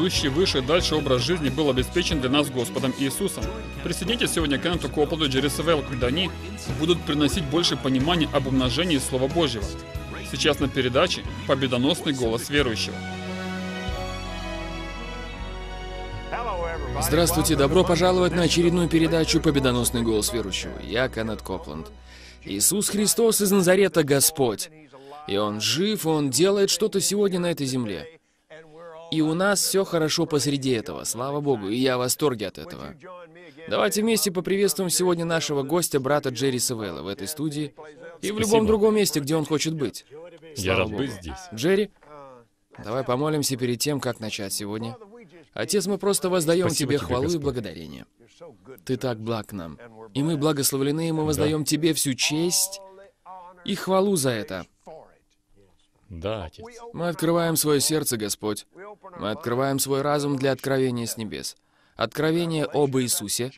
идущий выше и дальше образ жизни был обеспечен для нас Господом Иисусом. Присоединитесь сегодня к Энту Копполу и Джерри когда они будут приносить больше понимания об умножении Слова Божьего. Сейчас на передаче «Победоносный голос верующего». Здравствуйте, добро пожаловать на очередную передачу «Победоносный голос верующего». Я Кеннет Копланд. Иисус Христос из Назарета – Господь. И Он жив, Он делает что-то сегодня на этой земле. И у нас все хорошо посреди этого, слава богу, и я в восторге от этого. Давайте вместе поприветствуем сегодня нашего гостя, брата Джерри Савелла, в этой студии и в любом Спасибо. другом месте, где он хочет быть. Слава я рад богу. быть здесь. Джерри, давай помолимся перед тем, как начать сегодня. Отец, мы просто воздаем Спасибо Тебе хвалу Господь. и благодарение. Ты так благ нам. И мы благословлены, и мы воздаем да. Тебе всю честь и хвалу за это. Да, Отец. Мы открываем свое сердце, Господь. Мы открываем свой разум для откровения с небес. Откровение об Иисусе,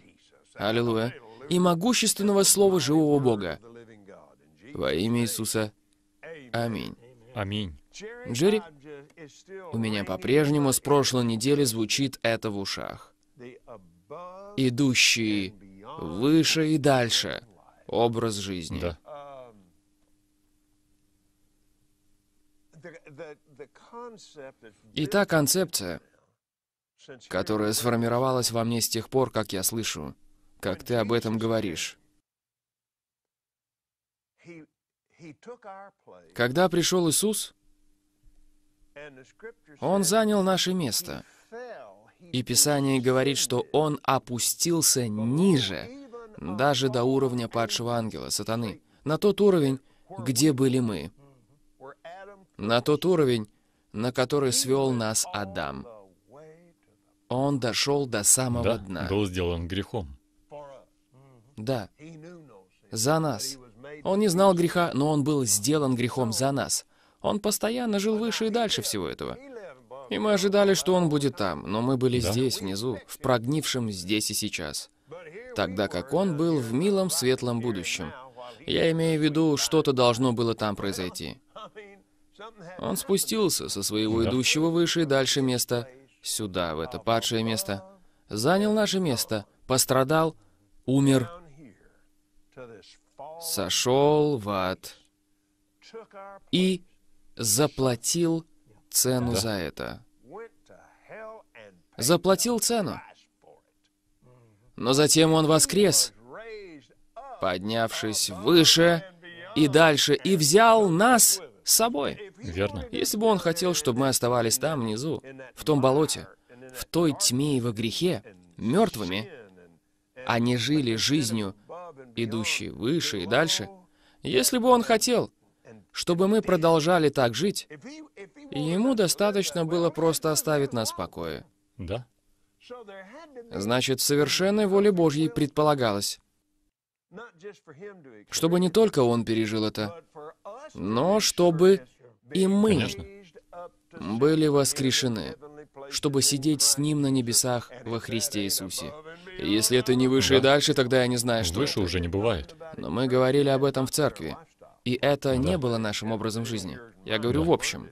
аллилуйя, и могущественного слова живого Бога. Во имя Иисуса. Аминь. Аминь. Джерри, у меня по-прежнему с прошлой недели звучит это в ушах. Идущий выше и дальше образ жизни. Да. И та концепция, которая сформировалась во мне с тех пор, как я слышу, как ты об этом говоришь. Когда пришел Иисус, Он занял наше место. И Писание говорит, что Он опустился ниже, даже до уровня падшего ангела, сатаны, на тот уровень, где были мы на тот уровень, на который свел нас Адам. Он дошел до самого да, дна. был сделан грехом. Да, за нас. Он не знал греха, но он был сделан грехом за нас. Он постоянно жил выше и дальше всего этого. И мы ожидали, что он будет там, но мы были да? здесь, внизу, в прогнившем здесь и сейчас. Тогда как он был в милом светлом будущем. Я имею в виду, что-то должно было там произойти. Он спустился со своего идущего выше и дальше места, сюда, в это падшее место, занял наше место, пострадал, умер, сошел в ад и заплатил цену за это. Заплатил цену. Но затем он воскрес, поднявшись выше и дальше, и взял нас с собой. Верно. Если бы Он хотел, чтобы мы оставались там, внизу, в том болоте, в той тьме и во грехе, мертвыми, а не жили жизнью, идущей выше и дальше, если бы Он хотел, чтобы мы продолжали так жить, Ему достаточно было просто оставить нас в покое. Да. Значит, совершенной воле Божьей предполагалось, чтобы не только он пережил это, но чтобы и мы Конечно. были воскрешены, чтобы сидеть с Ним на небесах во Христе Иисусе. если это не выше да. и дальше, тогда я не знаю, что Выше это. уже не бывает. Но мы говорили об этом в церкви. И это да. не было нашим образом жизни. Я говорю да. в общем.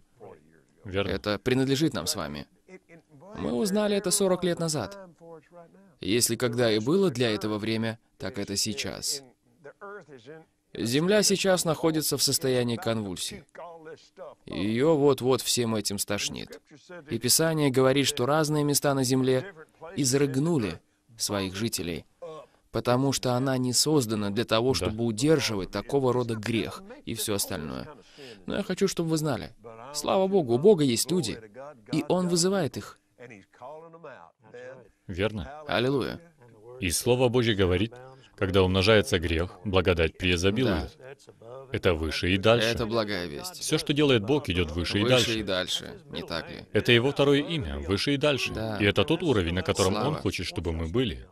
Верно. Это принадлежит нам с вами. Мы узнали это 40 лет назад. Если когда и было для этого время, так это сейчас. Земля сейчас находится в состоянии конвульсии. Ее вот-вот всем этим стошнит. И Писание говорит, что разные места на земле изрыгнули своих жителей, потому что она не создана для того, чтобы да. удерживать такого рода грех и все остальное. Но я хочу, чтобы вы знали, слава Богу, у Бога есть люди, и Он вызывает их. Верно. Аллилуйя. И Слово Божье говорит, когда умножается грех, благодать преизобилует. Да. Это выше и дальше. Это благая весть. Все, что делает Бог, идет выше, выше и дальше. Выше и дальше, не так ли? Это его второе имя, выше и дальше. Да. И это тот уровень, на котором Слава. Он хочет, чтобы мы были.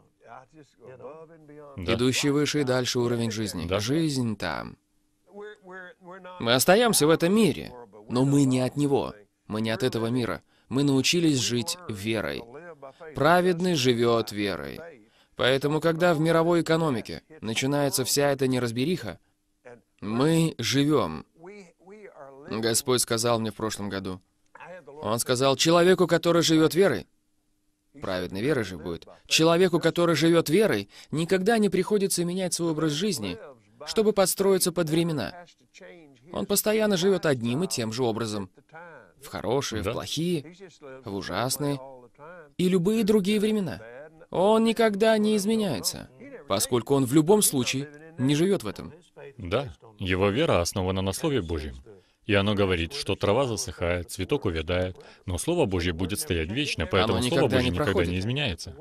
Да. Идущий выше и дальше уровень жизни. Да. Жизнь там. Мы остаемся в этом мире, но мы не от него. Мы не от этого мира. Мы научились жить верой. Праведный живет верой. Поэтому, когда в мировой экономике начинается вся эта неразбериха, мы живем. Господь сказал мне в прошлом году. Он сказал, человеку, который живет верой, праведной верой же будет, человеку, который живет верой, никогда не приходится менять свой образ жизни, чтобы подстроиться под времена. Он постоянно живет одним и тем же образом. В хорошие, в плохие, в ужасные и любые другие времена. Он никогда не изменяется, поскольку он в любом случае не живет в этом. Да, его вера основана на Слове Божьем. И оно говорит, что трава засыхает, цветок увядает, но Слово Божье будет стоять вечно, поэтому Слово Божье не никогда не изменяется.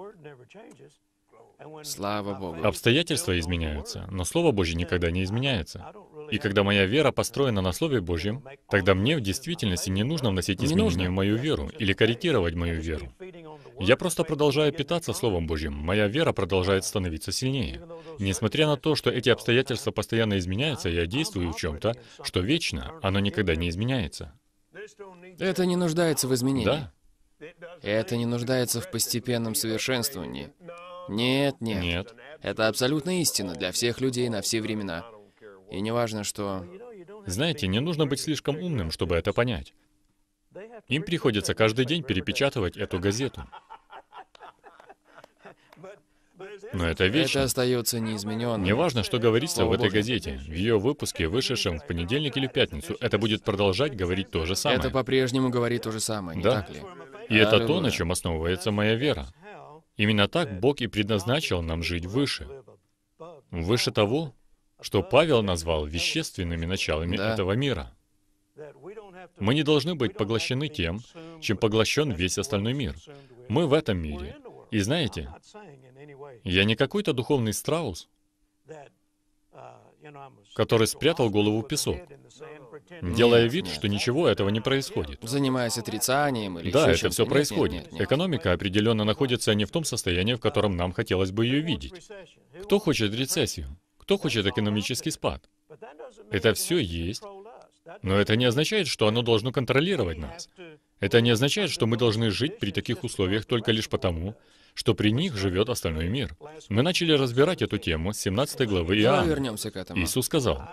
Слава Богу. Обстоятельства изменяются, но Слово Божье никогда не изменяется. И когда моя вера построена на Слове Божьем, тогда мне в действительности не нужно вносить изменения в мою веру или корректировать мою веру. Я просто продолжаю питаться Словом Божьим. Моя вера продолжает становиться сильнее. Несмотря на то, что эти обстоятельства постоянно изменяются, я действую в чем-то, что вечно, оно никогда не изменяется. Это не нуждается в изменении. Да. Это не нуждается в постепенном совершенствовании. Нет, нет. Нет. Это абсолютная истина для всех людей на все времена. И не важно, что... Знаете, не нужно быть слишком умным, чтобы это понять. Им приходится каждый день перепечатывать эту газету. Но это вещь Это остается неизмененным. важно, что говорится О, в этой Боже. газете, в ее выпуске, вышедшем в понедельник или в пятницу, это будет продолжать говорить то же самое. Это по-прежнему говорит то же самое, да. не так ли? И это то, на чем основывается моя вера. Именно так Бог и предназначил нам жить выше. Выше того, что Павел назвал вещественными началами да. этого мира. Мы не должны быть поглощены тем, чем поглощен весь остальной мир. Мы в этом мире. И знаете, я не какой-то духовный страус, который спрятал голову в песок, делая вид, нет. что ничего этого не происходит. Занимаясь отрицанием или Да, это все нет, происходит. Нет, нет, Экономика определенно находится не в том состоянии, в котором нам хотелось бы ее видеть. Кто хочет рецессию? Кто хочет экономический спад? Это все есть, но это не означает, что оно должно контролировать нас. Это не означает, что мы должны жить при таких условиях только лишь потому, что при них живет остальной мир. Мы начали разбирать эту тему с 17 главы Иоанна. вернемся к этому. Иисус сказал,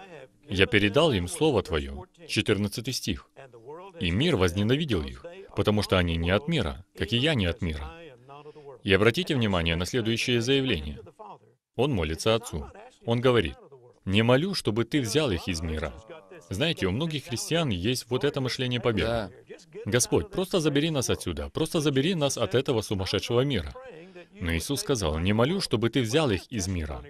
«Я передал им Слово Твое», 14 стих, «и мир возненавидел их, потому что они не от мира, как и я не от мира». И обратите внимание на следующее заявление. Он молится Отцу. Он говорит, «Не молю, чтобы ты взял их из мира». Знаете, у многих христиан есть вот это мышление победы. Да. Господь, просто забери нас отсюда, просто забери нас от этого сумасшедшего мира. Но Иисус сказал, «Не молю, чтобы ты взял их из мира».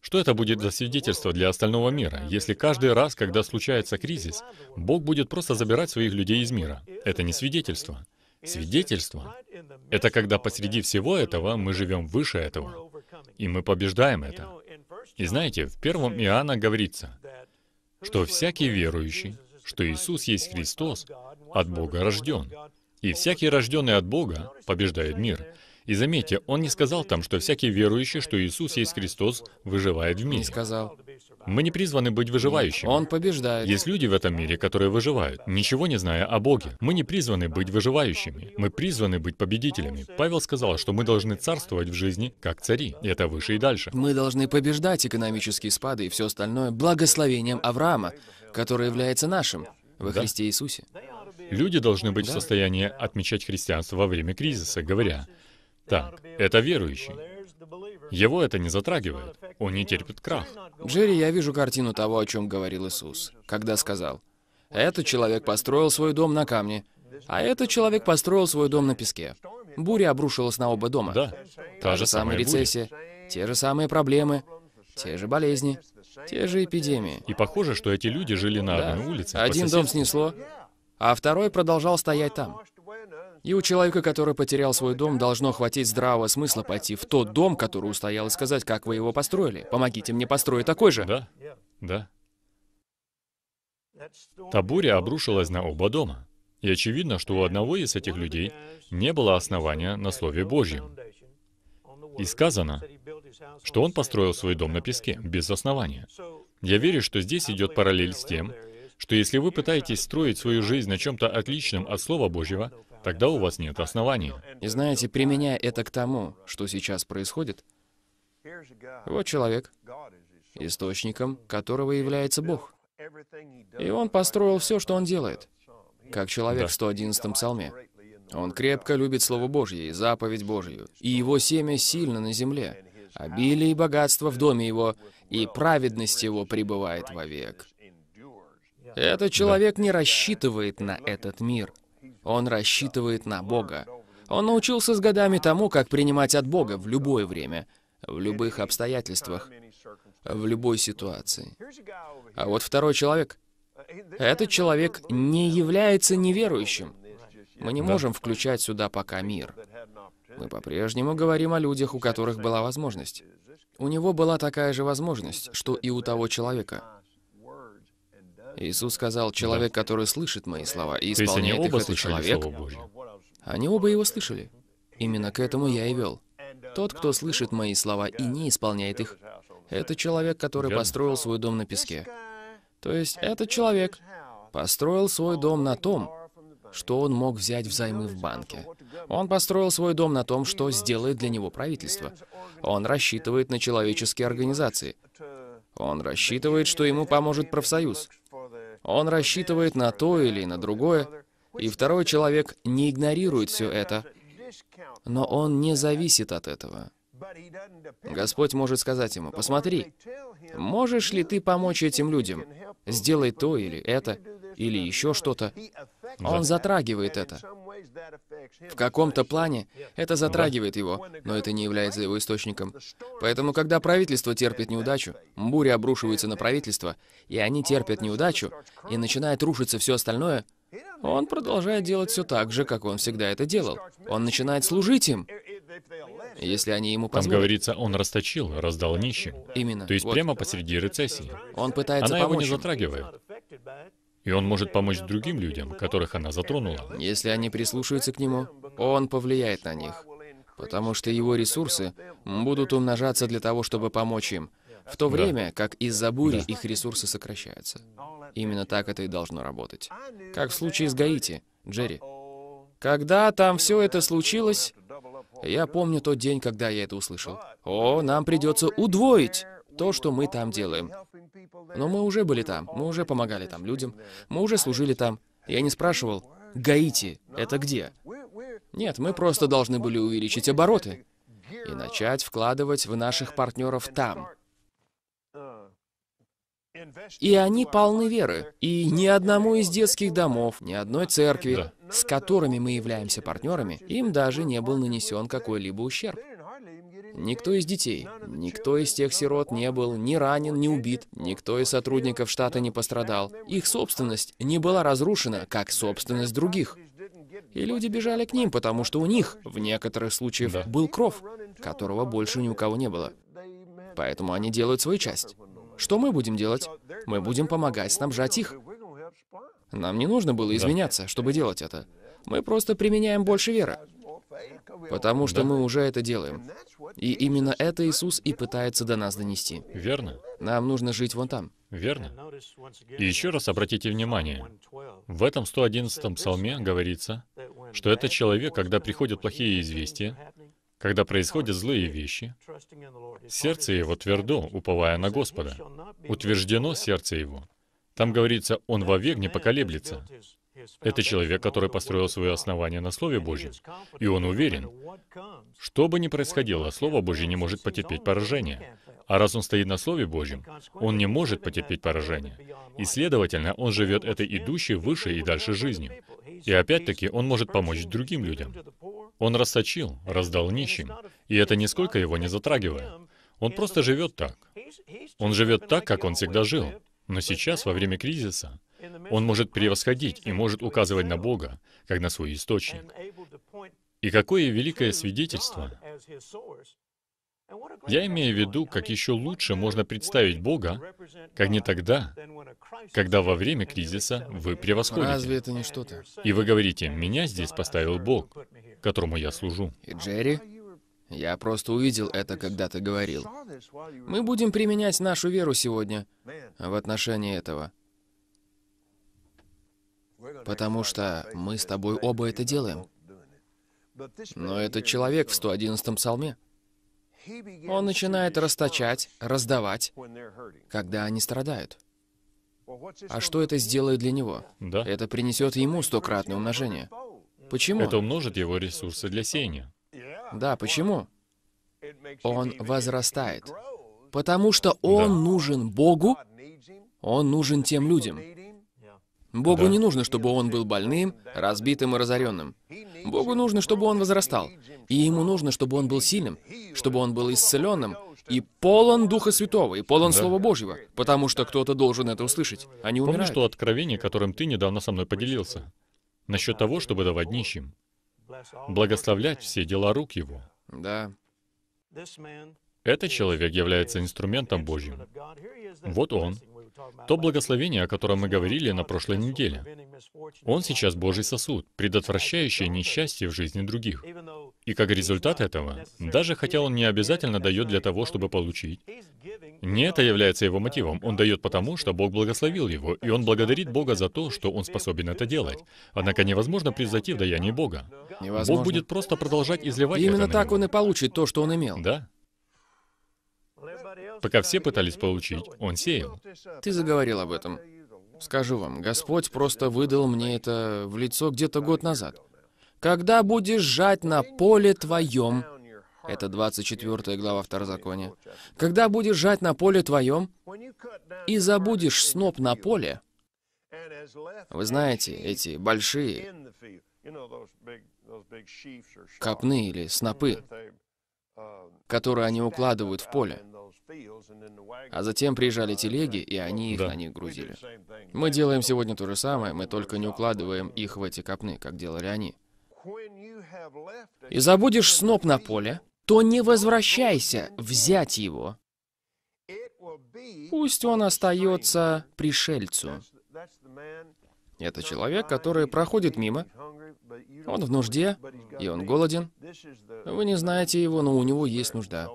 Что это будет за свидетельство для остального мира, если каждый раз, когда случается кризис, Бог будет просто забирать своих людей из мира? Это не свидетельство. Свидетельство — это когда посреди всего этого мы живем выше этого, и мы побеждаем это. И знаете, в первом Иоанна говорится, что всякий верующий, что Иисус есть Христос, от Бога рожден. И всякий рожденный от Бога побеждает мир. И заметьте, он не сказал там, что всякий верующий, что Иисус есть Христос, выживает в мире. Не сказал. Мы не призваны быть выживающими. Он побеждает. Есть люди в этом мире, которые выживают, ничего не зная о Боге. Мы не призваны быть выживающими. Мы призваны быть победителями. Павел сказал, что мы должны царствовать в жизни как цари. это выше и дальше. Мы должны побеждать экономические спады и все остальное благословением Авраама, который является нашим во да. Христе Иисусе. Люди должны быть да. в состоянии отмечать христианство во время кризиса, говоря, так, это верующий. Его это не затрагивает. Он не терпит крах. Джерри, я вижу картину того, о чем говорил Иисус, когда сказал, «Этот человек построил свой дом на камне, а этот человек построил свой дом на песке». Буря обрушилась на оба дома. Да, та же самая рецессия, те же самые проблемы, те же болезни, те же эпидемии. И похоже, что эти люди жили на да. одной улице. Один дом снесло, а второй продолжал стоять там. И у человека, который потерял свой дом, должно хватить здравого смысла пойти в тот дом, который устоял, и сказать, как вы его построили. Помогите мне построить такой же. Да, да. Та буря обрушилась на оба дома. И очевидно, что у одного из этих людей не было основания на Слове Божьем. И сказано, что он построил свой дом на песке, без основания. Я верю, что здесь идет параллель с тем, что если вы пытаетесь строить свою жизнь на чем-то отличном от Слова Божьего, тогда у вас нет основания. И знаете, применяя это к тому, что сейчас происходит, вот человек, источником которого является Бог. И он построил все, что он делает, как человек да. в 111-м псалме. Он крепко любит Слово Божье и заповедь Божью, и его семя сильно на земле. Обилие и богатство в доме его, и праведность его пребывает вовек. Этот человек не рассчитывает на этот мир. Он рассчитывает на Бога. Он научился с годами тому, как принимать от Бога в любое время, в любых обстоятельствах, в любой ситуации. А вот второй человек. Этот человек не является неверующим. Мы не можем включать сюда пока мир. Мы по-прежнему говорим о людях, у которых была возможность. У него была такая же возможность, что и у того человека. Иисус сказал, «Человек, который слышит мои слова и исполняет их, это человек». Они оба его слышали. Именно к этому я и вел. Тот, кто слышит мои слова и не исполняет их, это человек, который построил свой дом на песке. То есть этот человек построил свой дом на том, что он мог взять взаймы в банке. Он построил свой дом на том, что сделает для него правительство. Он рассчитывает на человеческие организации. Он рассчитывает, что ему поможет профсоюз. Он рассчитывает на то или на другое, и второй человек не игнорирует все это, но он не зависит от этого. Господь может сказать ему, «Посмотри, можешь ли ты помочь этим людям? Сделай то или это, или еще что-то». Он затрагивает это. В каком-то плане это затрагивает его, но это не является его источником. Поэтому, когда правительство терпит неудачу, бури обрушиваются на правительство, и они терпят неудачу, и начинает рушиться все остальное, он продолжает делать все так же, как он всегда это делал. Он начинает служить им, если они ему позволят. Там говорится, он расточил, раздал нищим. Именно. То есть вот. прямо посреди рецессии. Он пытается Она помочь его не затрагивает. И он может помочь другим людям, которых она затронула. Если они прислушаются к нему, он повлияет на них. Потому что его ресурсы будут умножаться для того, чтобы помочь им, в то да. время как из-за бури да. их ресурсы сокращаются. Именно так это и должно работать. Как в случае с Гаити, Джерри. Когда там все это случилось, я помню тот день, когда я это услышал. О, нам придется удвоить то, что мы там делаем. Но мы уже были там, мы уже помогали там людям, мы уже служили там. Я не спрашивал, Гаити, это где? Нет, мы просто должны были увеличить обороты и начать вкладывать в наших партнеров там. И они полны веры. И ни одному из детских домов, ни одной церкви, да. с которыми мы являемся партнерами, им даже не был нанесен какой-либо ущерб. Никто из детей, никто из тех сирот не был ни ранен, ни убит, никто из сотрудников штата не пострадал. Их собственность не была разрушена, как собственность других. И люди бежали к ним, потому что у них, в некоторых случаях, да. был кров, которого больше ни у кого не было. Поэтому они делают свою часть. Что мы будем делать? Мы будем помогать снабжать их. Нам не нужно было изменяться, да. чтобы делать это. Мы просто применяем больше веры. Потому что да. мы уже это делаем. И именно это Иисус и пытается до нас донести. Верно. Нам нужно жить вон там. Верно. И еще раз обратите внимание, в этом 111-м псалме говорится, что этот человек, когда приходят плохие известия, когда происходят злые вещи, сердце его твердо, уповая на Господа. Утверждено сердце его. Там говорится, он вовек не поколеблется. Это человек, который построил свое основание на Слове Божьем. И он уверен, что бы ни происходило, Слово Божье не может потерпеть поражение. А раз он стоит на Слове Божьем, он не может потерпеть поражение. И, следовательно, он живет этой идущей выше и дальше жизнью. И опять-таки, он может помочь другим людям. Он расточил, раздал нищим, и это нисколько его не затрагивая. Он просто живет так. Он живет так, как он всегда жил. Но сейчас, во время кризиса, он может превосходить и может указывать на Бога, как на свой источник. И какое великое свидетельство! Я имею в виду, как еще лучше можно представить Бога, как не тогда, когда во время кризиса вы превосходите. Разве это не что-то? И вы говорите, меня здесь поставил Бог, которому я служу. И Джерри, я просто увидел это, когда ты говорил. Мы будем применять нашу веру сегодня в отношении этого потому что мы с тобой оба это делаем. Но этот человек в 111-м псалме, он начинает расточать, раздавать, когда они страдают. А что это сделает для него? Да. Это принесет ему стократное умножение. Почему? Это умножит его ресурсы для сеяния. Да, почему? Он возрастает. Потому что он да. нужен Богу, он нужен тем людям. Богу да. не нужно, чтобы он был больным, разбитым и разоренным. Богу нужно, чтобы он возрастал. И ему нужно, чтобы он был сильным, чтобы он был исцеленным и полон Духа Святого, и полон да. Слова Божьего, потому что кто-то должен это услышать. Они Помнишь умирают. то откровение, которым ты недавно со мной поделился? Насчет того, чтобы давать нищим. Благословлять все дела рук его. Да. Этот человек является инструментом Божьим. Вот он, то благословение, о котором мы говорили на прошлой неделе. Он сейчас Божий сосуд, предотвращающий несчастье в жизни других. И как результат этого, даже хотя он не обязательно дает для того, чтобы получить, не это является его мотивом. Он дает потому, что Бог благословил его, и он благодарит Бога за то, что он способен это делать. Однако невозможно превзойти в даянии Бога. Невозможно. Бог будет просто продолжать изливать и Именно так он и получит то, что он имел. Да. Пока все пытались получить, он сеял. Ты заговорил об этом. Скажу вам, Господь просто выдал мне это в лицо где-то год назад. Когда будешь жать на поле твоем, это 24 глава Второзакония, когда будешь жать на поле твоем и забудешь сноп на поле, вы знаете, эти большие копны или снопы, которые они укладывают в поле. А затем приезжали телеги, и они их да. на них грузили. Мы делаем сегодня то же самое, мы только не укладываем их в эти копны, как делали они. И забудешь сноп на поле, то не возвращайся взять его. Пусть он остается пришельцу. Это человек, который проходит мимо, он в нужде, и он голоден. Вы не знаете его, но у него есть нужда.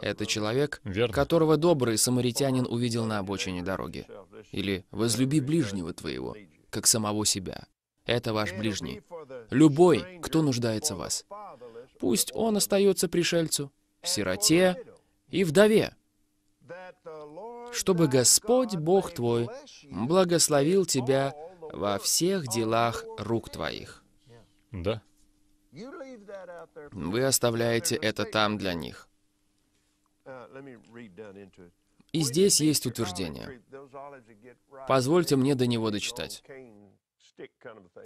Это человек, Верно. которого добрый самаритянин увидел на обочине дороги. Или «возлюби ближнего твоего, как самого себя». Это ваш ближний. Любой, кто нуждается в вас. Пусть он остается пришельцу, сироте и вдове, чтобы Господь, Бог твой, благословил тебя во всех делах рук твоих. Да. Вы оставляете это там для них. Uh, и здесь есть утверждение. Позвольте мне до него дочитать.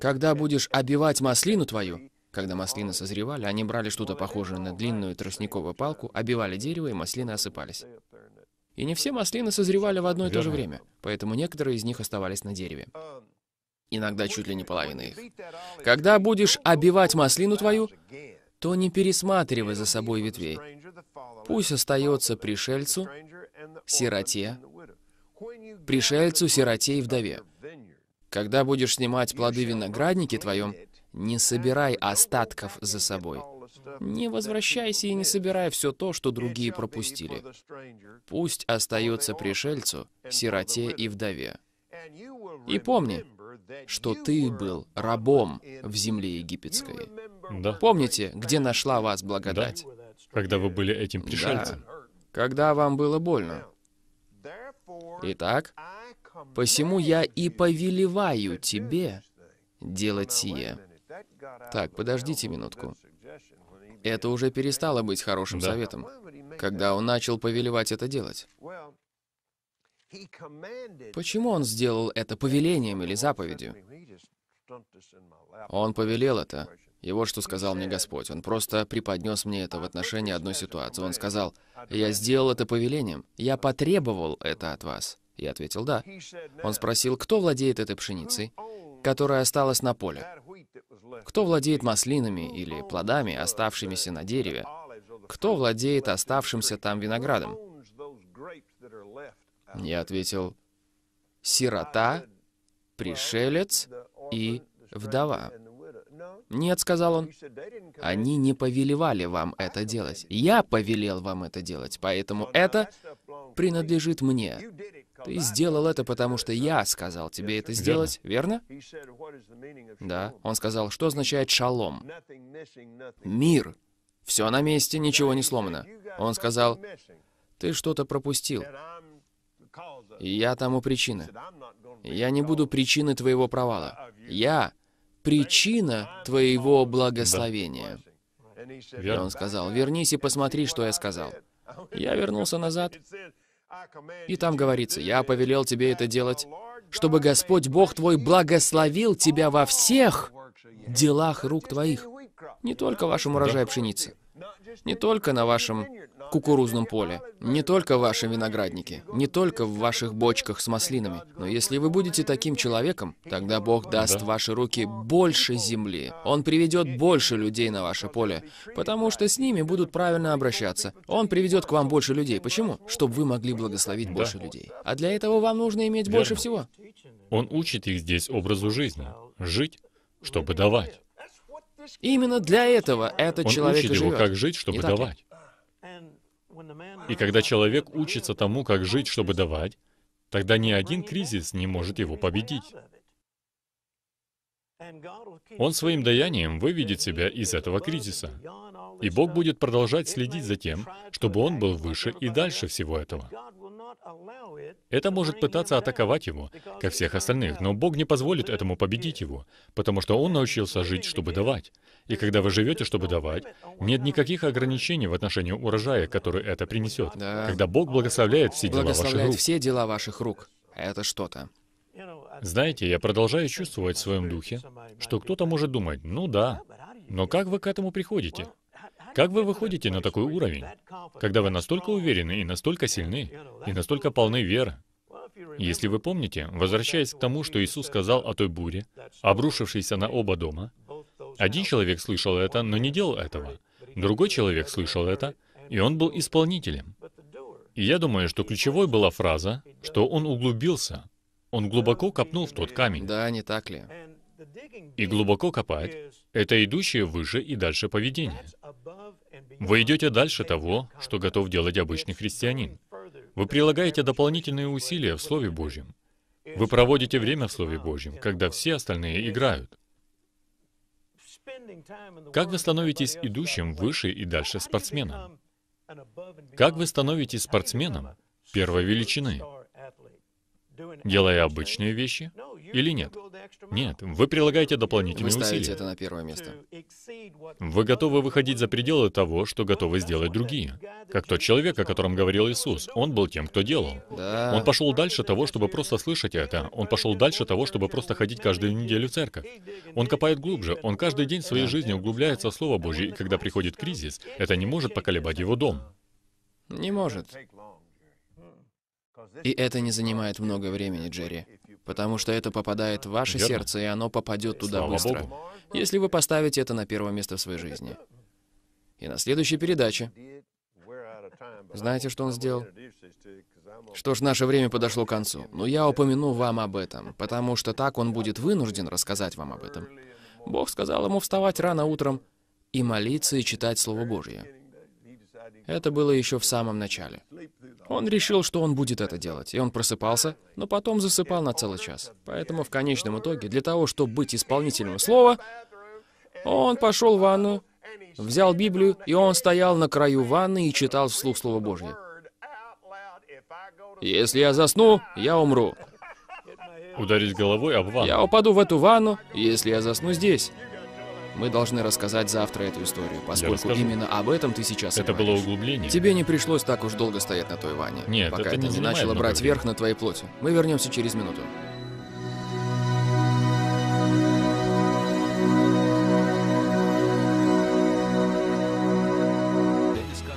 «Когда будешь обивать маслину твою...» Когда маслины созревали, они брали что-то похожее на длинную тростниковую палку, обивали дерево, и маслины осыпались. И не все маслины созревали в одно и то же время, поэтому некоторые из них оставались на дереве. Um, Иногда чуть ли не половина их. «Когда будешь обивать маслину твою, то не пересматривай за собой ветвей, Пусть остается пришельцу, сироте, пришельцу, сироте и вдове. Когда будешь снимать плоды виноградники твоем, не собирай остатков за собой. Не возвращайся и не собирай все то, что другие пропустили. Пусть остается пришельцу, сироте и вдове. И помни, что ты был рабом в земле египетской. Да. Помните, где нашла вас благодать? Да когда вы были этим пришельцем. Да. Когда вам было больно. Итак, посему я и повелеваю тебе делать сие. Так, подождите минутку. Это уже перестало быть хорошим да. советом, когда он начал повелевать это делать. Почему он сделал это повелением или заповедью? Он повелел это. И вот что сказал мне Господь. Он просто преподнес мне это в отношении одной ситуации. Он сказал, «Я сделал это повелением. Я потребовал это от вас». Я ответил, «Да». Он спросил, кто владеет этой пшеницей, которая осталась на поле? Кто владеет маслинами или плодами, оставшимися на дереве? Кто владеет оставшимся там виноградом? Я ответил, «Сирота, пришелец и вдова». «Нет», — сказал он, — «они не повелевали вам это делать. Я повелел вам это делать, поэтому это принадлежит мне. Ты сделал это, потому что я сказал тебе это сделать, верно?» Да, он сказал, что означает «шалом». «Мир». «Все на месте, ничего не сломано». Он сказал, «Ты что-то пропустил». «Я тому причина». «Я не буду причиной твоего провала». «Я причина твоего благословения. И он сказал, вернись и посмотри, что я сказал. Я вернулся назад, и там говорится, я повелел тебе это делать, чтобы Господь Бог твой благословил тебя во всех делах рук твоих, не только вашем урожае пшеницы. Не только на вашем кукурузном поле, не только в вашем винограднике, не только в ваших бочках с маслинами. Но если вы будете таким человеком, тогда Бог даст да. ваши руки больше земли. Он приведет больше людей на ваше поле, потому что с ними будут правильно обращаться. Он приведет к вам больше людей. Почему? Чтобы вы могли благословить да. больше людей. А для этого вам нужно иметь Верно. больше всего. Он учит их здесь образу жизни. Жить, чтобы давать именно для этого этот Он человек учит его, живет. как жить, чтобы давать. И когда человек учится тому, как жить, чтобы давать, тогда ни один кризис не может его победить. Он своим даянием выведет себя из этого кризиса. И Бог будет продолжать следить за тем, чтобы он был выше и дальше всего этого. Это может пытаться атаковать его, как всех остальных, но Бог не позволит этому победить его, потому что Он научился жить, чтобы давать. И когда вы живете, чтобы давать, нет никаких ограничений в отношении урожая, который это принесет. Да. Когда Бог благословляет все дела ваших рук. все дела ваших рук. Это что-то. Знаете, я продолжаю чувствовать в своем духе, что кто-то может думать, ну да, но как вы к этому приходите? Как вы выходите на такой уровень, когда вы настолько уверены и настолько сильны, и настолько полны веры? Если вы помните, возвращаясь к тому, что Иисус сказал о той буре, обрушившейся на оба дома, один человек слышал это, но не делал этого. Другой человек слышал это, и он был исполнителем. И я думаю, что ключевой была фраза, что он углубился. Он глубоко копнул в тот камень. Да, не так ли? И глубоко копать — это идущее выше и дальше поведение. Вы идете дальше того, что готов делать обычный христианин. Вы прилагаете дополнительные усилия в Слове Божьем. Вы проводите время в Слове Божьем, когда все остальные играют. Как вы становитесь идущим выше и дальше спортсменом? Как вы становитесь спортсменом первой величины? Делая обычные вещи? или нет? Нет, вы прилагаете дополнительные вы ставите усилия. это на первое место. Вы готовы выходить за пределы того, что готовы сделать другие. Как тот человек, о котором говорил Иисус. Он был тем, кто делал. Да. Он пошел дальше того, чтобы просто слышать это. Он пошел дальше того, чтобы просто ходить каждую неделю в церковь. Он копает глубже. Он каждый день в своей да. жизни углубляется в Слово Божье, и когда приходит кризис, это не может поколебать его дом. Не может. И это не занимает много времени, Джерри потому что это попадает в ваше Верно. сердце, и оно попадет туда Слава быстро, Богу. если вы поставите это на первое место в своей жизни. И на следующей передаче... Знаете, что он сделал? Что ж, наше время подошло к концу, но я упомяну вам об этом, потому что так он будет вынужден рассказать вам об этом. Бог сказал ему вставать рано утром и молиться и читать Слово Божье. Это было еще в самом начале. Он решил, что он будет это делать, и он просыпался, но потом засыпал на целый час. Поэтому в конечном итоге, для того, чтобы быть исполнителем слова, он пошел в ванну, взял Библию, и он стоял на краю ванны и читал вслух Слово Божье. «Если я засну, я умру». Ударить головой об ванну. Я упаду в эту ванну, если я засну здесь. Мы должны рассказать завтра эту историю, поскольку именно об этом ты сейчас Это было углубление. Тебе не пришлось так уж долго стоять на той ванне, Нет, пока это, это не, не начало брать времени. верх на твоей плоти. Мы вернемся через минуту.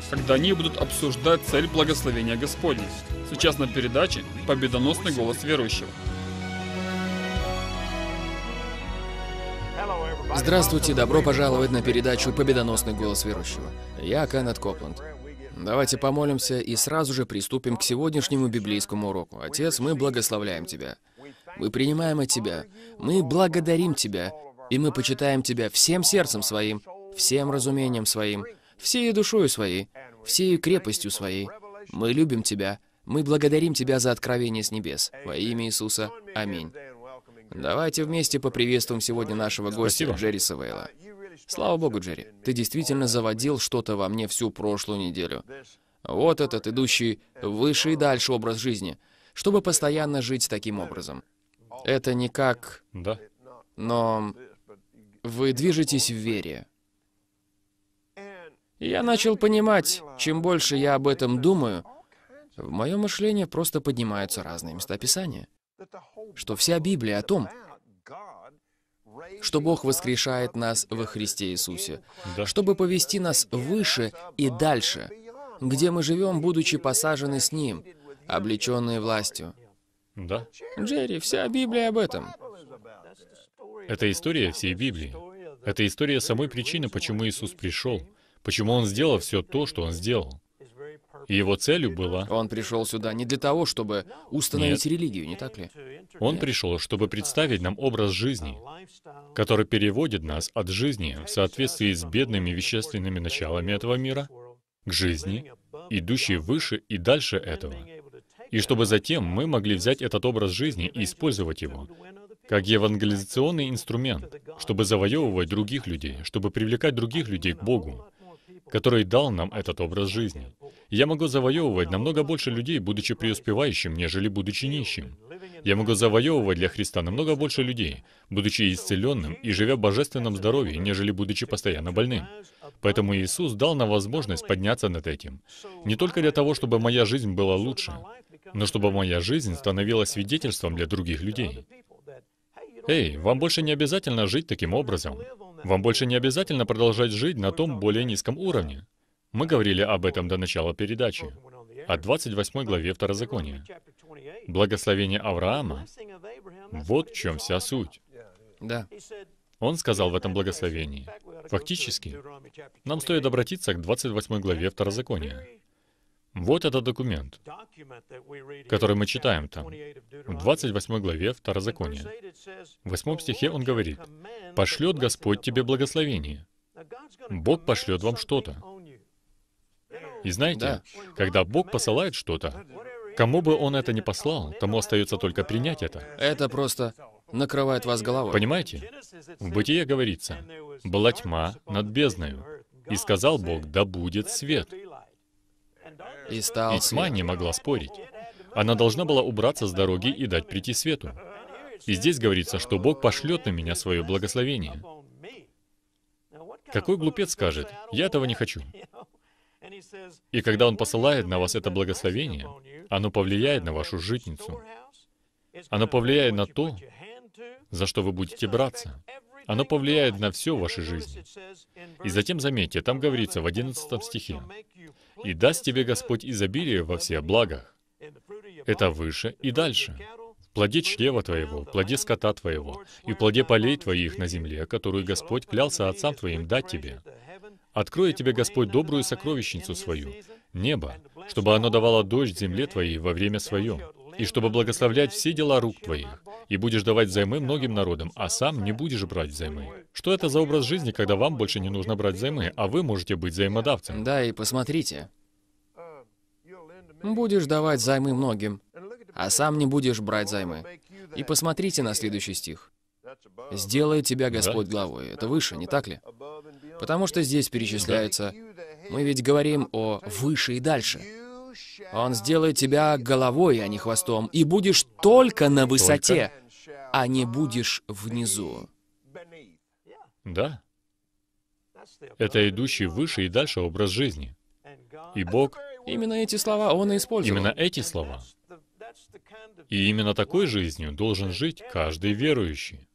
когда они будут обсуждать цель благословения Господней, Сейчас на передаче «Победоносный голос верующего». Здравствуйте, добро пожаловать на передачу «Победоносный голос верующего». Я Кеннет Копланд. Давайте помолимся и сразу же приступим к сегодняшнему библейскому уроку. Отец, мы благословляем Тебя. Мы принимаем от Тебя. Мы благодарим Тебя. И мы почитаем Тебя всем сердцем своим, всем разумением своим, всей душою своей, всей крепостью своей. Мы любим Тебя. Мы благодарим Тебя за откровение с небес. Во имя Иисуса. Аминь. Давайте вместе поприветствуем сегодня нашего гостя Спасибо. Джерри Савейла. Слава богу, Джерри, ты действительно заводил что-то во мне всю прошлую неделю. Вот этот идущий выше и дальше образ жизни, чтобы постоянно жить таким образом. Это не как... Да. Но вы движетесь в вере. я начал понимать, чем больше я об этом думаю, в моем мышлении просто поднимаются разные места Писания что вся Библия о том, что Бог воскрешает нас во Христе Иисусе, да. чтобы повести нас выше и дальше, где мы живем, будучи посажены с Ним, облеченные властью. Да. Джерри, вся Библия об этом. Это история всей Библии. Это история самой причины, почему Иисус пришел, почему Он сделал все то, что Он сделал его целью было... Он пришел сюда не для того, чтобы установить Нет. религию, не так ли? Он Нет. пришел, чтобы представить нам образ жизни, который переводит нас от жизни в соответствии с бедными вещественными началами этого мира к жизни, идущей выше и дальше этого. И чтобы затем мы могли взять этот образ жизни и использовать его как евангелизационный инструмент, чтобы завоевывать других людей, чтобы привлекать других людей к Богу, который дал нам этот образ жизни. Я могу завоевывать намного больше людей, будучи преуспевающим, нежели будучи нищим. Я могу завоевывать для Христа намного больше людей, будучи исцеленным и живя в божественном здоровье, нежели будучи постоянно больным. Поэтому Иисус дал нам возможность подняться над этим. Не только для того, чтобы моя жизнь была лучше, но чтобы моя жизнь становилась свидетельством для других людей. Эй, вам больше не обязательно жить таким образом. Вам больше не обязательно продолжать жить на том более низком уровне. Мы говорили об этом до начала передачи, о 28 главе Второзакония. Благословение Авраама — вот в чем вся суть. Да. Он сказал в этом благословении. Фактически, нам стоит обратиться к 28 главе Второзакония. Вот этот документ, который мы читаем там, в 28 главе Второзакония. В 8 стихе он говорит, «Пошлет Господь тебе благословение». Бог пошлет вам что-то. И знаете, да. когда Бог посылает что-то, кому бы Он это ни послал, тому остается только принять это. Это просто накрывает вас головой. Понимаете? В Бытие говорится, «Была тьма над бездною, и сказал Бог, да будет свет». И стал тьма не могла спорить. Она должна была убраться с дороги и дать прийти свету. И здесь говорится, что Бог пошлет на меня свое благословение. Какой глупец скажет, я этого не хочу. И когда Он посылает на вас это благословение, оно повлияет на вашу житницу. Оно повлияет на то, за что вы будете браться. Оно повлияет на все в вашей жизни. И затем, заметьте, там говорится в 11 стихе, и даст тебе Господь изобилие во всех благах. Это выше и дальше. В плоде чрева твоего, в плоде скота твоего, и в плоде полей твоих на земле, которую Господь клялся отцам твоим дать тебе. Откроет тебе Господь добрую сокровищницу свою, небо, чтобы оно давало дождь земле твоей во время свое, и чтобы благословлять все дела рук твоих, и будешь давать займы многим народам, а сам не будешь брать займы. Что это за образ жизни, когда вам больше не нужно брать займы, а вы можете быть взаимодавцем? Да, и посмотрите. Будешь давать займы многим, а сам не будешь брать займы. И посмотрите на следующий стих. «Сделает тебя Господь главой». Это выше, не так ли? Потому что здесь перечисляется... Мы ведь говорим о «выше и дальше». Он сделает тебя головой, а не хвостом, и будешь только на высоте, только? а не будешь внизу. Да. Это идущий выше и дальше образ жизни. И Бог... Именно эти слова Он и использовал. Именно эти слова. И именно такой жизнью должен жить каждый верующий.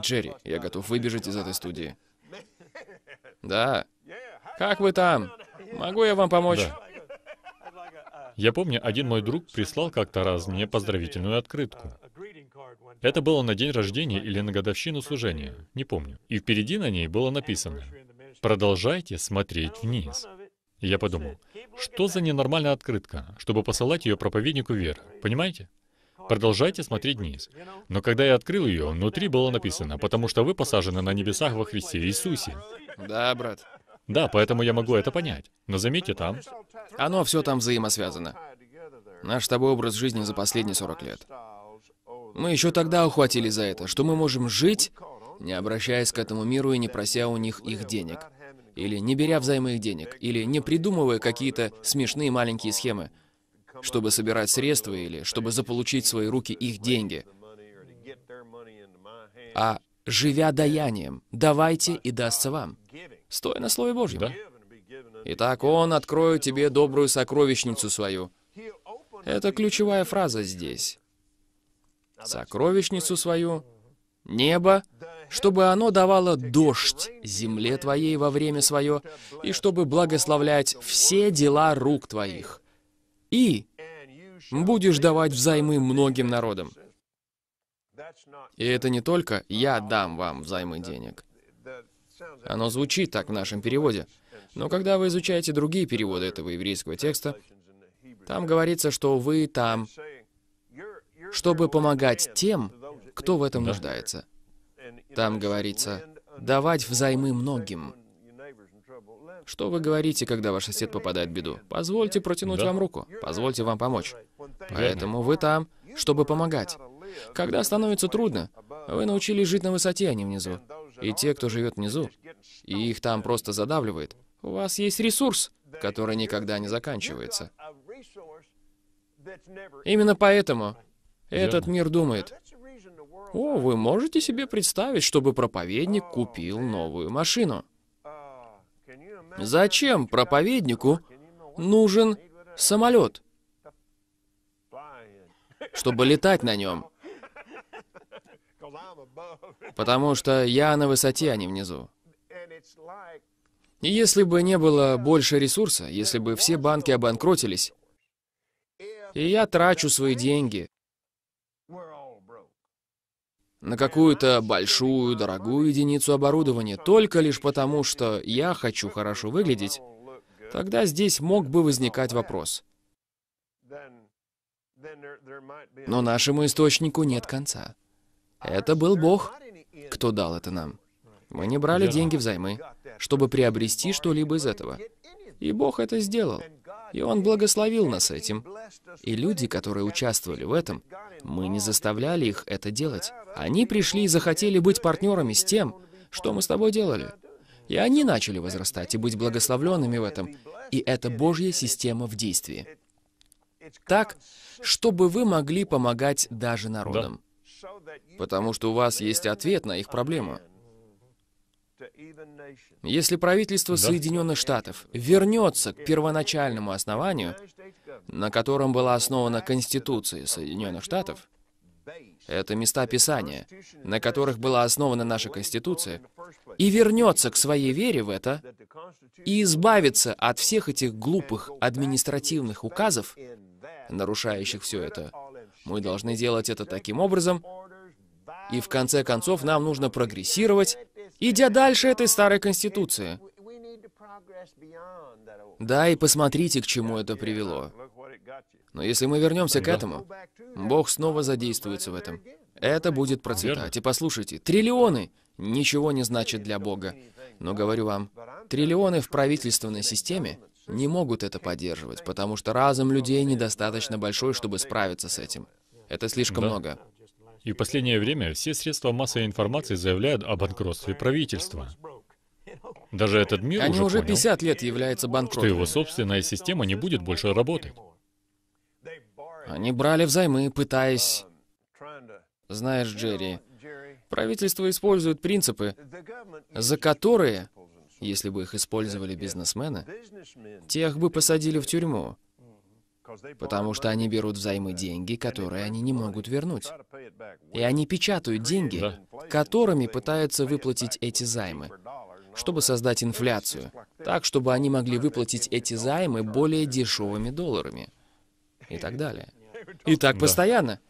Джерри, я готов выбежать из этой студии. Да. Как вы там? Могу я вам помочь? Да. Я помню, один мой друг прислал как-то раз мне поздравительную открытку. Это было на день рождения или на годовщину служения, не помню. И впереди на ней было написано «Продолжайте смотреть вниз». я подумал, что за ненормальная открытка, чтобы посылать ее проповеднику веры, понимаете? Продолжайте смотреть вниз. Но когда я открыл ее, внутри было написано, потому что вы посажены на небесах во Христе Иисусе. Да, брат. Да, поэтому я могу это понять. Но заметьте там... Оно все там взаимосвязано. Наш с тобой образ жизни за последние 40 лет. Мы еще тогда ухватили за это, что мы можем жить, не обращаясь к этому миру и не прося у них их денег. Или не беря взаймы их денег. Или не придумывая какие-то смешные маленькие схемы, чтобы собирать средства или чтобы заполучить в свои руки их деньги. А живя даянием, давайте и дастся вам стоя на Слове Божьем. Да. Итак, Он откроет тебе добрую сокровищницу свою. Это ключевая фраза здесь. Сокровищницу свою, небо, чтобы оно давало дождь земле твоей во время свое, и чтобы благословлять все дела рук твоих. И будешь давать взаймы многим народам. И это не только «я дам вам взаймы денег», оно звучит так в нашем переводе. Но когда вы изучаете другие переводы этого еврейского текста, там говорится, что вы там, чтобы помогать тем, кто в этом нуждается. Там говорится, давать взаймы многим. Что вы говорите, когда ваш сосед попадает в беду? Позвольте протянуть да. вам руку, позвольте вам помочь. Поэтому вы там, чтобы помогать. Когда становится трудно, вы научились жить на высоте, а не внизу и те, кто живет внизу, и их там просто задавливает, у вас есть ресурс, который никогда не заканчивается. Именно поэтому этот мир думает, «О, вы можете себе представить, чтобы проповедник купил новую машину?» Зачем проповеднику нужен самолет, чтобы летать на нем? Потому что я на высоте, а не внизу. И если бы не было больше ресурса, если бы все банки обанкротились, и я трачу свои деньги на какую-то большую, дорогую единицу оборудования только лишь потому, что я хочу хорошо выглядеть, тогда здесь мог бы возникать вопрос. Но нашему источнику нет конца. Это был Бог, кто дал это нам. Мы не брали деньги взаймы, чтобы приобрести что-либо из этого. И Бог это сделал. И Он благословил нас этим. И люди, которые участвовали в этом, мы не заставляли их это делать. Они пришли и захотели быть партнерами с тем, что мы с тобой делали. И они начали возрастать и быть благословленными в этом. И это Божья система в действии. Так, чтобы вы могли помогать даже народам потому что у вас есть ответ на их проблему. Если правительство Соединенных Штатов вернется к первоначальному основанию, на котором была основана Конституция Соединенных Штатов, это места Писания, на которых была основана наша Конституция, и вернется к своей вере в это, и избавится от всех этих глупых административных указов, нарушающих все это, мы должны делать это таким образом, и в конце концов нам нужно прогрессировать, идя дальше этой старой конституции. Да, и посмотрите, к чему это привело. Но если мы вернемся к этому, Бог снова задействуется в этом. Это будет процветать. И послушайте, триллионы ничего не значат для Бога. Но говорю вам, триллионы в правительственной системе не могут это поддерживать, потому что разум людей недостаточно большой, чтобы справиться с этим. Это слишком да. много. И в последнее время все средства массовой информации заявляют о банкротстве правительства. Даже этот мир Они уже, уже 50 понял, лет является банкротом. Что его собственная система не будет больше работать. Они брали взаймы, пытаясь... Знаешь, Джерри, правительство использует принципы, за которые если бы их использовали бизнесмены, тех бы посадили в тюрьму, потому что они берут взаймы деньги, которые они не могут вернуть. И они печатают деньги, да. которыми пытаются выплатить эти займы, чтобы создать инфляцию, так, чтобы они могли выплатить эти займы более дешевыми долларами и так далее. И так постоянно.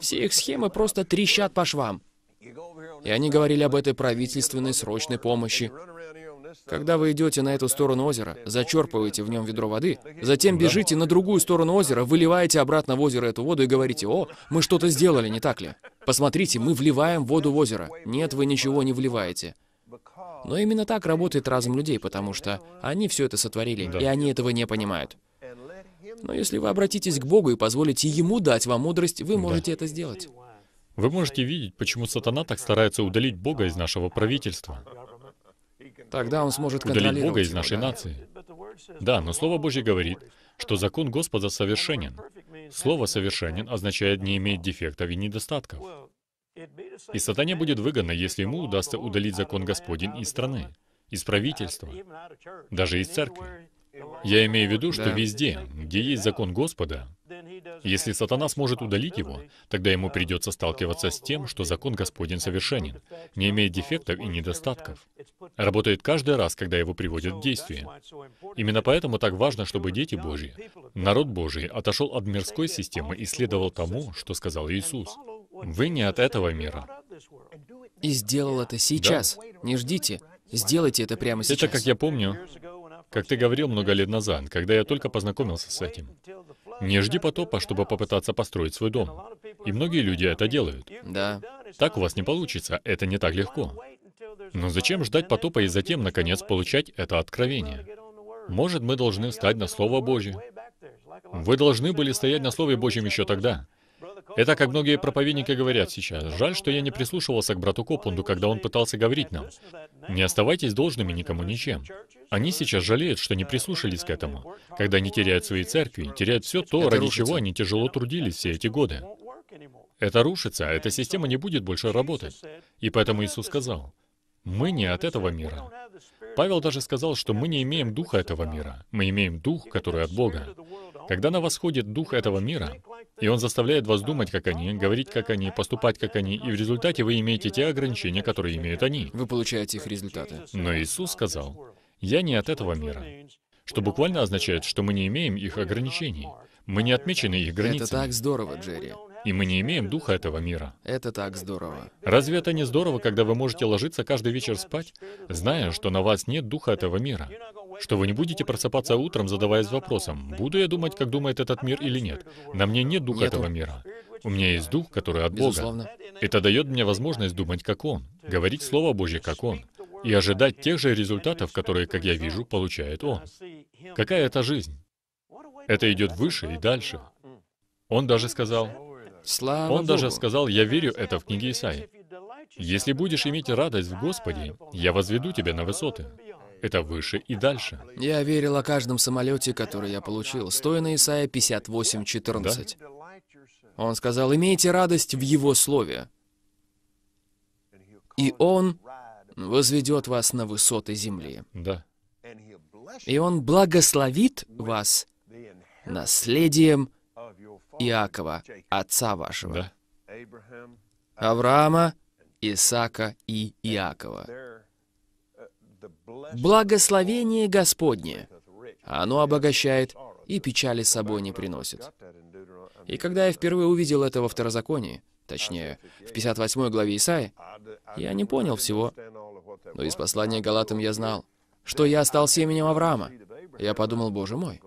Все их схемы просто трещат по швам. И они говорили об этой правительственной срочной помощи. Когда вы идете на эту сторону озера, зачерпываете в нем ведро воды, затем бежите на другую сторону озера, выливаете обратно в озеро эту воду и говорите, «О, мы что-то сделали, не так ли? Посмотрите, мы вливаем воду в озеро». Нет, вы ничего не вливаете. Но именно так работает разум людей, потому что они все это сотворили, да. и они этого не понимают. Но если вы обратитесь к Богу и позволите Ему дать вам мудрость, вы можете да. это сделать. Вы можете видеть, почему сатана так старается удалить Бога из нашего правительства. Тогда он сможет Удалить Бога из нашей нации. Да, но Слово Божье говорит, что закон Господа совершенен. Слово «совершенен» означает не иметь дефектов и недостатков. И сатане будет выгодно, если ему удастся удалить закон Господень из страны, из правительства, даже из церкви. Я имею в виду, что везде, где есть закон Господа, если сатана сможет удалить его, тогда ему придется сталкиваться с тем, что закон Господень совершенен, не имеет дефектов и недостатков. Работает каждый раз, когда его приводят в действие. Именно поэтому так важно, чтобы дети Божьи, народ Божий, отошел от мирской системы и следовал тому, что сказал Иисус. Вы не от этого мира. И сделал это сейчас. Да. Не ждите. Сделайте это прямо сейчас. Это, как я помню, как ты говорил много лет назад, когда я только познакомился с этим. Не жди потопа, чтобы попытаться построить свой дом. И многие люди это делают. Да. Так у вас не получится, это не так легко. Но зачем ждать потопа и затем, наконец, получать это откровение? Может, мы должны встать на Слово Божье. Вы должны были стоять на Слове Божьем еще тогда. Это, как многие проповедники говорят сейчас. Жаль, что я не прислушивался к брату Копланду, когда он пытался говорить нам. Не оставайтесь должными никому ничем. Они сейчас жалеют, что не прислушались к этому. Когда они теряют свои церкви, теряют все то, это ради рушится. чего они тяжело трудились все эти годы. Это рушится, а эта система не будет больше работать. И поэтому Иисус сказал, мы не от этого мира. Павел даже сказал, что мы не имеем духа этого мира. Мы имеем дух, который от Бога. Когда на вас ходит дух этого мира, и он заставляет вас думать, как они, говорить, как они, поступать, как они, и в результате вы имеете те ограничения, которые имеют они. Вы получаете их результаты. Но Иисус сказал, «Я не от этого мира», что буквально означает, что мы не имеем их ограничений. Мы не отмечены их границами. Это так здорово, Джерри. И мы не имеем духа этого мира. Это так здорово. Разве это не здорово, когда вы можете ложиться каждый вечер спать, зная, что на вас нет духа этого мира? что вы не будете просыпаться утром, задаваясь вопросом, буду я думать, как думает этот мир или нет. На мне нет духа Нету. этого мира. У меня есть дух, который от Безусловно. Бога. Это дает мне возможность думать, как Он, говорить Слово Божье, как Он, и ожидать тех же результатов, которые, как я вижу, получает Он. Какая это жизнь? Это идет выше и дальше. Он даже сказал, Слава он Богу. даже сказал, я верю это в книге Исаи. Если будешь иметь радость в Господе, я возведу тебя на высоты. Это выше и дальше. Я верил о каждом самолете, который я получил, стоя на Исаия 58.14. Да? Он сказал, «Имейте радость в Его Слове, и Он возведет вас на высоты земли». Да. «И Он благословит вас наследием Иакова, отца вашего». Да. Авраама, Исаака и Иакова. «Благословение Господне». Оно обогащает и печали с собой не приносит. И когда я впервые увидел это во Второзаконии, точнее, в 58 главе Исаи, я не понял всего. Но из послания Галатам я знал, что я стал семенем Авраама. Я подумал, боже мой,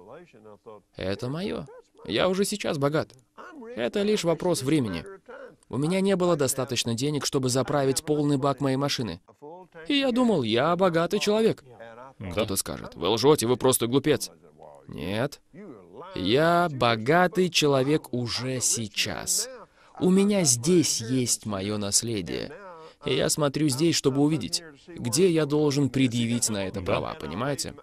это мое. Я уже сейчас богат. Это лишь вопрос времени. У меня не было достаточно денег, чтобы заправить полный бак моей машины. И я думал, я богатый человек. Кто-то скажет, вы лжете, вы просто глупец. Нет. Я богатый человек уже сейчас. У меня здесь есть мое наследие. И я смотрю здесь, чтобы увидеть, где я должен предъявить на это права, понимаете?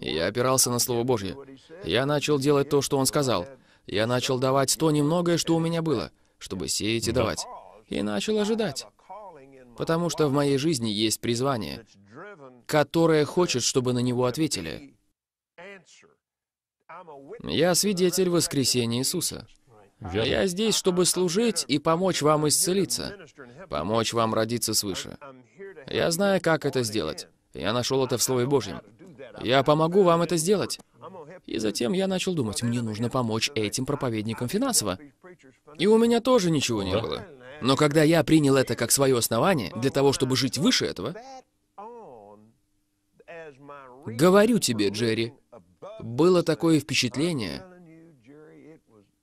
И я опирался на Слово Божье. Я начал делать то, что Он сказал. Я начал давать то немногое, что у меня было, чтобы сеять и давать. И начал ожидать. Потому что в моей жизни есть призвание, которое хочет, чтобы на него ответили. Я свидетель воскресения Иисуса. Я здесь, чтобы служить и помочь вам исцелиться, помочь вам родиться свыше. Я знаю, как это сделать. Я нашел это в Слове Божьем. Я помогу вам это сделать. И затем я начал думать, мне нужно помочь этим проповедникам финансово. И у меня тоже ничего не было. Но когда я принял это как свое основание для того, чтобы жить выше этого, говорю тебе, Джерри, было такое впечатление,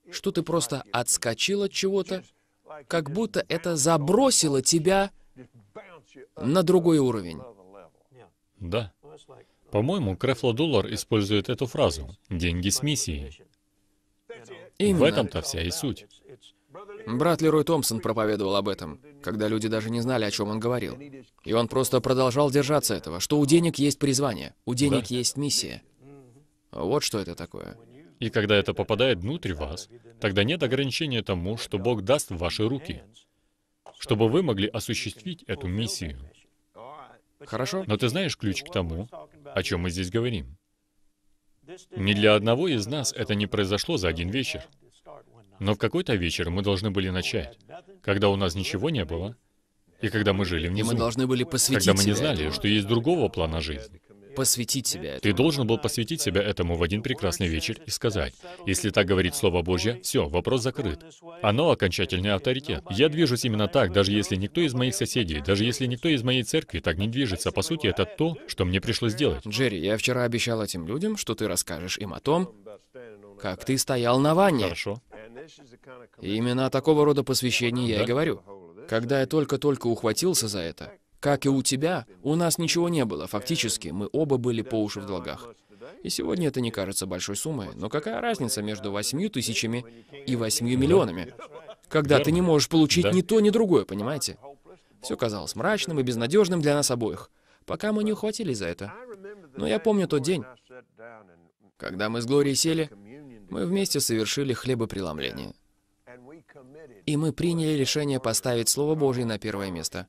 что ты просто отскочил от чего-то, как будто это забросило тебя на другой уровень. Да. По-моему, Крефло Дуллар использует эту фразу «деньги с миссией». Именно. В этом-то вся и суть. Брат Лерой Томпсон проповедовал об этом, когда люди даже не знали, о чем он говорил. И он просто продолжал держаться этого, что у денег есть призвание, у денег да. есть миссия. Вот что это такое. И когда это попадает внутрь вас, тогда нет ограничения тому, что Бог даст в ваши руки, чтобы вы могли осуществить эту миссию. Хорошо. Но ты знаешь ключ к тому, о чем мы здесь говорим. Ни для одного из нас это не произошло за один вечер. Но в какой-то вечер мы должны были начать, когда у нас ничего не было, и когда мы жили внизу. И мы должны были посвятить Когда мы не знали, этому. что есть другого плана жизни. Посвятить себя этому. Ты должен был посвятить себя этому в один прекрасный вечер и сказать, если так говорит Слово Божье, все, вопрос закрыт. Оно окончательный авторитет. Я движусь именно так, даже если никто из моих соседей, даже если никто из моей церкви так не движется. По сути, это то, что мне пришлось делать. Джерри, я вчера обещал этим людям, что ты расскажешь им о том, как ты стоял на ванне. Хорошо. И именно о такого рода посвящении да? я и говорю. Когда я только-только ухватился за это, как и у тебя, у нас ничего не было. Фактически, мы оба были по уши в долгах. И сегодня это не кажется большой суммой, но какая разница между восьмью тысячами и восьмью миллионами, когда ты не можешь получить ни то, ни другое, понимаете? Все казалось мрачным и безнадежным для нас обоих, пока мы не ухватились за это. Но я помню тот день, когда мы с Глорией сели, мы вместе совершили хлебопреломление. И мы приняли решение поставить Слово Божье на первое место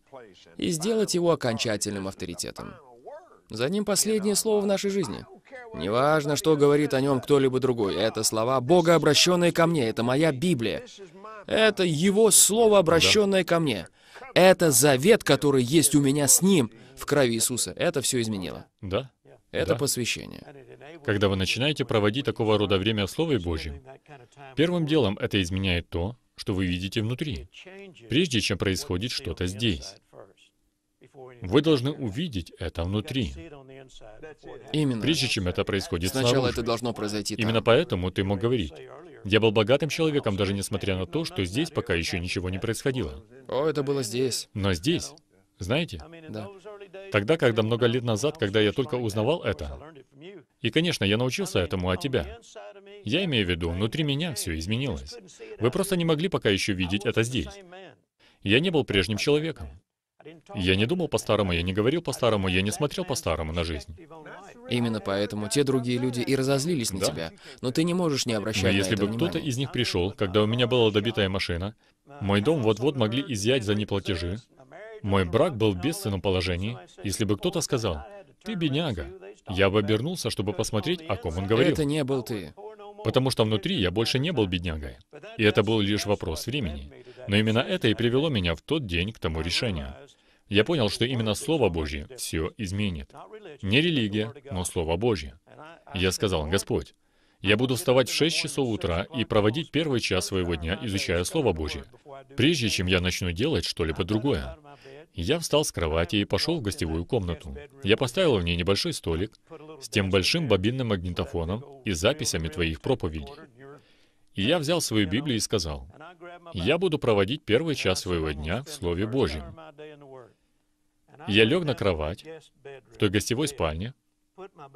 и сделать его окончательным авторитетом. За ним последнее слово в нашей жизни. Неважно, что говорит о нем кто-либо другой. Это слова Бога, обращенные ко мне. Это моя Библия. Это Его Слово, обращенное да. ко мне. Это завет, который есть у меня с Ним в крови Иисуса. Это все изменило. Да. Это да. посвящение. Когда вы начинаете проводить такого рода время в Слове Божьем, первым делом это изменяет то, что вы видите внутри, прежде чем происходит что-то здесь. Вы должны увидеть это внутри. Именно. Прежде чем это происходит Сначала снаружи. это должно произойти там. Именно поэтому ты мог говорить. Я был богатым человеком, даже несмотря на то, что здесь пока еще ничего не происходило. О, это было здесь. Но здесь знаете? Да. Тогда, когда много лет назад, когда я только узнавал это, и, конечно, я научился этому от тебя. Я имею в виду, внутри меня все изменилось. Вы просто не могли пока еще видеть это здесь. Я не был прежним человеком. Я не думал по-старому, я не говорил по-старому, я не смотрел по-старому на жизнь. Именно поэтому те другие люди и разозлились на да? тебя. Но ты не можешь не обращать Но если бы кто-то из них пришел, когда у меня была добитая машина, мой дом вот-вот могли изъять за неплатежи, мой брак был в бедственном положении. Если бы кто-то сказал, «Ты бедняга», я бы обернулся, чтобы посмотреть, о ком он говорил. Это не был ты. Потому что внутри я больше не был беднягой. И это был лишь вопрос времени. Но именно это и привело меня в тот день к тому решению. Я понял, что именно Слово Божье все изменит. Не религия, но Слово Божье. Я сказал, «Господь, я буду вставать в 6 часов утра и проводить первый час своего дня, изучая Слово Божье, прежде чем я начну делать что-либо другое. Я встал с кровати и пошел в гостевую комнату. Я поставил в ней небольшой столик с тем большим бобинным магнитофоном и записями твоих проповедей. И я взял свою Библию и сказал, «Я буду проводить первый час своего дня в Слове Божьем». Я лег на кровать в той гостевой спальне,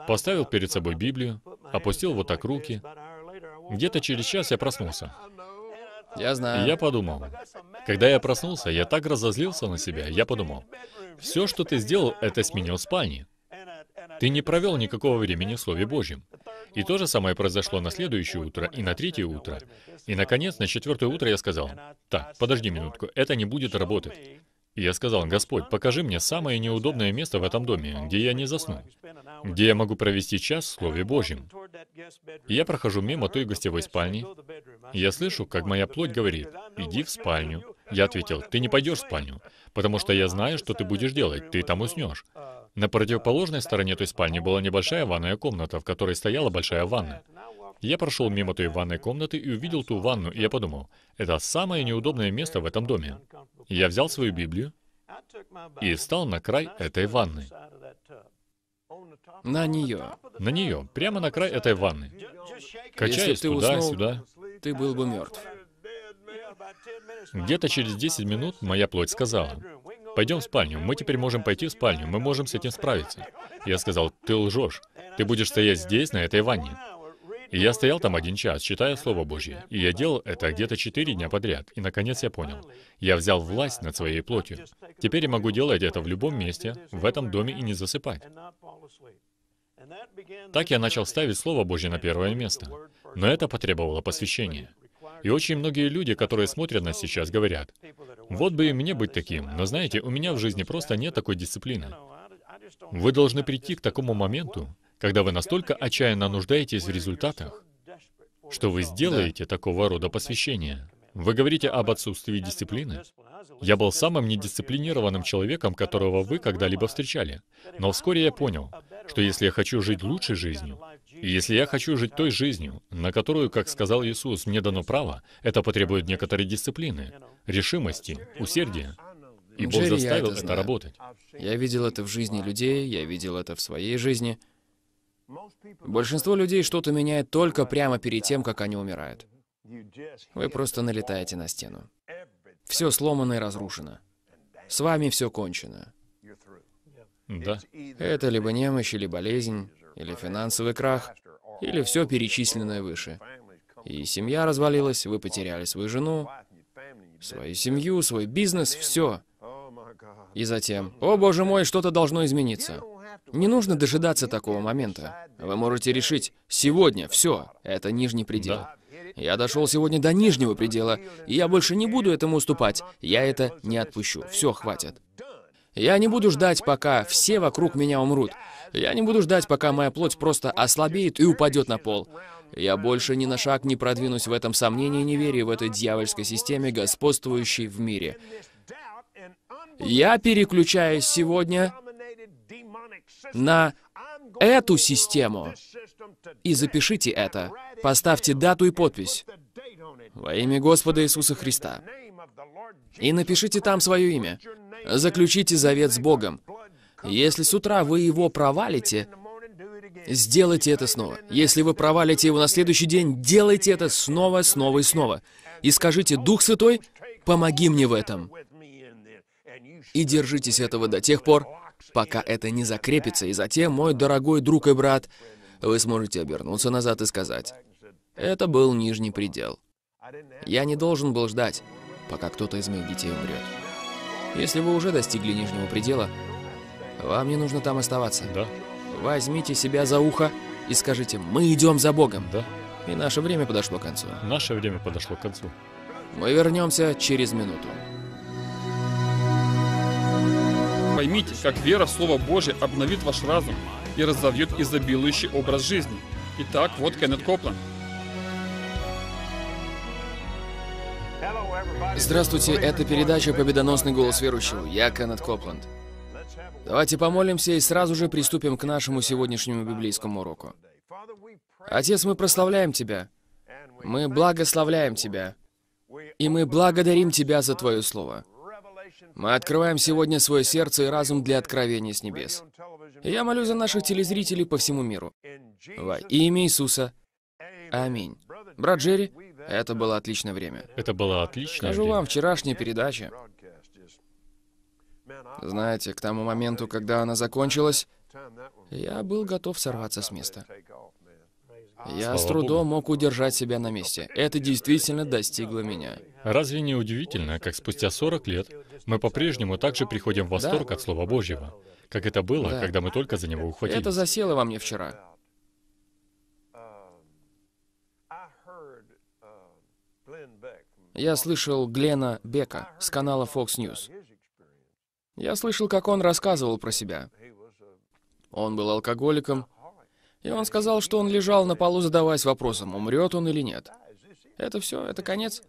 поставил перед собой Библию, опустил вот так руки. Где-то через час я проснулся. Я знаю. Я подумал. Когда я проснулся, я так разозлился на себя. Я подумал, все, что ты сделал, это сменил спальни. Ты не провел никакого времени в Слове Божьем. И то же самое произошло на следующее утро, и на третье утро. И, наконец, на четвертое утро я сказал, «Так, подожди минутку, это не будет работать я сказал, «Господь, покажи мне самое неудобное место в этом доме, где я не засну, где я могу провести час в Слове Божьем». я прохожу мимо той гостевой спальни, я слышу, как моя плоть говорит, «Иди в спальню». Я ответил, «Ты не пойдешь в спальню, потому что я знаю, что ты будешь делать, ты там уснешь». На противоположной стороне той спальни была небольшая ванная комната, в которой стояла большая ванна. Я прошел мимо той ванной комнаты и увидел ту ванну, и я подумал, это самое неудобное место в этом доме. Я взял свою Библию и встал на край этой ванны. На нее. На нее, прямо на край этой ванны. Качаясь Если ты туда, уснул, сюда. Ты был бы мертв. Где-то через 10 минут моя плоть сказала, «Пойдем в спальню, мы теперь можем пойти в спальню, мы можем с этим справиться». Я сказал, «Ты лжешь, ты будешь стоять здесь, на этой ванне». И я стоял там один час, читая Слово Божье. И я делал это где-то четыре дня подряд. И, наконец, я понял. Я взял власть над своей плотью. Теперь я могу делать это в любом месте, в этом доме и не засыпать. Так я начал ставить Слово Божье на первое место. Но это потребовало посвящения. И очень многие люди, которые смотрят нас сейчас, говорят, «Вот бы и мне быть таким, но знаете, у меня в жизни просто нет такой дисциплины». Вы должны прийти к такому моменту, когда вы настолько отчаянно нуждаетесь в результатах, что вы сделаете такого рода посвящение. Вы говорите об отсутствии дисциплины. Я был самым недисциплинированным человеком, которого вы когда-либо встречали. Но вскоре я понял, что если я хочу жить лучшей жизнью, и если я хочу жить той жизнью, на которую, как сказал Иисус, мне дано право, это потребует некоторой дисциплины, решимости, усердия. И Бог Джерри, заставил это, это работать. Я видел это в жизни людей, я видел это в своей жизни — Большинство людей что-то меняет только прямо перед тем, как они умирают. Вы просто налетаете на стену. Все сломано и разрушено. С вами все кончено. Да. Это либо немощь, или болезнь, или финансовый крах, или все перечисленное выше. И семья развалилась, вы потеряли свою жену, свою семью, свой бизнес, все. И затем, о боже мой, что-то должно измениться. Не нужно дожидаться такого момента. Вы можете решить, сегодня все, это нижний предел. Да. Я дошел сегодня до нижнего предела, и я больше не буду этому уступать. Я это не отпущу. Все, хватит. Я не буду ждать, пока все вокруг меня умрут. Я не буду ждать, пока моя плоть просто ослабеет и упадет на пол. Я больше ни на шаг не продвинусь в этом сомнении и неверии в этой дьявольской системе, господствующей в мире. Я переключаюсь сегодня на эту систему. И запишите это. Поставьте дату и подпись. Во имя Господа Иисуса Христа. И напишите там свое имя. Заключите завет с Богом. Если с утра вы его провалите, сделайте это снова. Если вы провалите его на следующий день, делайте это снова, снова и снова. И скажите, Дух Святой, помоги мне в этом. И держитесь этого до тех пор, пока это не закрепится, и затем, мой дорогой друг и брат, вы сможете обернуться назад и сказать, «Это был нижний предел. Я не должен был ждать, пока кто-то из моих детей умрет». Если вы уже достигли нижнего предела, вам не нужно там оставаться. Да. Возьмите себя за ухо и скажите, мы идем за Богом. Да. И наше время подошло к концу. Наше время подошло к концу. Мы вернемся через минуту. Поймите, как вера в Слово Божье обновит ваш разум и разовьет изобилующий образ жизни. Итак, вот Кеннет Копланд. Здравствуйте, это передача «Победоносный голос верующего». Я Кеннет Копланд. Давайте помолимся и сразу же приступим к нашему сегодняшнему библейскому уроку. Отец, мы прославляем Тебя. Мы благословляем Тебя. И мы благодарим Тебя за Твое Слово. Мы открываем сегодня свое сердце и разум для откровения с небес. я молю за наших телезрителей по всему миру. Во имя Иисуса. Аминь. Брат Джерри, это было отличное время. Это было отличное Скажу время. вам, вчерашняя передача. Знаете, к тому моменту, когда она закончилась, я был готов сорваться с места. Я Слава с трудом Богу. мог удержать себя на месте. Это действительно достигло меня. Разве не удивительно, как спустя 40 лет мы по-прежнему также приходим в восторг да. от Слова Божьего, как это было, да. когда мы только за него ухватились? Это засело во мне вчера. Я слышал Глена Бека с канала Fox News. Я слышал, как он рассказывал про себя. Он был алкоголиком, и он сказал, что он лежал на полу, задаваясь вопросом, умрет он или нет. Это все, это конец.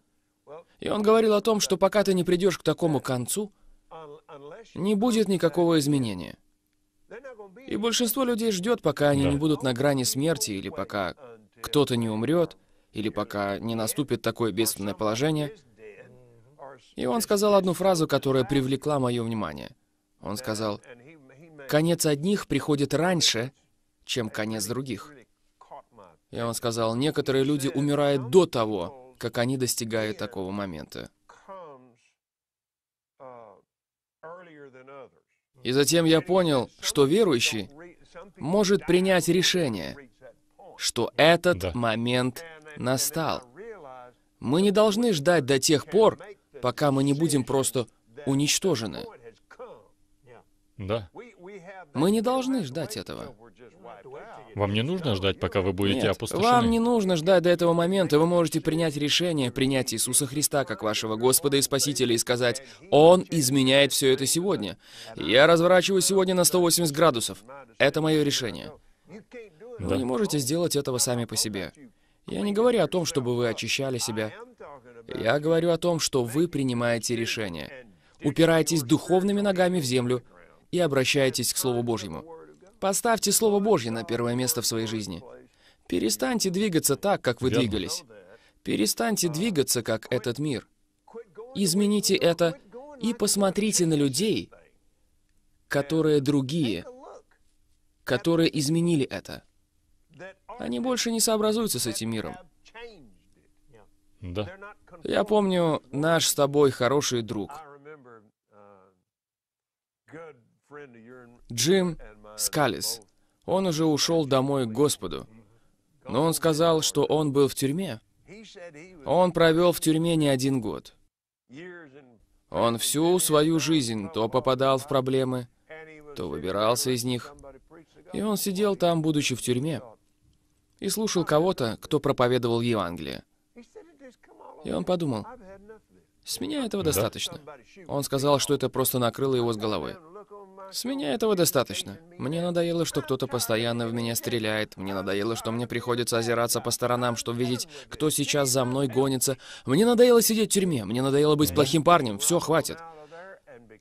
И он говорил о том, что пока ты не придешь к такому концу, не будет никакого изменения. И большинство людей ждет, пока они да. не будут на грани смерти, или пока кто-то не умрет, или пока не наступит такое бедственное положение. И он сказал одну фразу, которая привлекла мое внимание. Он сказал, «Конец одних приходит раньше, чем конец других. И он сказал, некоторые люди умирают до того, как они достигают такого момента. Uh, и затем я понял, что верующий может принять решение, что этот да. момент настал. Мы не должны ждать до тех пор, пока мы не будем просто уничтожены. Да. Мы не должны ждать этого. Вам не нужно ждать, пока вы будете Нет, опустошены? вам не нужно ждать до этого момента. Вы можете принять решение, принять Иисуса Христа как вашего Господа и Спасителя и сказать, «Он изменяет все это сегодня. Я разворачиваю сегодня на 180 градусов. Это мое решение». Да. Вы не можете сделать этого сами по себе. Я не говорю о том, чтобы вы очищали себя. Я говорю о том, что вы принимаете решение. Упираетесь духовными ногами в землю и обращаетесь к Слову Божьему. Поставьте Слово Божье на первое место в своей жизни. Перестаньте двигаться так, как вы двигались. Перестаньте двигаться, как этот мир. Измените это и посмотрите на людей, которые другие, которые изменили это. Они больше не сообразуются с этим миром. Да. Я помню, наш с тобой хороший друг, uh, Джим Скалис. Он уже ушел домой к Господу. Но он сказал, что он был в тюрьме. Он провел в тюрьме не один год. Он всю свою жизнь то попадал в проблемы, то выбирался из них. И он сидел там, будучи в тюрьме, и слушал кого-то, кто проповедовал Евангелие. И он подумал, с меня этого достаточно. Он сказал, что это просто накрыло его с головы. С меня этого достаточно. Мне надоело, что кто-то постоянно в меня стреляет. Мне надоело, что мне приходится озираться по сторонам, чтобы видеть, кто сейчас за мной гонится. Мне надоело сидеть в тюрьме. Мне надоело быть плохим парнем. Все, хватит.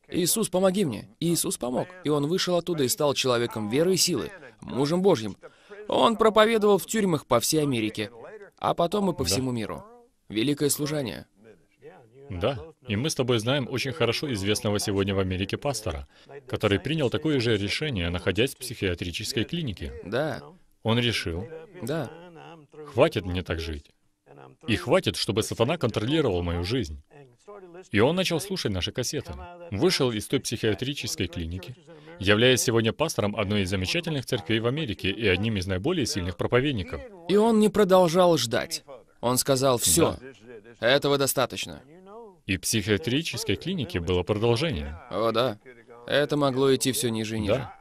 Иисус, помоги мне. Иисус помог. И он вышел оттуда и стал человеком веры и силы, мужем Божьим. Он проповедовал в тюрьмах по всей Америке, а потом и по всему миру. Великое служение. Да. И мы с тобой знаем очень хорошо известного сегодня в Америке пастора, который принял такое же решение, находясь в психиатрической клинике. Да. Он решил, да. хватит мне так жить. И хватит, чтобы сатана контролировал мою жизнь. И он начал слушать наши кассеты. Вышел из той психиатрической клиники, являясь сегодня пастором одной из замечательных церквей в Америке и одним из наиболее сильных проповедников. И он не продолжал ждать. Он сказал, все, да. этого достаточно. И психиатрической клинике было продолжение. О, да. Это могло идти все ниже и ниже. Да.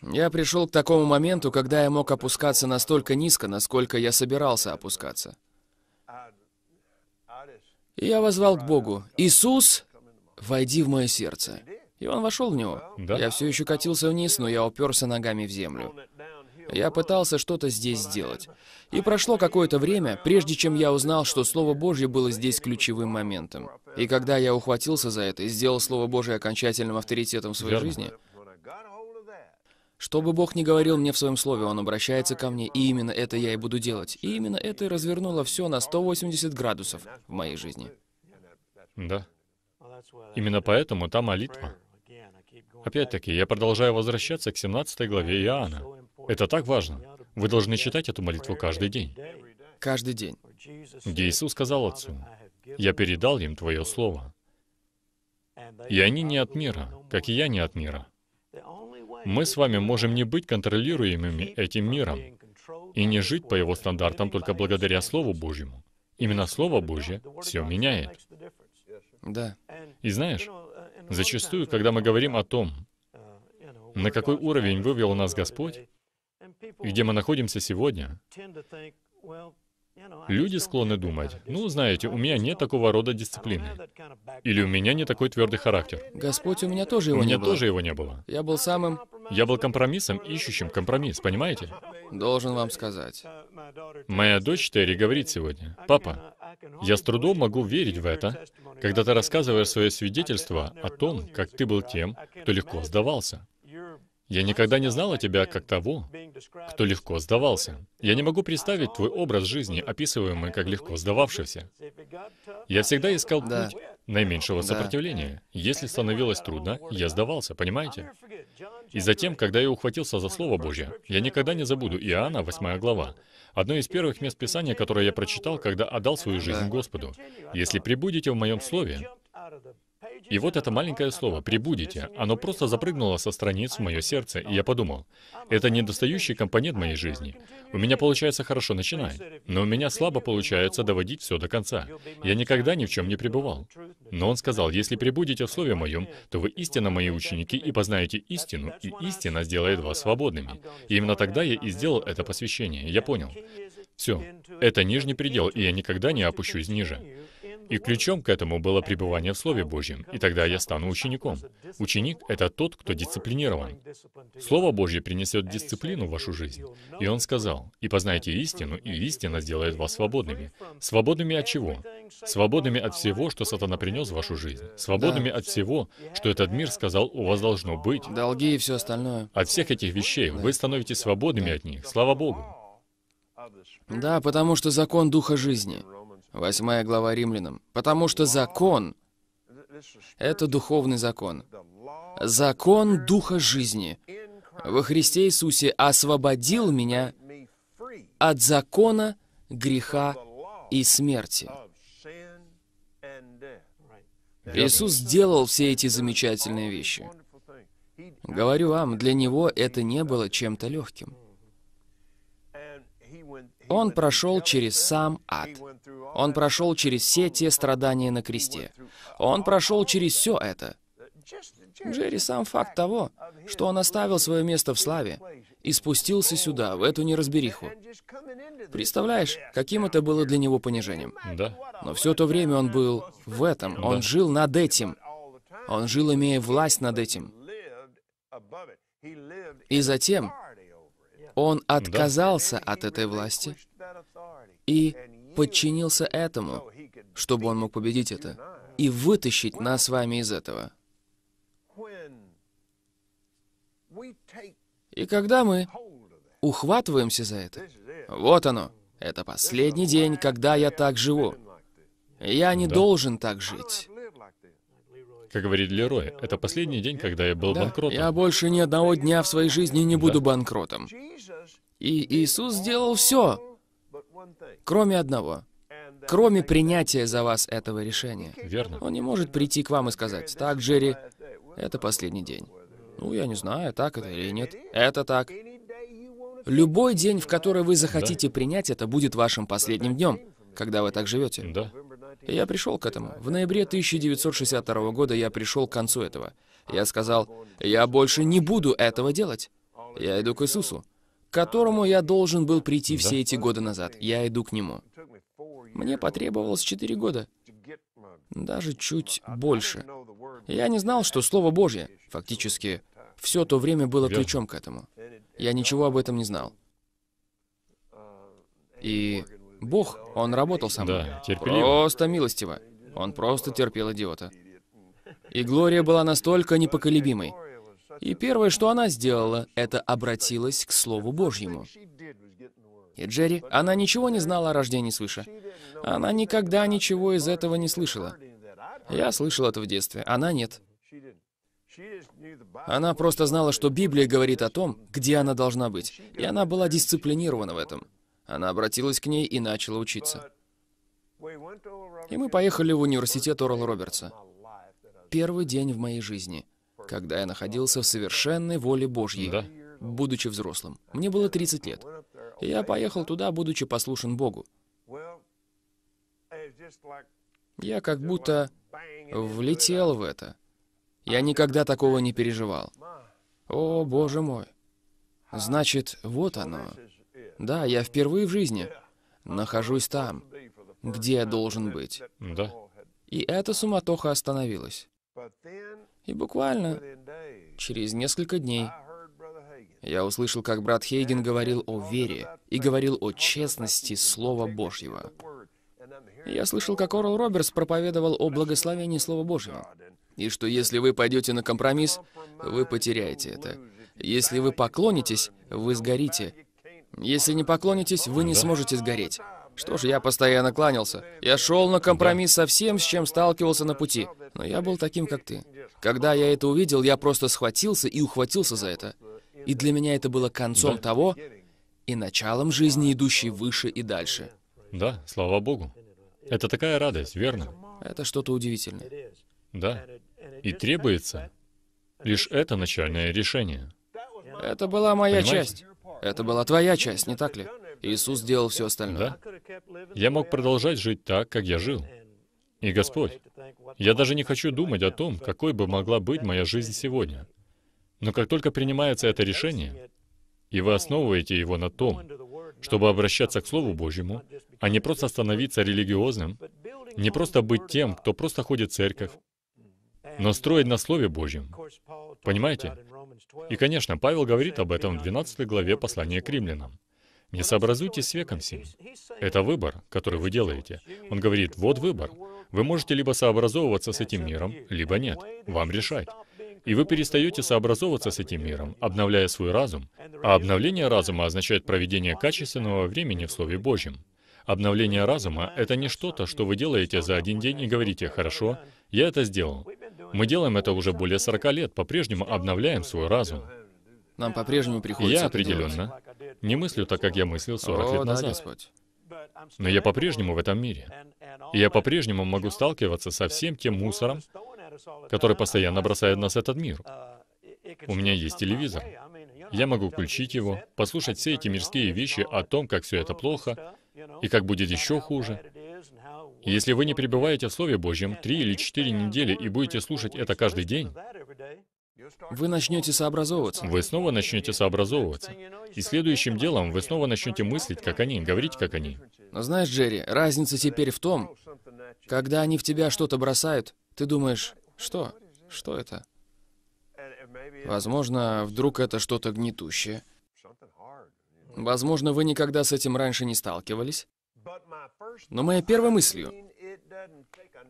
Я пришел к такому моменту, когда я мог опускаться настолько низко, насколько я собирался опускаться. И я возвал к Богу, «Иисус, войди в мое сердце». И он вошел в него. Да. Я все еще катился вниз, но я уперся ногами в землю. Я пытался что-то здесь сделать. И прошло какое-то время, прежде чем я узнал, что Слово Божье было здесь ключевым моментом. И когда я ухватился за это и сделал Слово Божье окончательным авторитетом в своей Верно. жизни, что бы Бог ни говорил мне в своем слове, Он обращается ко мне, и именно это я и буду делать. И именно это и развернуло все на 180 градусов в моей жизни. Да. Именно поэтому та молитва. Опять-таки, я продолжаю возвращаться к 17 главе Иоанна. Это так важно. Вы должны читать эту молитву каждый день. Каждый день. Где Иисус сказал Отцу, «Я передал им Твое Слово, и они не от мира, как и я не от мира». Мы с вами можем не быть контролируемыми этим миром и не жить по его стандартам только благодаря Слову Божьему. Именно Слово Божье все меняет. Да. И знаешь, зачастую, когда мы говорим о том, на какой уровень вывел нас Господь, где мы находимся сегодня, люди склонны думать, ну, знаете, у меня нет такого рода дисциплины. Или у меня не такой твердый характер. Господь, у меня тоже его у меня не было. тоже его не было. Я был самым... Я был компромиссом, ищущим компромисс, понимаете? Должен вам сказать. Моя дочь Терри говорит сегодня, «Папа, я с трудом могу верить в это, когда ты рассказываешь свое свидетельство о том, как ты был тем, кто легко сдавался. Я никогда не знала тебя как того, кто легко сдавался. Я не могу представить твой образ жизни, описываемый как легко сдававшийся. Я всегда искал да. путь наименьшего сопротивления. Если становилось трудно, я сдавался, понимаете? И затем, когда я ухватился за Слово Божье, я никогда не забуду Иоанна, 8 глава. Одно из первых мест Писания, которое я прочитал, когда отдал свою жизнь Господу. «Если прибудете в моем слове, и вот это маленькое слово «прибудете», оно просто запрыгнуло со страниц в мое сердце, и я подумал, это недостающий компонент моей жизни. У меня получается хорошо начинать, но у меня слабо получается доводить все до конца. Я никогда ни в чем не пребывал. Но он сказал, если прибудете в слове моем, то вы истинно мои ученики и познаете истину, и истина сделает вас свободными. И именно тогда я и сделал это посвящение. Я понял. Все. Это нижний предел, и я никогда не опущусь ниже. И ключом к этому было пребывание в Слове Божьем. И тогда я стану учеником. Ученик — это тот, кто дисциплинирован. Слово Божье принесет дисциплину в вашу жизнь. И он сказал, «И познайте истину, и истина сделает вас свободными». Свободными от чего? Свободными от всего, что сатана принес в вашу жизнь. Свободными да. от всего, что этот мир сказал, у вас должно быть. Долги и все остальное. От всех этих вещей да. вы становитесь свободными да. от них. Слава Богу. Да, потому что закон Духа жизни. Восьмая глава римлянам. Потому что закон — это духовный закон. Закон Духа жизни во Христе Иисусе освободил меня от закона греха и смерти. Иисус сделал все эти замечательные вещи. Говорю вам, для Него это не было чем-то легким. Он прошел через сам ад. Он прошел через все те страдания на кресте. Он прошел через все это. Джерри сам факт того, что он оставил свое место в славе и спустился сюда, в эту неразбериху. Представляешь, каким это было для него понижением? Да. Но все то время он был в этом, да. он жил над этим. Он жил, имея власть над этим. И затем он отказался да. от этой власти и подчинился этому, чтобы он мог победить это и вытащить нас с вами из этого. И когда мы ухватываемся за это, вот оно, это последний день, когда я так живу. Я не да. должен так жить. Как говорит Лерой, это последний день, когда я был да, банкротом. Я больше ни одного дня в своей жизни не буду да. банкротом. И Иисус сделал все, Кроме одного. Кроме принятия за вас этого решения. Верно. Он не может прийти к вам и сказать, «Так, Джерри, это последний день». Ну, я не знаю, так это или нет. Это так. Любой день, в который вы захотите да. принять это, будет вашим последним днем, когда вы так живете. Да. я пришел к этому. В ноябре 1962 года я пришел к концу этого. Я сказал, я больше не буду этого делать. Я иду к Иисусу к которому я должен был прийти все эти годы назад. Я иду к нему. Мне потребовалось четыре года, даже чуть больше. Я не знал, что Слово Божье, фактически, все то время было ключом к этому. Я ничего об этом не знал. И Бог, Он работал со мной. Да, терпеливо. Просто милостиво. Он просто терпел идиота. И Глория была настолько непоколебимой. И первое, что она сделала, это обратилась к Слову Божьему. И Джерри, она ничего не знала о рождении свыше. Она никогда ничего из этого не слышала. Я слышал это в детстве, она нет. Она просто знала, что Библия говорит о том, где она должна быть, и она была дисциплинирована в этом. Она обратилась к ней и начала учиться. И мы поехали в университет Орла Робертса. Первый день в моей жизни когда я находился в совершенной воле Божьей, да. будучи взрослым. Мне было 30 лет. я поехал туда, будучи послушен Богу. Я как будто влетел в это. Я никогда такого не переживал. О, Боже мой! Значит, вот оно. Да, я впервые в жизни нахожусь там, где я должен быть. Да. И эта суматоха остановилась. И буквально через несколько дней я услышал, как брат Хейген говорил о вере и говорил о честности Слова Божьего. Я слышал, как Орл Робертс проповедовал о благословении Слова Божьего. И что если вы пойдете на компромисс, вы потеряете это. Если вы поклонитесь, вы сгорите. Если не поклонитесь, вы не сможете сгореть. Что ж, я постоянно кланялся. Я шел на компромисс со всем, с чем сталкивался на пути. Но я был таким, как ты. Когда я это увидел, я просто схватился и ухватился за это. И для меня это было концом да. того и началом жизни, идущей выше и дальше. Да, слава Богу. Это такая радость, верно? Это что-то удивительное. Да. И требуется лишь это начальное решение. Это была моя Понимаете? часть. Это была твоя часть, не так ли? Иисус сделал все остальное. Да. Я мог продолжать жить так, как я жил. И Господь, я даже не хочу думать о том, какой бы могла быть моя жизнь сегодня. Но как только принимается это решение, и вы основываете его на том, чтобы обращаться к Слову Божьему, а не просто становиться религиозным, не просто быть тем, кто просто ходит в церковь, но строить на Слове Божьем. Понимаете? И, конечно, Павел говорит об этом в 12 главе послания к римлянам. Не сообразуйтесь с веком сим. Это выбор, который вы делаете. Он говорит, вот выбор. Вы можете либо сообразовываться с этим миром, либо нет. Вам решать. И вы перестаете сообразовываться с этим миром, обновляя свой разум. А обновление разума означает проведение качественного времени в Слове Божьем. Обновление разума — это не что-то, что вы делаете за один день и говорите, «Хорошо, я это сделал». Мы делаем это уже более 40 лет, по-прежнему обновляем свой разум. Нам по-прежнему приходится. Я определенно не мыслю так, как я мыслил 40 О, лет назад. Да, Господь. Но я по-прежнему в этом мире. И я по-прежнему могу сталкиваться со всем тем мусором, который постоянно бросает нас этот мир. У меня есть телевизор. Я могу включить его, послушать все эти мирские вещи о том, как все это плохо, и как будет еще хуже. Если вы не пребываете в Слове Божьем три или четыре недели и будете слушать это каждый день, вы начнете сообразовываться. Вы снова начнете сообразовываться. И следующим делом вы снова начнете мыслить, как они, говорить, как они. Но знаешь, Джерри, разница теперь в том, когда они в тебя что-то бросают, ты думаешь, что? Что это? Возможно, вдруг это что-то гнетущее. Возможно, вы никогда с этим раньше не сталкивались. Но моя первой мыслью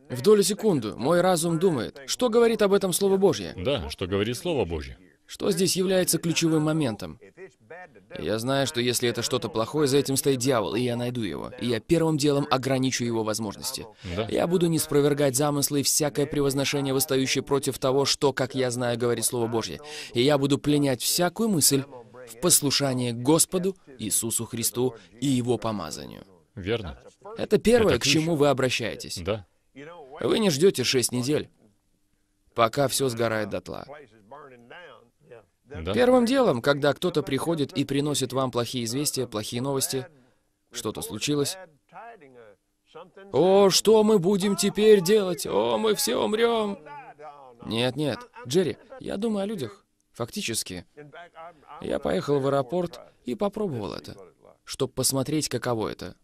в долю секунды мой разум думает, что говорит об этом Слово Божье. Да, что говорит Слово Божье. Что здесь является ключевым моментом? Я знаю, что если это что-то плохое, за этим стоит дьявол, и я найду его. И я первым делом ограничу его возможности. Да. Я буду не спровергать замыслы и всякое превозношение, восстающее против того, что, как я знаю, говорит Слово Божье. И я буду пленять всякую мысль в послушание Господу, Иисусу Христу и Его помазанию. Верно. Это первое, это к чему вы обращаетесь. Да. Вы не ждете шесть недель, пока все сгорает дотла. Да. Первым делом, когда кто-то приходит и приносит вам плохие известия, плохие новости, что-то случилось. О, что мы будем теперь делать? О, мы все умрем. Нет, нет. Джерри, я думаю о людях. Фактически. Я поехал в аэропорт и попробовал это, чтобы посмотреть, каково это.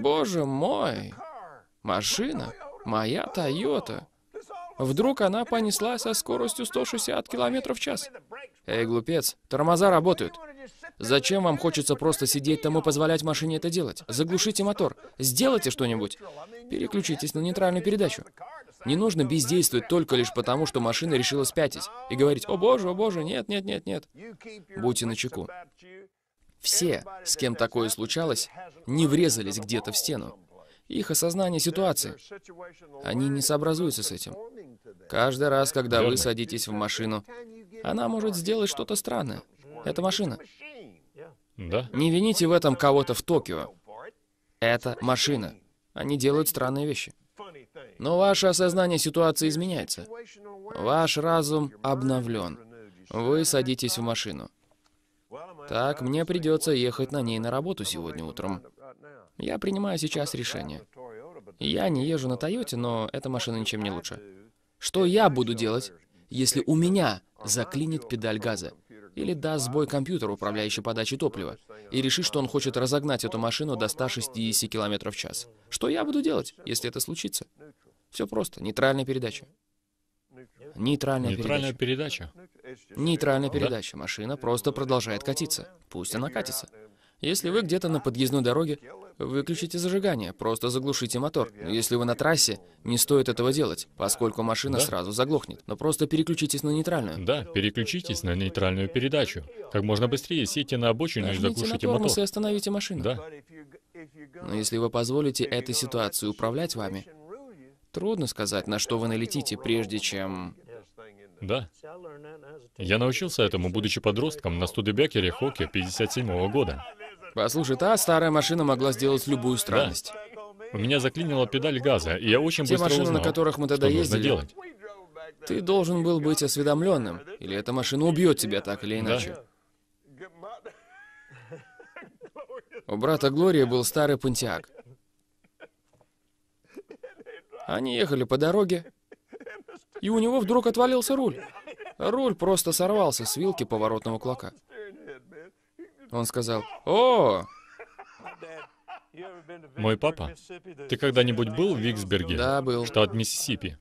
Боже мой! Машина? Моя Тойота. Вдруг она понеслась со скоростью 160 км в час. Эй, глупец, тормоза работают. Зачем вам хочется просто сидеть там и позволять машине это делать? Заглушите мотор, сделайте что-нибудь. Переключитесь на нейтральную передачу. Не нужно бездействовать только лишь потому, что машина решила спятить и говорить «О боже, о боже, нет, нет, нет, нет». Будьте начеку. Все, с кем такое случалось, не врезались где-то в стену их осознание ситуации. Они не сообразуются с этим. Каждый раз, когда вы садитесь в машину, она может сделать что-то странное. Это машина. Да. Не вините в этом кого-то в Токио. Это машина. Они делают странные вещи. Но ваше осознание ситуации изменяется. Ваш разум обновлен. Вы садитесь в машину. Так, мне придется ехать на ней на работу сегодня утром. Я принимаю сейчас решение. Я не езжу на Тойоте, но эта машина ничем не лучше. Что я буду делать, если у меня заклинит педаль газа? Или даст сбой компьютер, управляющий подачей топлива, и решит, что он хочет разогнать эту машину до 160 км в час? Что я буду делать, если это случится? Все просто. Нейтральная передача. Нейтральная, Нейтральная передача. передача. Нейтральная передача. Машина просто продолжает катиться. Пусть она катится. Если вы где-то на подъездной дороге, выключите зажигание, просто заглушите мотор. Но если вы на трассе, не стоит этого делать, поскольку машина да. сразу заглохнет. Но просто переключитесь на нейтральную. Да, переключитесь на нейтральную передачу. Как можно быстрее сидите на обочину Нажмите и заглушите на мотор. и остановите машину. Да. Но если вы позволите этой ситуации управлять вами, трудно сказать, на что вы налетите, прежде чем... Да. Я научился этому, будучи подростком на Студебекере Хоке 57 -го года. Послушай, а, та старая машина могла сделать любую странность. У меня заклинила педаль газа, и я очень Те быстро машины, узнал, на которых мы тогда ездили, нужно делать. Ты должен был быть осведомленным, или эта машина убьет тебя так или иначе. Да. У брата Глории был старый пантеак. Они ехали по дороге, и у него вдруг отвалился руль. Руль просто сорвался с вилки поворотного клока. Он сказал, «О!» Мой папа, ты когда-нибудь был в Виксберге? Да, был. Штат Миссисипи.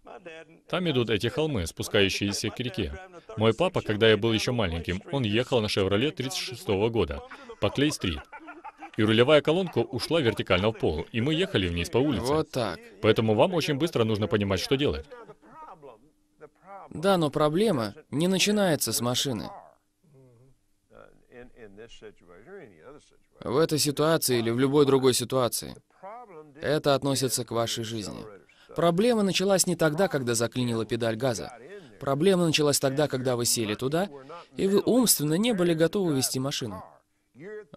Там идут эти холмы, спускающиеся к реке. Мой папа, когда я был еще маленьким, он ехал на «Шевроле» 36 -го года по Клей-стрит. И рулевая колонка ушла вертикально в пол, и мы ехали вниз по улице. Вот так. Поэтому вам очень быстро нужно понимать, что делать. Да, но проблема не начинается с машины в этой ситуации или в любой другой ситуации. Это относится к вашей жизни. Проблема началась не тогда, когда заклинила педаль газа. Проблема началась тогда, когда вы сели туда, и вы умственно не были готовы вести машину.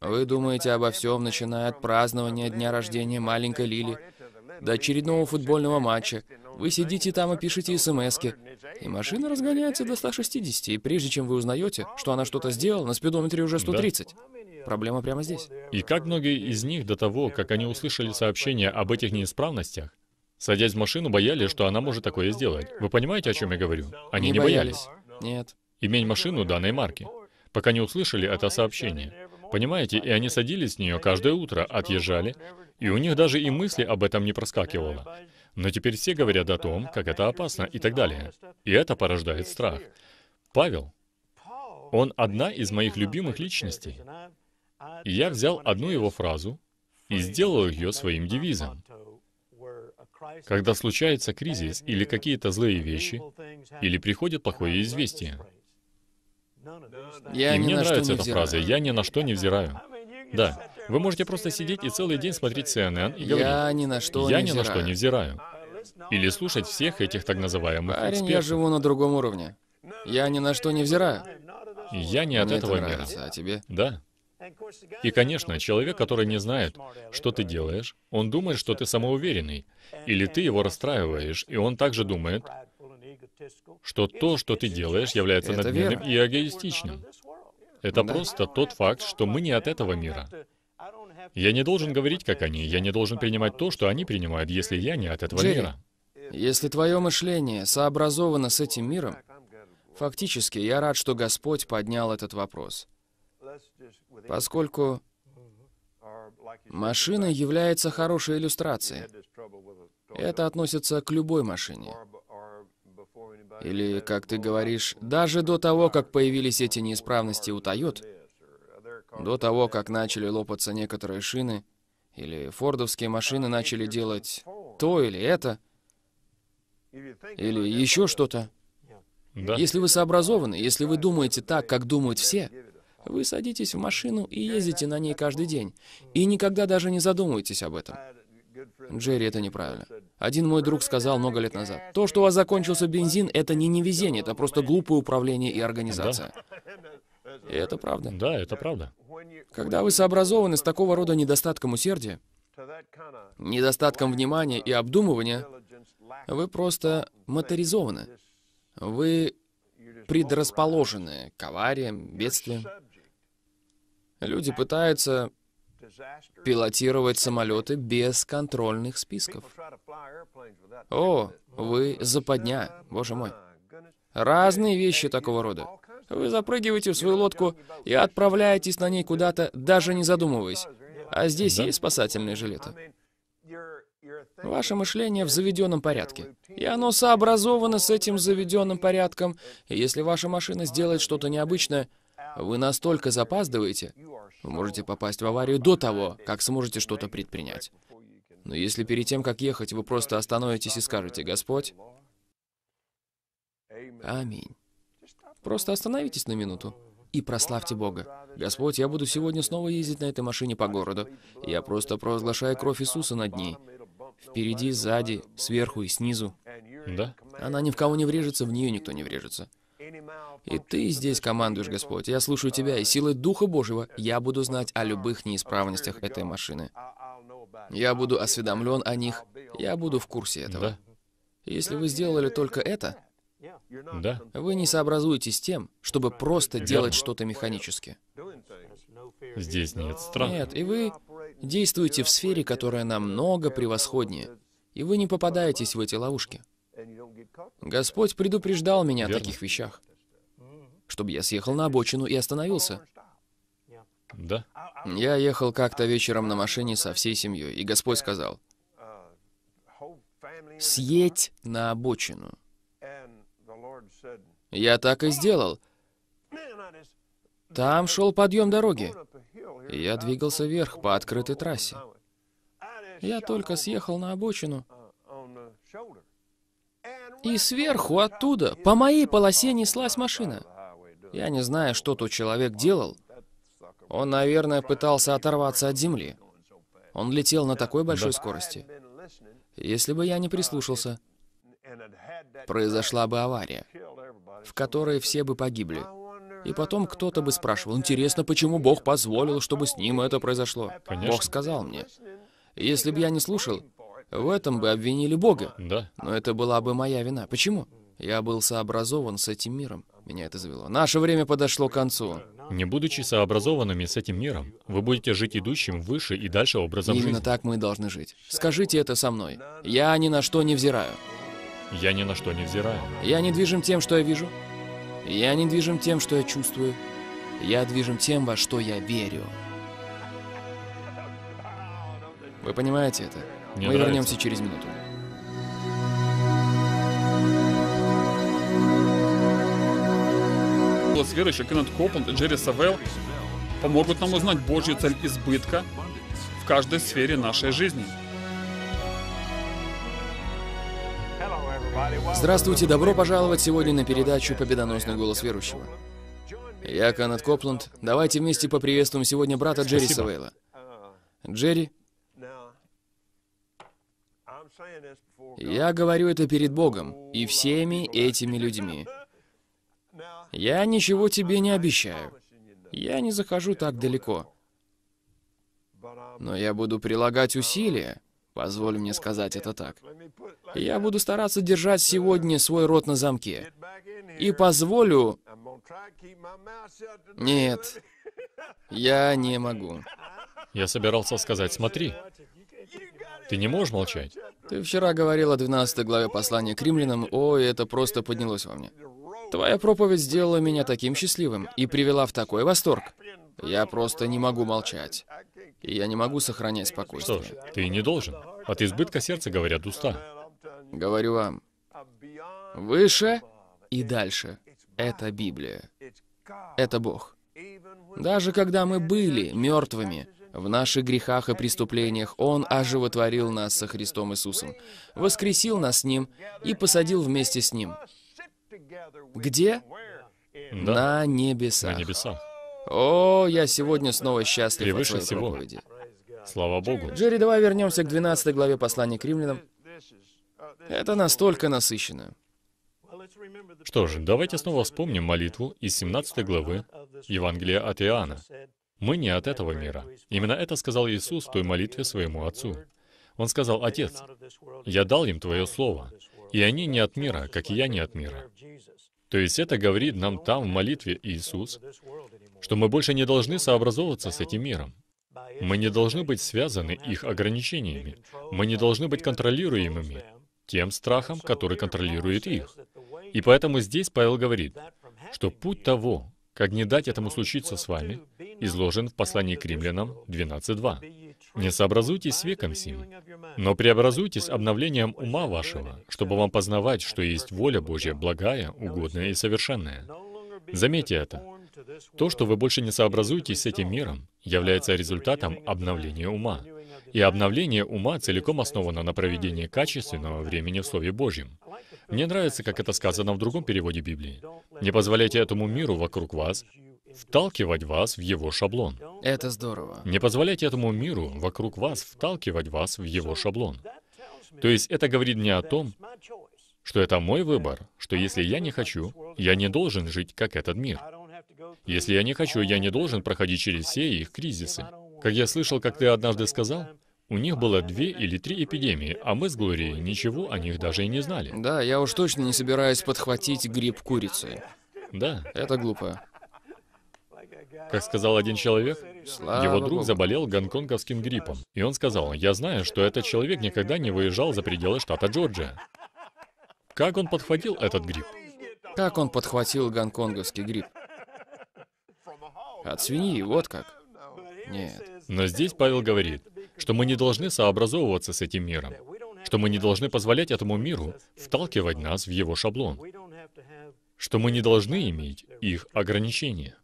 Вы думаете обо всем, начиная от празднования дня рождения маленькой Лили, до очередного футбольного матча. Вы сидите там и пишете смс И машина разгоняется до 160, и прежде чем вы узнаете, что она что-то сделала, на спидометре уже 130. Да. Проблема прямо здесь. И как многие из них до того, как они услышали сообщение об этих неисправностях, садясь в машину, боялись, что она может такое сделать. Вы понимаете, о чем я говорю? Они не, не боялись. боялись. Нет. Иметь машину данной марки. Пока не услышали это сообщение. Понимаете, и они садились с нее каждое утро, отъезжали, и у них даже и мысли об этом не проскакивало. Но теперь все говорят о том, как это опасно и так далее. И это порождает страх. Павел, он одна из моих любимых личностей. И я взял одну его фразу и сделал ее своим девизом. Когда случается кризис или какие-то злые вещи, или приходит плохое известие. Я и мне нравится эта взираю. фраза «я ни на что не взираю». Да, вы можете просто сидеть и целый день смотреть CNN и говорить... Я ни на что Я не ни на взираю». что не взираю. Или слушать всех этих так называемых Парень, я живу на другом уровне. Я ни на что не взираю. Я не от Мне этого это мира. нравится, а тебе? Да. И, конечно, человек, который не знает, что ты делаешь, он думает, что ты самоуверенный, или ты его расстраиваешь, и он также думает, что то, что ты делаешь, является надменным и эгоистичным. Это Да. просто тот факт, что мы не от этого мира. Я не должен говорить, как они. Я не должен принимать то, что они принимают, если я не от этого Джерри, мира. Если твое мышление сообразовано с этим миром, фактически я рад, что Господь поднял этот вопрос. Поскольку машина является хорошей иллюстрацией. Это относится к любой машине. Или, как ты говоришь, даже до того, как появились эти неисправности у Toyota, до того, как начали лопаться некоторые шины, или фордовские машины начали делать то или это, или еще что-то. Да. Если вы сообразованы, если вы думаете так, как думают все, вы садитесь в машину и ездите на ней каждый день, и никогда даже не задумываетесь об этом. Джерри, это неправильно. Один мой друг сказал много лет назад, то, что у вас закончился бензин, это не невезение, это просто глупое управление и организация. Да. И это правда. Да, это правда. Когда вы сообразованы с такого рода недостатком усердия, недостатком внимания и обдумывания, вы просто моторизованы. Вы предрасположены к авариям, бедствиям. Люди пытаются пилотировать самолеты без контрольных списков. О, вы западня, боже мой. Разные вещи такого рода. Вы запрыгиваете в свою лодку и отправляетесь на ней куда-то, даже не задумываясь. А здесь да? есть спасательные жилеты. Ваше мышление в заведенном порядке. И оно сообразовано с этим заведенным порядком. И если ваша машина сделает что-то необычное, вы настолько запаздываете, вы можете попасть в аварию до того, как сможете что-то предпринять. Но если перед тем, как ехать, вы просто остановитесь и скажете «Господь», Аминь. Просто остановитесь на минуту и прославьте Бога. Господь, я буду сегодня снова ездить на этой машине по городу. Я просто провозглашаю кровь Иисуса над ней. Впереди, сзади, сверху и снизу. Да? Она ни в кого не врежется, в нее никто не врежется. И ты здесь командуешь, Господь. Я слушаю тебя, и силой Духа Божьего я буду знать о любых неисправностях этой машины. Я буду осведомлен о них. Я буду в курсе этого. Да. Если вы сделали только это, да. Вы не сообразуете с тем, чтобы просто делать что-то механически. Здесь нет страха. Нет, и вы действуете в сфере, которая намного превосходнее, и вы не попадаетесь в эти ловушки. Господь предупреждал меня Верно. о таких вещах, mm-hmm. чтобы я съехал на обочину и остановился. Да. Я ехал как-то вечером на машине со всей семьей, и Господь сказал, uh, «Съедь на обочину». Я так и сделал. Там шел подъем дороги. Я двигался вверх по открытой трассе. Я только съехал на обочину. И сверху, оттуда, по моей полосе неслась машина. Я не знаю, что тот человек делал. Он, наверное, пытался оторваться от земли. Он летел на такой большой скорости. Если бы я не прислушался, произошла бы авария в которой все бы погибли. И потом кто-то бы спрашивал, интересно, почему Бог позволил, чтобы с ним это произошло? Конечно. Бог сказал мне. Если бы я не слушал, в этом бы обвинили Бога. Да. Но это была бы моя вина. Почему? Я был сообразован с этим миром. Меня это завело. Наше время подошло к концу. Не будучи сообразованными с этим миром, вы будете жить идущим выше и дальше образом Именно жизни. Именно так мы и должны жить. Скажите это со мной. Я ни на что не взираю. Я ни на что не взираю. Я не движим тем, что я вижу. Я не движим тем, что я чувствую. Я движим тем, во что я верю. Вы понимаете это? Мне Мы нравится. вернемся через минуту. голос верующих Кеннет Копланд и Джерри Савелл помогут нам узнать Божью цель избытка в каждой сфере нашей жизни. Здравствуйте, добро пожаловать сегодня на передачу «Победоносный голос верующего». Я Канат Копланд. Давайте вместе поприветствуем сегодня брата Джерри Савейла. Джерри, я говорю это перед Богом и всеми этими людьми. Я ничего тебе не обещаю. Я не захожу так далеко. Но я буду прилагать усилия, Позволь мне сказать это так. Я буду стараться держать сегодня свой рот на замке. И позволю... Нет, я не могу. Я собирался сказать, смотри, ты не можешь молчать. Ты вчера говорил о 12 главе послания к римлянам, о, и это просто поднялось во мне. Твоя проповедь сделала меня таким счастливым и привела в такой восторг. Я просто не могу молчать. И я не могу сохранять спокойствие. Что ж, ты не должен. От избытка сердца говорят уста. Говорю вам, выше и дальше. Это Библия. Это Бог. Даже когда мы были мертвыми, в наших грехах и преступлениях Он оживотворил нас со Христом Иисусом, воскресил нас с Ним и посадил вместе с Ним. Где? Да. На небесах. На небесах. О, я сегодня снова счастлив Превыше от своей всего. проповеди. Слава Богу. Джерри, давай вернемся к 12 главе послания к римлянам. Это настолько насыщенно. Что же, давайте снова вспомним молитву из 17 главы Евангелия от Иоанна. Мы не от этого мира. Именно это сказал Иисус в той молитве своему Отцу. Он сказал, «Отец, я дал им Твое Слово, и они не от мира, как и я не от мира». То есть это говорит нам там в молитве Иисус, что мы больше не должны сообразовываться с этим миром. Мы не должны быть связаны их ограничениями. Мы не должны быть контролируемыми тем страхом, который контролирует их. И поэтому здесь Павел говорит, что путь того, как не дать этому случиться с вами, изложен в послании к римлянам 12.2. «Не сообразуйтесь с веком сим, но преобразуйтесь обновлением ума вашего, чтобы вам познавать, что есть воля Божья благая, угодная и совершенная». Заметьте это. То, что вы больше не сообразуетесь с этим миром, является результатом обновления ума. И обновление ума целиком основано на проведении качественного времени в Слове Божьем. Мне нравится, как это сказано в другом переводе Библии. Не позволяйте этому миру вокруг вас вталкивать вас в его шаблон. Это здорово. Не позволяйте этому миру вокруг вас вталкивать вас в его шаблон. То есть это говорит мне о том, что это мой выбор, что если я не хочу, я не должен жить как этот мир. Если я не хочу, я не должен проходить через все их кризисы. Как я слышал, как ты однажды сказал, у них было две или три эпидемии, а мы с Глорией ничего о них даже и не знали. Да, я уж точно не собираюсь подхватить гриб курицы. Да. Это глупо. Как сказал один человек, Слава его друг Богу. заболел гонконговским гриппом. И он сказал, я знаю, что этот человек никогда не выезжал за пределы штата Джорджия. Как он подхватил этот грипп? Как он подхватил гонконговский грипп? От свиньи, вот как. Нет. Но здесь Павел говорит, что мы не должны сообразовываться с этим миром, что мы не должны позволять этому миру вталкивать нас в его шаблон, что мы не должны иметь их ограничения.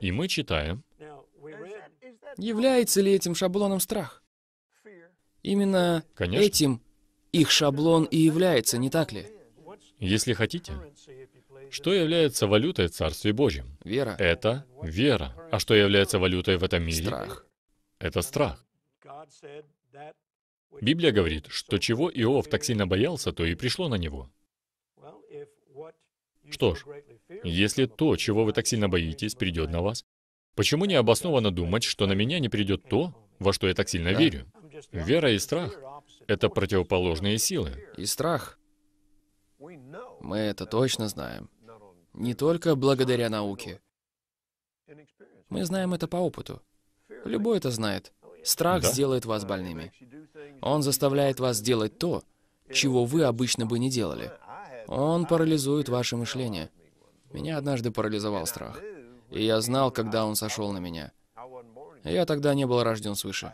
И мы читаем, является ли этим шаблоном страх? Именно Конечно. этим их шаблон и является, не так ли? Если хотите, что является валютой в Царстве Божьем? Вера. Это вера. А что является валютой в этом мире? Страх. Это страх. Библия говорит, что чего Иов так сильно боялся, то и пришло на него. Что ж, если то, чего вы так сильно боитесь, придет на вас, почему не обоснованно думать, что на меня не придет то, во что я так сильно да. верю? Вера и страх — это противоположные силы. И страх мы это точно знаем. Не только благодаря науке. Мы знаем это по опыту. Любой это знает. Страх да? сделает вас больными. Он заставляет вас делать то, чего вы обычно бы не делали. Он парализует ваше мышление. Меня однажды парализовал страх. И я знал, когда он сошел на меня. Я тогда не был рожден свыше.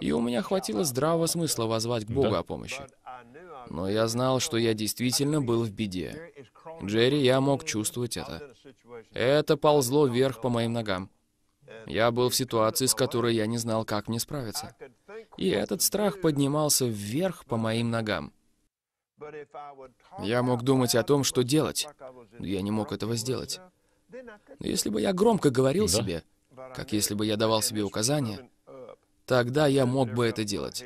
И у меня хватило здравого смысла возвать к Богу да? о помощи. Но я знал, что я действительно был в беде. Джерри, я мог чувствовать это. Это ползло вверх по моим ногам. Я был в ситуации, с которой я не знал, как мне справиться. И этот страх поднимался вверх по моим ногам. Я мог думать о том, что делать, но я не мог этого сделать. Но если бы я громко говорил да. себе, как если бы я давал себе указания, тогда я мог бы это делать.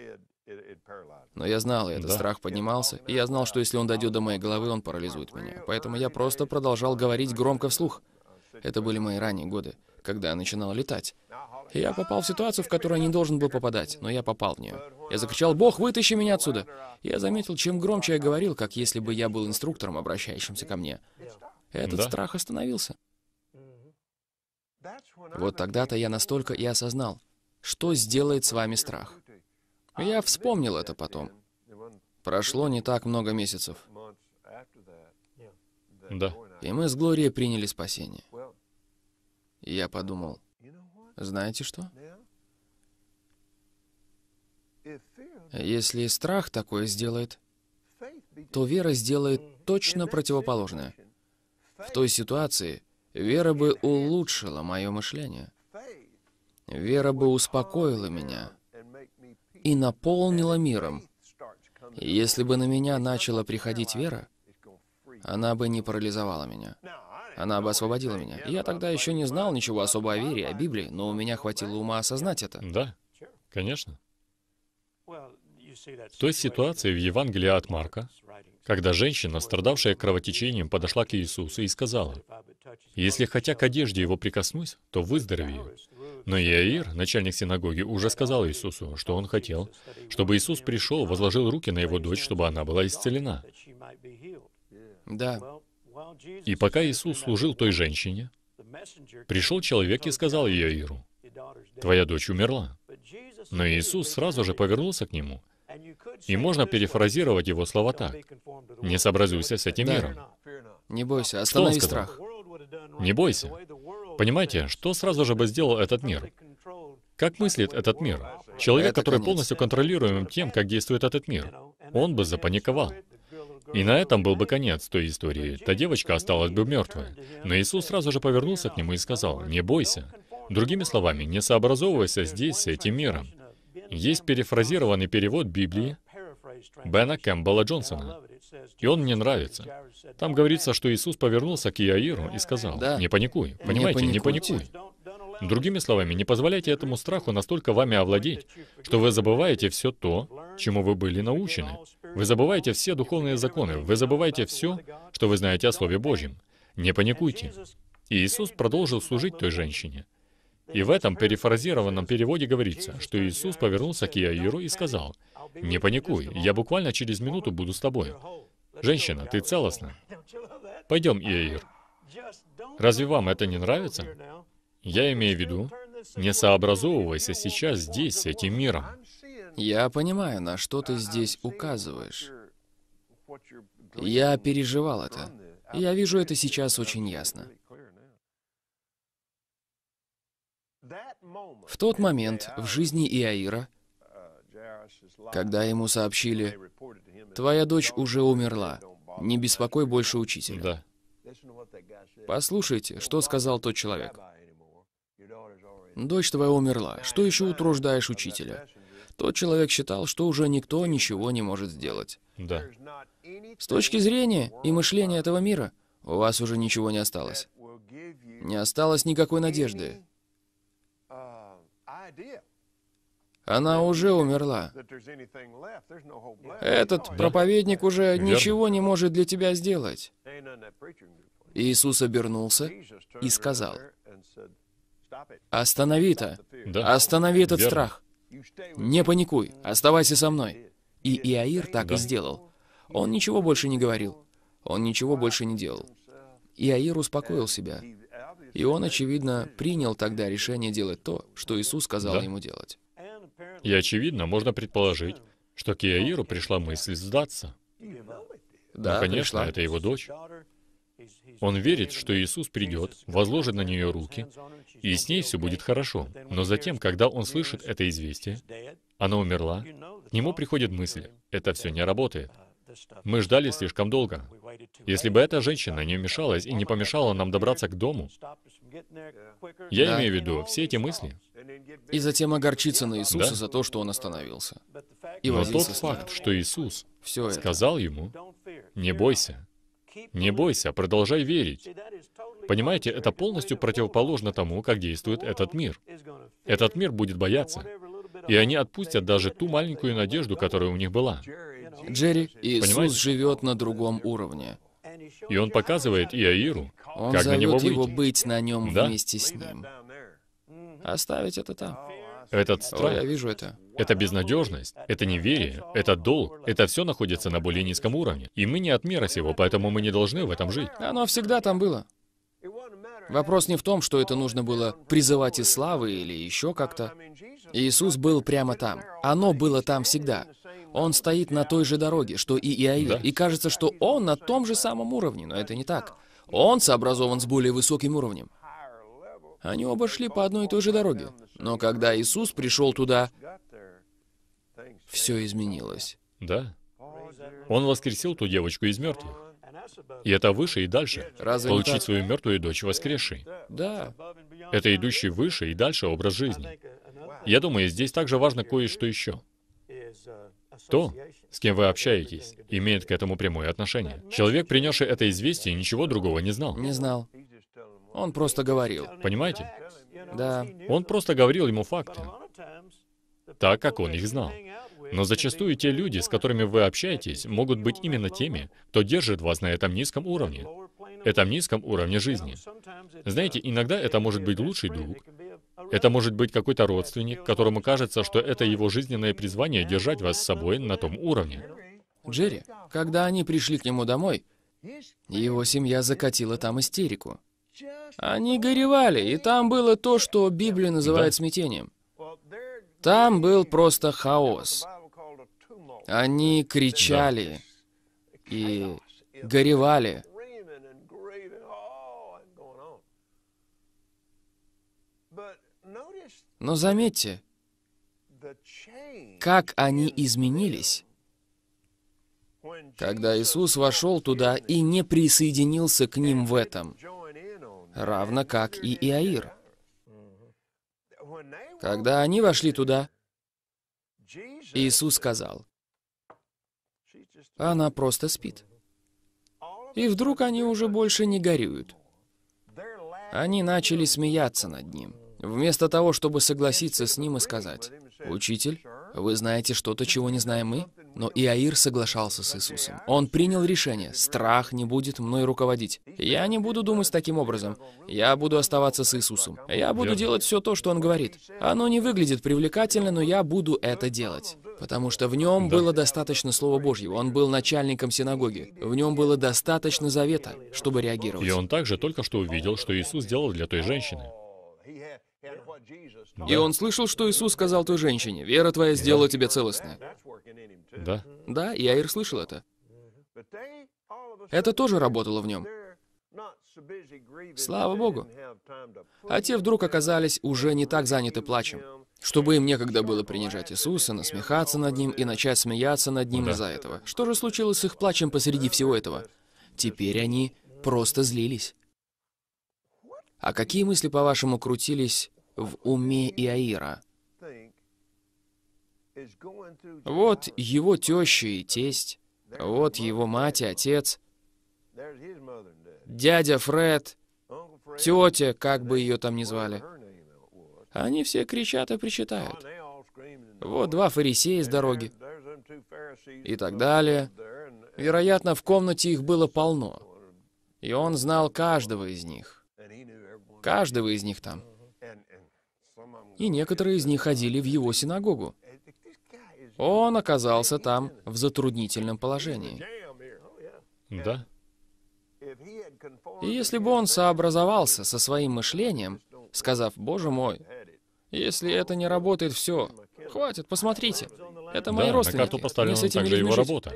Но я знал, и этот да. страх поднимался, и я знал, что если он дойдет до моей головы, он парализует меня. Поэтому я просто продолжал говорить громко вслух. Это были мои ранние годы, когда я начинал летать. И я попал в ситуацию, в которую я не должен был попадать, но я попал в нее. Я закричал «Бог, вытащи меня отсюда!» Я заметил, чем громче я говорил, как если бы я был инструктором, обращающимся ко мне. Этот да. страх остановился. Вот тогда-то я настолько и осознал, что сделает с вами страх. Я вспомнил это потом. Прошло не так много месяцев. Да. И мы с Глорией приняли спасение. И я подумал, знаете что? Если страх такое сделает, то вера сделает точно противоположное. В той ситуации вера бы улучшила мое мышление. Вера бы успокоила меня и наполнила миром. Если бы на меня начала приходить вера, она бы не парализовала меня. Она бы освободила меня. Я тогда еще не знал ничего особо о вере, о Библии, но у меня хватило ума осознать это. Да, конечно. То есть ситуация в Евангелии от Марка, когда женщина, страдавшая кровотечением, подошла к Иисусу и сказала, «Если хотя к одежде его прикоснусь, то выздоровею». Но Яир, начальник синагоги, уже сказал Иисусу, что он хотел, чтобы Иисус пришел, возложил руки на его дочь, чтобы она была исцелена. Да. И пока Иисус служил той женщине, пришел человек и сказал Яиру, «Твоя дочь умерла». Но Иисус сразу же повернулся к нему, и можно перефразировать его слова так. «Не сообразуйся с этим да. миром». Не бойся, останови страх. Не бойся. Понимаете, что сразу же бы сделал этот мир? Как мыслит этот мир? Человек, который полностью контролируем тем, как действует этот мир, он бы запаниковал. И на этом был бы конец той истории. Та девочка осталась бы мертвой. Но Иисус сразу же повернулся к нему и сказал, «Не бойся». Другими словами, не сообразовывайся здесь с этим миром. Есть перефразированный перевод Библии Бена Кэмпбелла Джонсона. И он мне нравится. Там говорится, что Иисус повернулся к Иаиру и сказал, да. «Не паникуй, понимаете, не, не паникуй». Другими словами, не позволяйте этому страху настолько вами овладеть, что вы забываете все то, чему вы были научены. Вы забываете все духовные законы, вы забываете все, что вы знаете о Слове Божьем. Не паникуйте. И Иисус продолжил служить той женщине. И в этом перефразированном переводе говорится, что Иисус повернулся к Иаиру и сказал, «Не паникуй, я буквально через минуту буду с тобой. Женщина, ты целостна. Пойдем, Иаир. Разве вам это не нравится? Я имею в виду, не сообразовывайся сейчас здесь с этим миром. Я понимаю, на что ты здесь указываешь. Я переживал это. Я вижу это сейчас очень ясно. В тот момент в жизни Иаира, когда ему сообщили, «Твоя дочь уже умерла, не беспокой больше учителя». Да. Послушайте, что сказал тот человек. «Дочь твоя умерла, что еще утруждаешь учителя?» Тот человек считал, что уже никто ничего не может сделать. Да. С точки зрения и мышления этого мира, у вас уже ничего не осталось. Не осталось никакой надежды. Она уже умерла. Этот проповедник уже ничего не может для тебя сделать. Иисус обернулся и сказал, «Останови-то! Да. Останови этот Верно. страх! Не паникуй! Оставайся со мной!» И Иаир так да. и сделал. Он ничего больше не говорил. Он ничего больше не делал. Иаир успокоил себя. И он, очевидно, принял тогда решение делать то, что Иисус сказал да. ему делать. И, очевидно, можно предположить, что к Иаиру пришла мысль сдаться. Да, ну, конечно, пришла. это его дочь. Он верит, что Иисус придет, возложит на нее руки, и с ней все будет хорошо. Но затем, когда он слышит это известие, она умерла, к нему приходит мысль, это все не работает. Мы ждали слишком долго. Если бы эта женщина не вмешалась и не помешала нам добраться к дому, я да. имею в виду все эти мысли. И затем огорчиться на Иисуса да? за то, что он остановился. И Но тот факт, что Иисус Все сказал это. ему, «Не бойся, не бойся, продолжай верить». Понимаете, это полностью противоположно тому, как действует этот мир. Этот мир будет бояться. И они отпустят даже ту маленькую надежду, которая у них была. Джерри, Иисус Понимаете? живет на другом уровне. И он показывает Иаиру, он как на него выйти. его быть на нем да? вместе с ним. Оставить это там. Этот страх. О, я вижу это. Это безнадежность, это неверие, это долг, это все находится на более низком уровне. И мы не от мира сего, поэтому мы не должны в этом жить. Оно всегда там было. Вопрос не в том, что это нужно было призывать из славы или еще как-то. Иисус был прямо там. Оно было там всегда. Он стоит на той же дороге, что и Иаир, да. и кажется, что он на том же самом уровне, но это не так. Он сообразован с более высоким уровнем. Они оба шли по одной и той же дороге. Но когда Иисус пришел туда, все изменилось. Да. Он воскресил ту девочку из мертвых. И это выше и дальше. Разве Получить так? свою мертвую дочь воскресшей. Да. Это идущий выше и дальше образ жизни. Я думаю, здесь также важно кое-что еще. То, с кем вы общаетесь, имеет к этому прямое отношение. Человек, принесший это известие, ничего другого не знал. Не знал. Он просто говорил. Понимаете? Да. Он просто говорил ему факты, так как он их знал. Но зачастую те люди, с которыми вы общаетесь, могут быть именно теми, кто держит вас на этом низком уровне, этом низком уровне жизни. Знаете, иногда это может быть лучший друг, это может быть какой-то родственник, которому кажется, что это его жизненное призвание держать вас с собой на том уровне. Джерри, когда они пришли к нему домой, его семья закатила там истерику. Они горевали, и там было то, что Библия называет да. смятением. Там был просто хаос. Они кричали и горевали. Но заметьте, как они изменились, когда Иисус вошел туда и не присоединился к ним в этом, равно как и Иаир. Когда они вошли туда, Иисус сказал, «Она просто спит». И вдруг они уже больше не горюют. Они начали смеяться над ним. Вместо того, чтобы согласиться с ним и сказать, «Учитель, вы знаете что-то, чего не знаем мы?» Но Иаир соглашался с Иисусом. Он принял решение, страх не будет мной руководить. Я не буду думать таким образом. Я буду оставаться с Иисусом. Я буду Верно. делать все то, что Он говорит. Оно не выглядит привлекательно, но я буду это делать. Потому что в нем да. было достаточно Слова Божьего. Он был начальником синагоги. В нем было достаточно завета, чтобы реагировать. И он также только что увидел, что Иисус сделал для той женщины. И он слышал, что Иисус сказал той женщине, «Вера твоя сделала тебя целостной». Да. Да, и Аир слышал это. Mm-hmm. Это тоже работало в нем. Слава Богу. А те вдруг оказались уже не так заняты плачем, чтобы им некогда было принижать Иисуса, насмехаться над Ним и начать смеяться над Ним да. из-за этого. Что же случилось с их плачем посреди всего этого? Теперь они просто злились. А какие мысли, по-вашему, крутились в уме Иаира. Вот его теща и тесть, вот его мать и отец, дядя Фред, тетя, как бы ее там ни звали. Они все кричат и причитают. Вот два фарисея с дороги. И так далее. Вероятно, в комнате их было полно. И он знал каждого из них. Каждого из них там и некоторые из них ходили в его синагогу. Он оказался там в затруднительном положении. Да. И если бы он сообразовался со своим мышлением, сказав, «Боже мой, если это не работает, все, хватит, посмотрите, это мои да, родственники, на карту поставлена с этим также его жить. работа.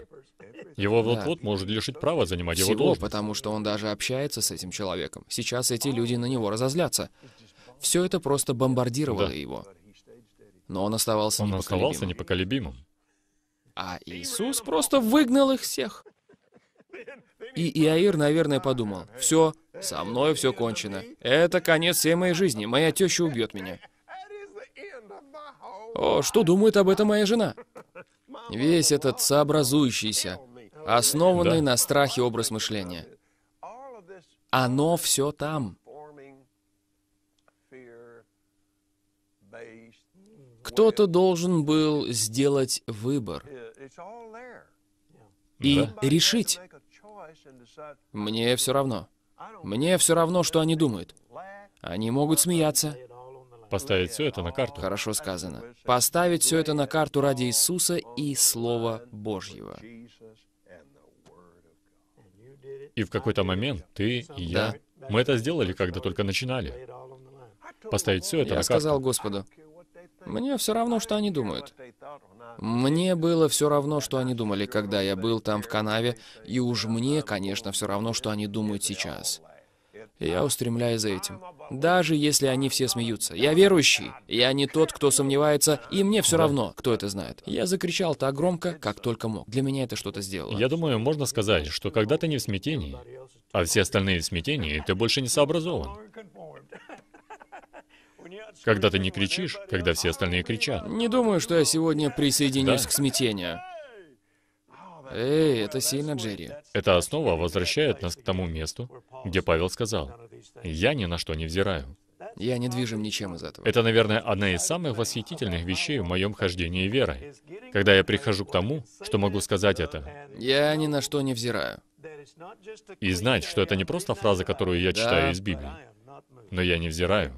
Его вот-вот может лишить права занимать Всего, его должность. потому что он даже общается с этим человеком. Сейчас эти люди на него разозлятся. Все это просто бомбардировало да. его. Но он оставался он непоколебимым. Он оставался непоколебимым. А Иисус просто выгнал их всех. И Иаир, наверное, подумал, все, со мной все кончено. Это конец всей моей жизни, моя теща убьет меня. О, что думает об этом моя жена? Весь этот сообразующийся, основанный да. на страхе образ мышления. Оно все там. Кто-то должен был сделать выбор и решить. Мне все равно. Мне все равно, что они думают. Они могут смеяться. Поставить все это на карту. Хорошо сказано. Поставить все это на карту ради Иисуса и Слова Божьего. И в какой-то момент ты и я, да. мы это сделали, когда только начинали. Поставить все это я на карту. Я сказал Господу, мне все равно, что они думают. Мне было все равно, что они думали, когда я был там в канаве, и уж мне, конечно, все равно, что они думают сейчас. Я устремляюсь за этим. Даже если они все смеются. Я верующий. Я не тот, кто сомневается, и мне все равно, кто это знает. Я закричал так громко, как только мог. Для меня это что-то сделало. Я думаю, можно сказать, что когда ты не в смятении, а все остальные в смятении, ты больше не сообразован. Когда ты не кричишь, когда все остальные кричат. Не думаю, что я сегодня присоединюсь да? к смятению. Эй, это сильно, Джерри. Эта основа возвращает нас к тому месту, где Павел сказал, «Я ни на что не взираю». Я не движим ничем из этого. Это, наверное, одна из самых восхитительных вещей в моем хождении верой. Когда я прихожу к тому, что могу сказать это. Я ни на что не взираю. И знать, что это не просто фраза, которую я читаю да. из Библии, но я не взираю.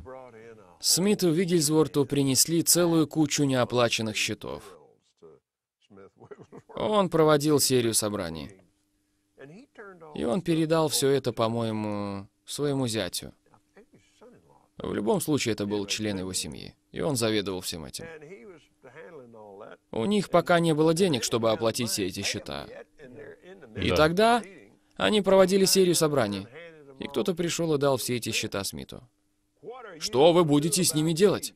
Смиту Вигельсворту принесли целую кучу неоплаченных счетов. Он проводил серию собраний. И он передал все это, по-моему, своему зятю. В любом случае, это был член его семьи, и он заведовал всем этим. У них пока не было денег, чтобы оплатить все эти счета. И тогда они проводили серию собраний, и кто-то пришел и дал все эти счета Смиту. Что вы будете с ними делать?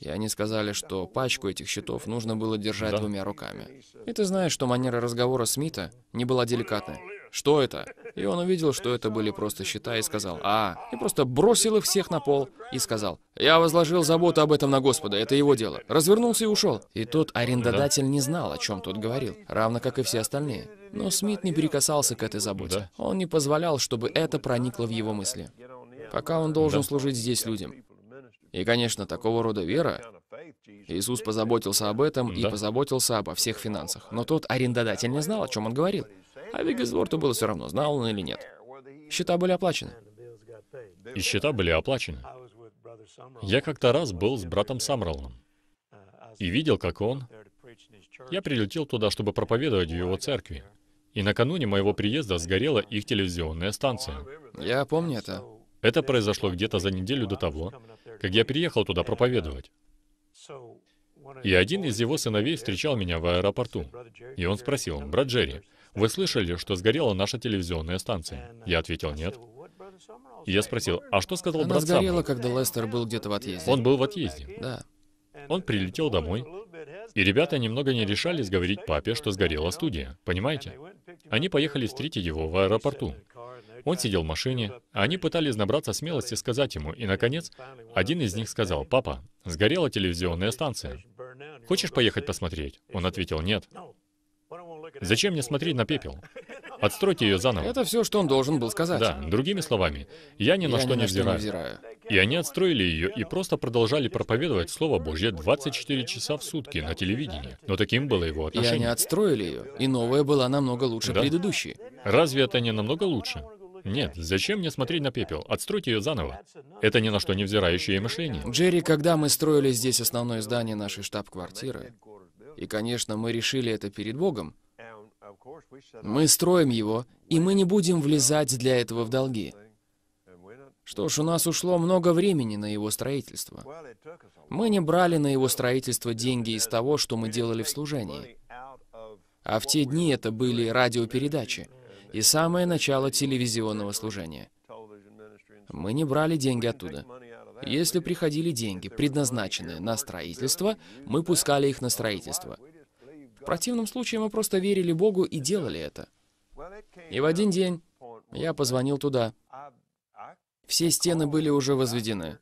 И они сказали, что пачку этих счетов нужно было держать да. двумя руками. И ты знаешь, что манера разговора Смита не была деликатной. «Что это?» И он увидел, что это были просто счета, и сказал «А!» И просто бросил их всех на пол и сказал «Я возложил заботу об этом на Господа, это его дело». Развернулся и ушел. И тот арендодатель не знал, о чем тот говорил, равно как и все остальные. Но Смит не прикасался к этой заботе. Он не позволял, чтобы это проникло в его мысли пока он должен служить здесь людям. И, конечно, такого рода вера, Иисус позаботился об этом и позаботился обо всех финансах. Но тот арендодатель не знал, о чем он говорил. А Виггесворту было все равно, знал он или нет. Счета были оплачены. И счета были оплачены. Я как-то раз был с братом Самралом и видел, как он... Я прилетел туда, чтобы проповедовать в его церкви. И накануне моего приезда сгорела их телевизионная станция. Я помню это. Это произошло где-то за неделю до того, как я переехал туда проповедовать. И один из его сыновей встречал меня в аэропорту. И он спросил, «Брат Джерри, вы слышали, что сгорела наша телевизионная станция?» Я ответил, «Нет». И я спросил, «А что сказал Она брат Она сгорела, Саммер? когда Лестер был где-то в отъезде. Он был в отъезде. Да. Он прилетел домой, и ребята немного не решались говорить папе, что сгорела студия, понимаете? Они поехали встретить его в аэропорту. Он сидел в машине, а они пытались набраться смелости сказать ему, и, наконец, один из них сказал, «Папа, сгорела телевизионная станция. Хочешь поехать посмотреть?» Он ответил, «Нет». «Зачем мне смотреть на пепел? Отстройте ее заново». Это все, что он должен был сказать. Да, другими словами, я ни на, я что, ни не на что не взираю. И они отстроили ее и просто продолжали проповедовать Слово Божье 24 часа в сутки на телевидении. Но таким было его отношение. И они отстроили ее, и новая была намного лучше да? предыдущей. Разве это не намного лучше? Нет, зачем мне смотреть на пепел? Отстройте ее заново. Это ни на что не взирающее мышление. Джерри, когда мы строили здесь основное здание нашей штаб-квартиры, и, конечно, мы решили это перед Богом, мы строим его, и мы не будем влезать для этого в долги. Что ж, у нас ушло много времени на его строительство. Мы не брали на его строительство деньги из того, что мы делали в служении. А в те дни это были радиопередачи и самое начало телевизионного служения. Мы не брали деньги оттуда. Если приходили деньги, предназначенные на строительство, мы пускали их на строительство. В противном случае мы просто верили Богу и делали это. И в один день я позвонил туда. Все стены были уже возведены,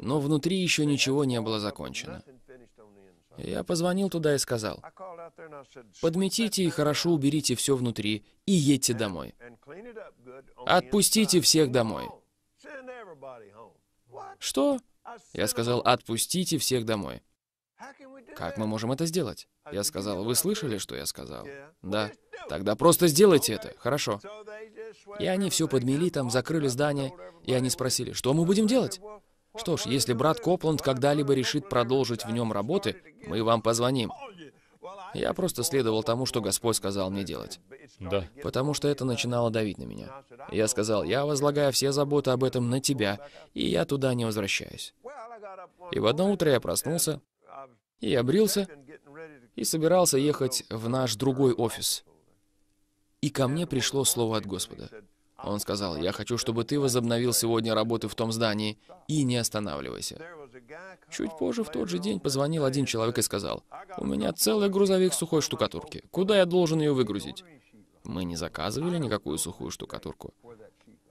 но внутри еще ничего не было закончено. Я позвонил туда и сказал, подметите и хорошо уберите все внутри и едьте домой. Отпустите всех домой. Что? Я сказал, отпустите всех домой. Как мы можем это сделать? Я сказал, вы слышали, что я сказал? Да. Тогда просто сделайте это. Хорошо. И они все подмели там, закрыли здание, и они спросили, что мы будем делать? Что ж, если брат Копланд когда-либо решит продолжить в нем работы, мы вам позвоним. Я просто следовал тому, что Господь сказал мне делать. Да. Потому что это начинало давить на меня. Я сказал, я возлагаю все заботы об этом на тебя, и я туда не возвращаюсь. И в одно утро я проснулся, и обрился, и собирался ехать в наш другой офис. И ко мне пришло слово от Господа. Он сказал, «Я хочу, чтобы ты возобновил сегодня работы в том здании и не останавливайся». Чуть позже в тот же день позвонил один человек и сказал, «У меня целый грузовик сухой штукатурки. Куда я должен ее выгрузить?» Мы не заказывали никакую сухую штукатурку.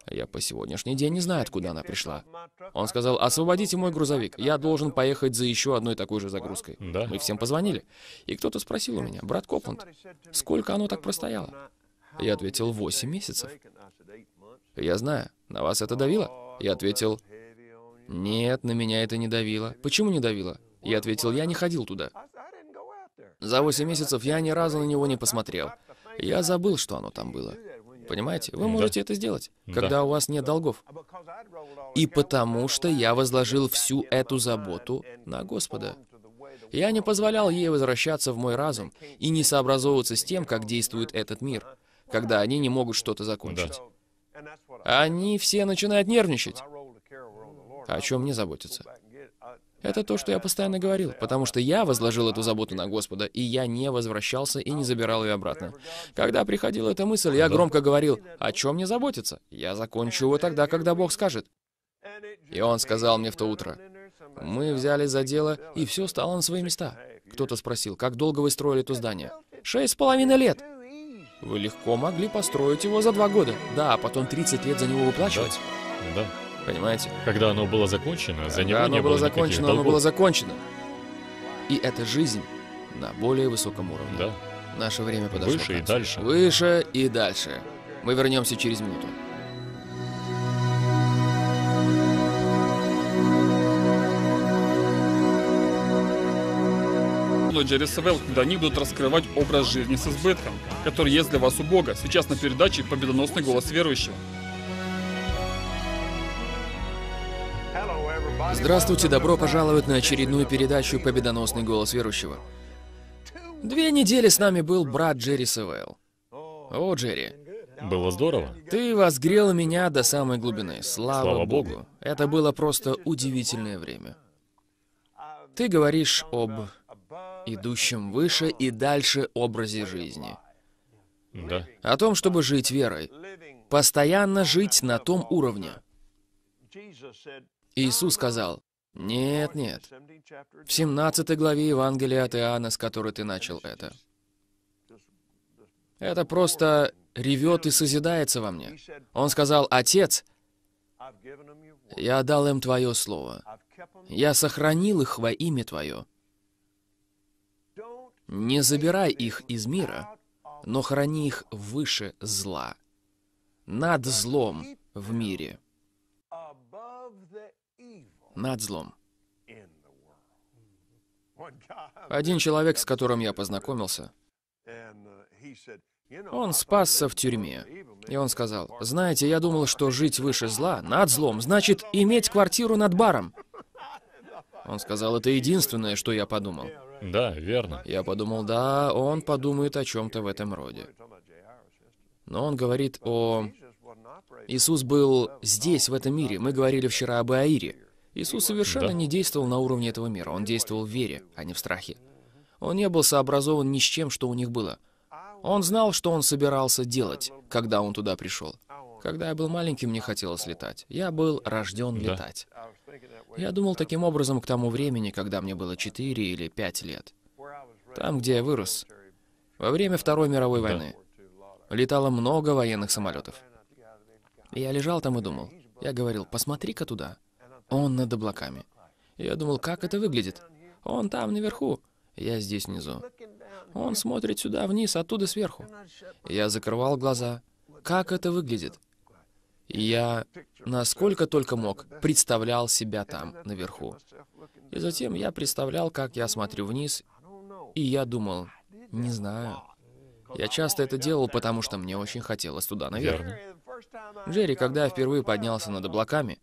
Я по сегодняшний день не знаю, откуда она пришла. Он сказал, освободите мой грузовик, я должен поехать за еще одной такой же загрузкой. Да. Мы всем позвонили. И кто-то спросил у меня, брат Копланд, сколько оно так простояло? Я ответил, Восемь месяцев. «Я знаю. На вас это давило?» Я ответил, «Нет, на меня это не давило». «Почему не давило?» Я ответил, «Я не ходил туда». За 8 месяцев я ни разу на него не посмотрел. Я забыл, что оно там было. Понимаете? Вы можете да. это сделать, когда да. у вас нет долгов. И потому что я возложил всю эту заботу на Господа. Я не позволял ей возвращаться в мой разум и не сообразовываться с тем, как действует этот мир, когда они не могут что-то закончить. Да. Они все начинают нервничать. О чем мне заботиться? Это то, что я постоянно говорил, потому что я возложил эту заботу на Господа, и я не возвращался и не забирал ее обратно. Когда приходила эта мысль, я громко говорил, о чем мне заботиться? Я закончу его тогда, когда Бог скажет. И он сказал мне в то утро, мы взяли за дело, и все стало на свои места. Кто-то спросил, как долго вы строили это здание? Шесть с половиной лет. Вы легко могли построить его за два года. Да, а потом 30 лет за него выплачивать. Да. да. Понимаете? Когда оно было закончено, Когда за него оно не было, было закончено, оно было закончено. И это жизнь на более высоком уровне. Да. Наше время подошло. Выше и дальше. Выше и дальше. Мы вернемся через минуту. Формулы Джерри Савелл, когда они будут раскрывать образ жизни с избытком, который есть для вас у Бога. Сейчас на передаче «Победоносный голос верующего». Здравствуйте, добро пожаловать на очередную передачу «Победоносный голос верующего». Две недели с нами был брат Джерри Савелл. О, Джерри, было здорово. Ты возгрел меня до самой глубины. Слава, Слава Богу. Богу. Это было просто удивительное время. Ты говоришь об идущем выше и дальше образе жизни. Да. О том, чтобы жить верой. Постоянно жить на том уровне. Иисус сказал, «Нет, нет». В 17 главе Евангелия от Иоанна, с которой ты начал это. Это просто ревет и созидается во мне. Он сказал, «Отец, я дал им Твое Слово. Я сохранил их во имя Твое. Не забирай их из мира, но храни их выше зла, над злом в мире. Над злом. Один человек, с которым я познакомился, он спасся в тюрьме. И он сказал, знаете, я думал, что жить выше зла, над злом, значит иметь квартиру над баром. Он сказал, это единственное, что я подумал. Да, верно. Я подумал, да, он подумает о чем-то в этом роде. Но он говорит о... Иисус был здесь, в этом мире. Мы говорили вчера об Аире. Иисус совершенно да. не действовал на уровне этого мира. Он действовал в вере, а не в страхе. Он не был сообразован ни с чем, что у них было. Он знал, что он собирался делать, когда он туда пришел. Когда я был маленьким, мне хотелось летать. Я был рожден да. летать. Я думал таким образом к тому времени, когда мне было 4 или 5 лет. Там, где я вырос. Во время Второй мировой да. войны. Летало много военных самолетов. И Я лежал там и думал. Я говорил, посмотри-ка туда. Он над облаками. Я думал, как это выглядит? Он там наверху. Я здесь внизу. Он смотрит сюда вниз, оттуда сверху. Я закрывал глаза. Как это выглядит? Я, насколько только мог, представлял себя там, наверху. И затем я представлял, как я смотрю вниз, и я думал, не знаю. Я часто это делал, потому что мне очень хотелось туда наверх. Джерри, когда я впервые поднялся над облаками,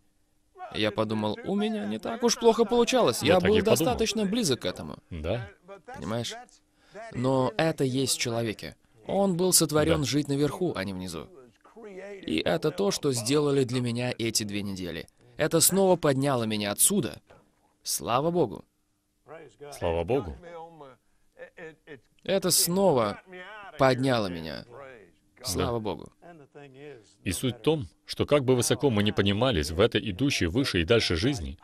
я подумал, у меня не так уж плохо получалось. Я, я был достаточно подумал. близок к этому. Да. Понимаешь? Но это есть в человеке. Он был сотворен да. жить наверху, а не внизу. И это то, что сделали для меня эти две недели. Это снова подняло меня отсюда. Слава Богу. Слава Богу. Это снова подняло меня. Слава да. Богу. И суть в том, что как бы высоко мы ни понимались в этой идущей выше и дальше жизни,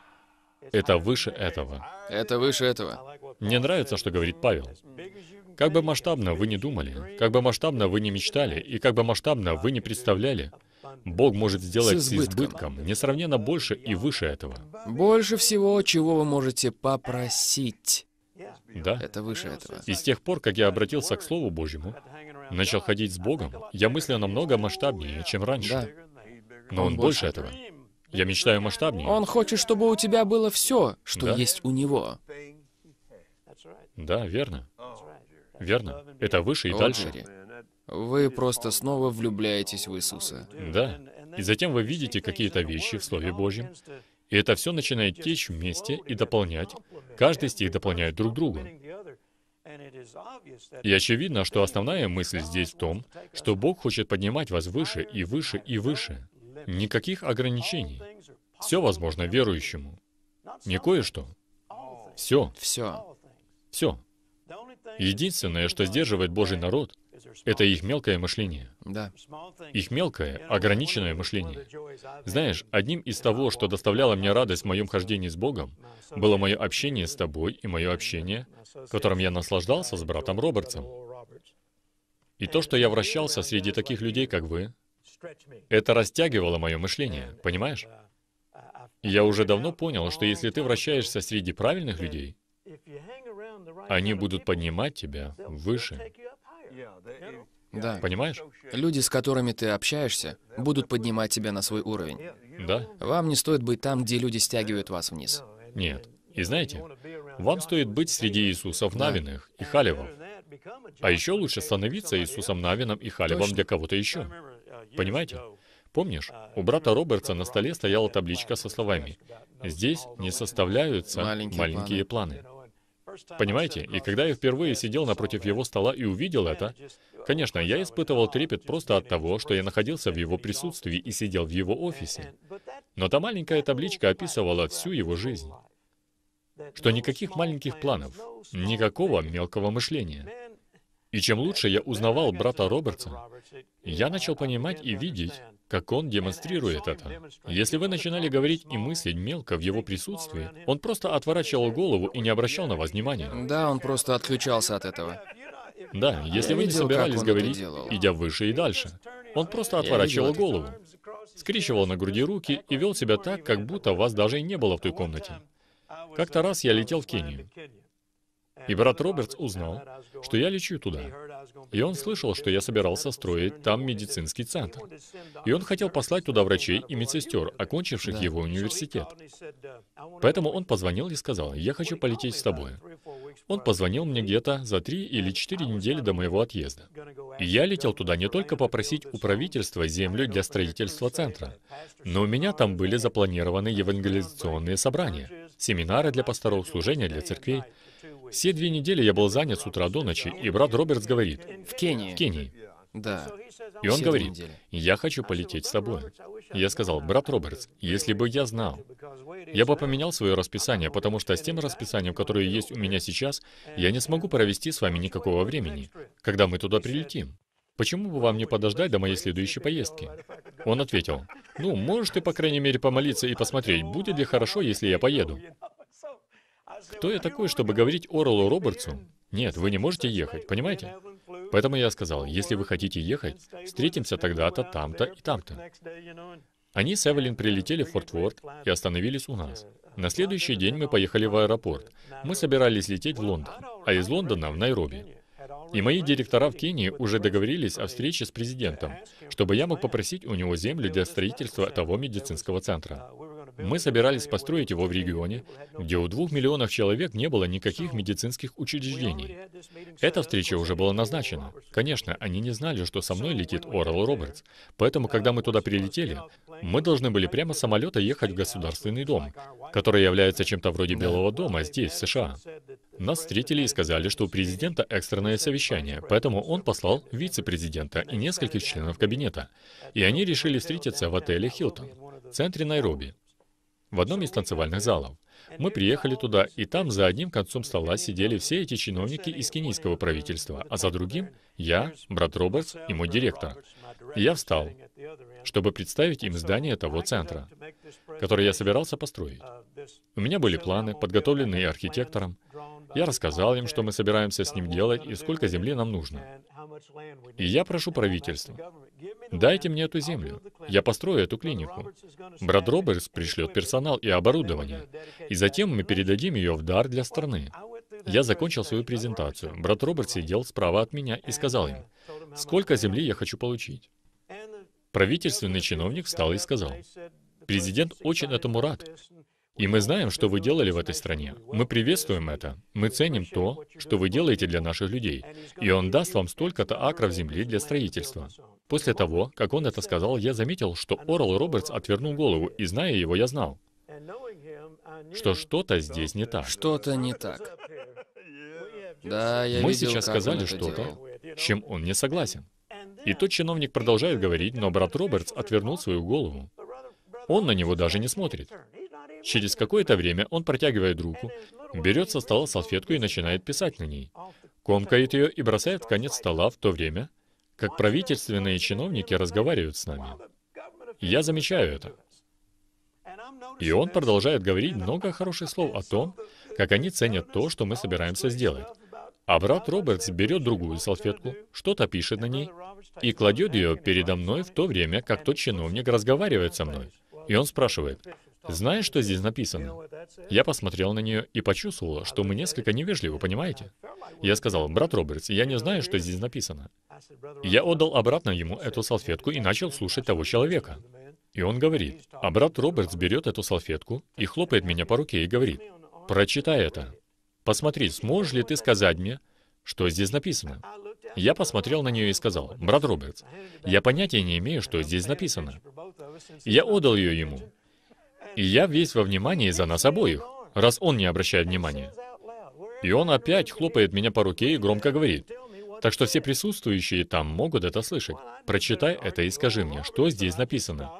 это выше этого. Это выше этого. Мне нравится, что говорит Павел. Как бы масштабно вы не думали, как бы масштабно вы не мечтали, и как бы масштабно вы не представляли, Бог может сделать с избытком. с избытком несравненно больше и выше этого. Больше всего, чего вы можете попросить. Да. Это выше этого. И с тех пор, как я обратился к Слову Божьему, начал ходить с Богом, я мыслю намного масштабнее, чем раньше. Да. Но он, он больше этого. Я мечтаю масштабнее. Он хочет, чтобы у тебя было все, что да? есть у него. Да, верно верно? Это выше и О, дальше. Джерри, вы просто снова влюбляетесь в Иисуса. Да. И затем вы видите какие-то вещи в Слове Божьем, и это все начинает течь вместе и дополнять. Каждый стих дополняет друг друга. И очевидно, что основная мысль здесь в том, что Бог хочет поднимать вас выше и выше и выше. Никаких ограничений. Все возможно верующему. Не кое-что. Все. Все. Все. Единственное, что сдерживает Божий народ, это их мелкое мышление. Да. Их мелкое, ограниченное мышление. Знаешь, одним из того, что доставляло мне радость в моем хождении с Богом, было мое общение с тобой и мое общение, которым я наслаждался с братом Робертсом. И то, что я вращался среди таких людей, как вы, это растягивало мое мышление, понимаешь? Я уже давно понял, что если ты вращаешься среди правильных людей, они будут поднимать тебя выше. Да. Понимаешь? Люди, с которыми ты общаешься, будут поднимать тебя на свой уровень. Да. Вам не стоит быть там, где люди стягивают вас вниз. Нет. И знаете, вам стоит быть среди Иисусов Навиных да. и Халевов. А еще лучше становиться Иисусом Навином и Халевом Точно. для кого-то еще. Понимаете? Помнишь, у брата Робертса на столе стояла табличка со словами «Здесь не составляются маленькие, маленькие планы. планы». Понимаете? И когда я впервые сидел напротив его стола и увидел это, конечно, я испытывал трепет просто от того, что я находился в его присутствии и сидел в его офисе. Но та маленькая табличка описывала всю его жизнь. Что никаких маленьких планов, никакого мелкого мышления. И чем лучше я узнавал брата Робертса, я начал понимать и видеть, как он демонстрирует это. Если вы начинали говорить и мыслить мелко в его присутствии, он просто отворачивал голову и не обращал на вас внимания. Да, он просто отключался от этого. Да, если Я вы видел, не собирались говорить, идя выше и дальше, он просто отворачивал голову, скрещивал на груди руки и вел себя так, как будто вас даже и не было в той комнате. Как-то раз я летел в Кению. И брат Робертс узнал, что я лечу туда. И он слышал, что я собирался строить там медицинский центр. И он хотел послать туда врачей и медсестер, окончивших его университет. Поэтому он позвонил и сказал, «Я хочу полететь с тобой». Он позвонил мне где-то за три или четыре недели до моего отъезда. И я летел туда не только попросить у правительства землю для строительства центра, но у меня там были запланированы евангелизационные собрания, семинары для пасторов, служения для церквей — все две недели я был занят с утра до ночи, и брат Робертс говорит... В Кении. В Кении. Да. И он говорит, я хочу полететь с тобой. Я сказал, брат Робертс, если бы я знал, я бы поменял свое расписание, потому что с тем расписанием, которое есть у меня сейчас, я не смогу провести с вами никакого времени, когда мы туда прилетим. Почему бы вам не подождать до моей следующей поездки? Он ответил, ну, можешь ты, по крайней мере, помолиться и посмотреть, будет ли хорошо, если я поеду. Кто я такой, чтобы говорить Орлу Робертсу? Нет, вы не можете ехать, понимаете? Поэтому я сказал, если вы хотите ехать, встретимся тогда-то, там-то и там-то. Они с Эвелин прилетели в Форт Уорд и остановились у нас. На следующий день мы поехали в аэропорт. Мы собирались лететь в Лондон, а из Лондона в Найроби. И мои директора в Кении уже договорились о встрече с президентом, чтобы я мог попросить у него землю для строительства того медицинского центра. Мы собирались построить его в регионе, где у двух миллионов человек не было никаких медицинских учреждений. Эта встреча уже была назначена. Конечно, они не знали, что со мной летит Орел Робертс. Поэтому, когда мы туда прилетели, мы должны были прямо с самолета ехать в Государственный дом, который является чем-то вроде Белого дома здесь, в США. Нас встретили и сказали, что у президента экстренное совещание, поэтому он послал вице-президента и нескольких членов кабинета. И они решили встретиться в отеле «Хилтон» в центре Найроби в одном из танцевальных залов. Мы приехали туда, и там за одним концом стола сидели все эти чиновники из кенийского правительства, а за другим — я, брат Робертс и мой директор. я встал, чтобы представить им здание того центра, который я собирался построить. У меня были планы, подготовленные архитектором, я рассказал им, что мы собираемся с ним делать и сколько земли нам нужно. И я прошу правительства, дайте мне эту землю. Я построю эту клинику. Брат Робертс пришлет персонал и оборудование. И затем мы передадим ее в дар для страны. Я закончил свою презентацию. Брат Роберт сидел справа от меня и сказал им, сколько земли я хочу получить. Правительственный чиновник встал и сказал, президент очень этому рад, и мы знаем, что вы делали в этой стране. Мы приветствуем это. Мы ценим то, что вы делаете для наших людей. И Он даст вам столько-то акров земли для строительства. После того, как он это сказал, я заметил, что Орл Робертс отвернул голову, и зная его, я знал, что что-то здесь не так. Что-то не так. Да, я Мы видел, сейчас сказали что-то, чем он не согласен. И тот чиновник продолжает говорить, но брат Робертс отвернул свою голову. Он на него даже не смотрит. Через какое-то время он протягивает руку, берет со стола салфетку и начинает писать на ней. Комкает ее и бросает в конец стола в то время, как правительственные чиновники разговаривают с нами. Я замечаю это. И он продолжает говорить много хороших слов о том, как они ценят то, что мы собираемся сделать. А брат Робертс берет другую салфетку, что-то пишет на ней и кладет ее передо мной в то время, как тот чиновник разговаривает со мной. И он спрашивает, знаешь, что здесь написано? Я посмотрел на нее и почувствовал, что мы несколько невежливы, понимаете? Я сказал, брат Робертс, я не знаю, что здесь написано. Я отдал обратно ему эту салфетку и начал слушать того человека. И он говорит, а брат Робертс берет эту салфетку и хлопает меня по руке и говорит, прочитай это. Посмотри, сможешь ли ты сказать мне, что здесь написано? Я посмотрел на нее и сказал, брат Робертс, я понятия не имею, что здесь написано. Я отдал ее ему, и я весь во внимании за нас обоих, раз он не обращает внимания. И он опять хлопает меня по руке и громко говорит. Так что все присутствующие там могут это слышать. Прочитай это и скажи мне, что здесь написано.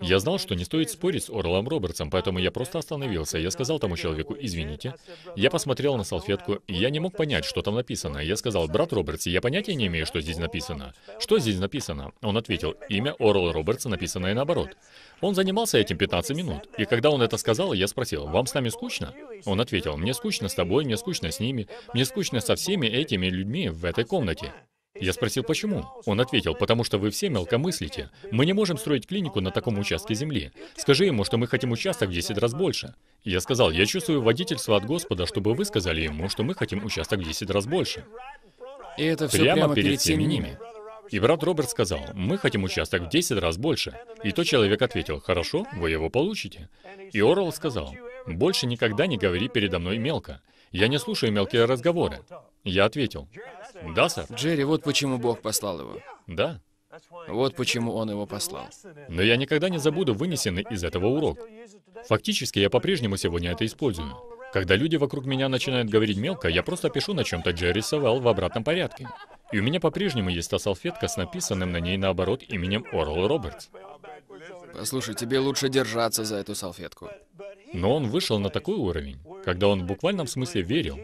Я знал, что не стоит спорить с Орлом Робертсом, поэтому я просто остановился. Я сказал тому человеку, извините. Я посмотрел на салфетку, и я не мог понять, что там написано. Я сказал, брат Робертс, я понятия не имею, что здесь написано. Что здесь написано? Он ответил, имя Орла Робертса написанное и наоборот. Он занимался этим 15 минут. И когда он это сказал, я спросил, вам с нами скучно? Он ответил, мне скучно с тобой, мне скучно с ними, мне скучно со всеми этими людьми в этой комнате. Я спросил, почему? Он ответил, потому что вы все мелкомыслите. Мы не можем строить клинику на таком участке земли. Скажи ему, что мы хотим участок в 10 раз больше. Я сказал, я чувствую водительство от Господа, чтобы вы сказали ему, что мы хотим участок в 10 раз больше. И это все прямо, прямо перед, перед всеми ними. И брат Роберт сказал, мы хотим участок в 10 раз больше. И тот человек ответил, хорошо, вы его получите. И Орл сказал, больше никогда не говори передо мной мелко. Я не слушаю мелкие разговоры. Я ответил, да, сэр. Джерри, вот почему Бог послал его. Да. Вот почему он его послал. Но я никогда не забуду вынесенный из этого урок. Фактически, я по-прежнему сегодня это использую. Когда люди вокруг меня начинают говорить мелко, я просто пишу, на чем то Джерри рисовал в обратном порядке. И у меня по-прежнему есть та салфетка с написанным на ней наоборот именем Орл Робертс. Послушай, тебе лучше держаться за эту салфетку. Но он вышел на такой уровень, когда он в буквальном смысле верил.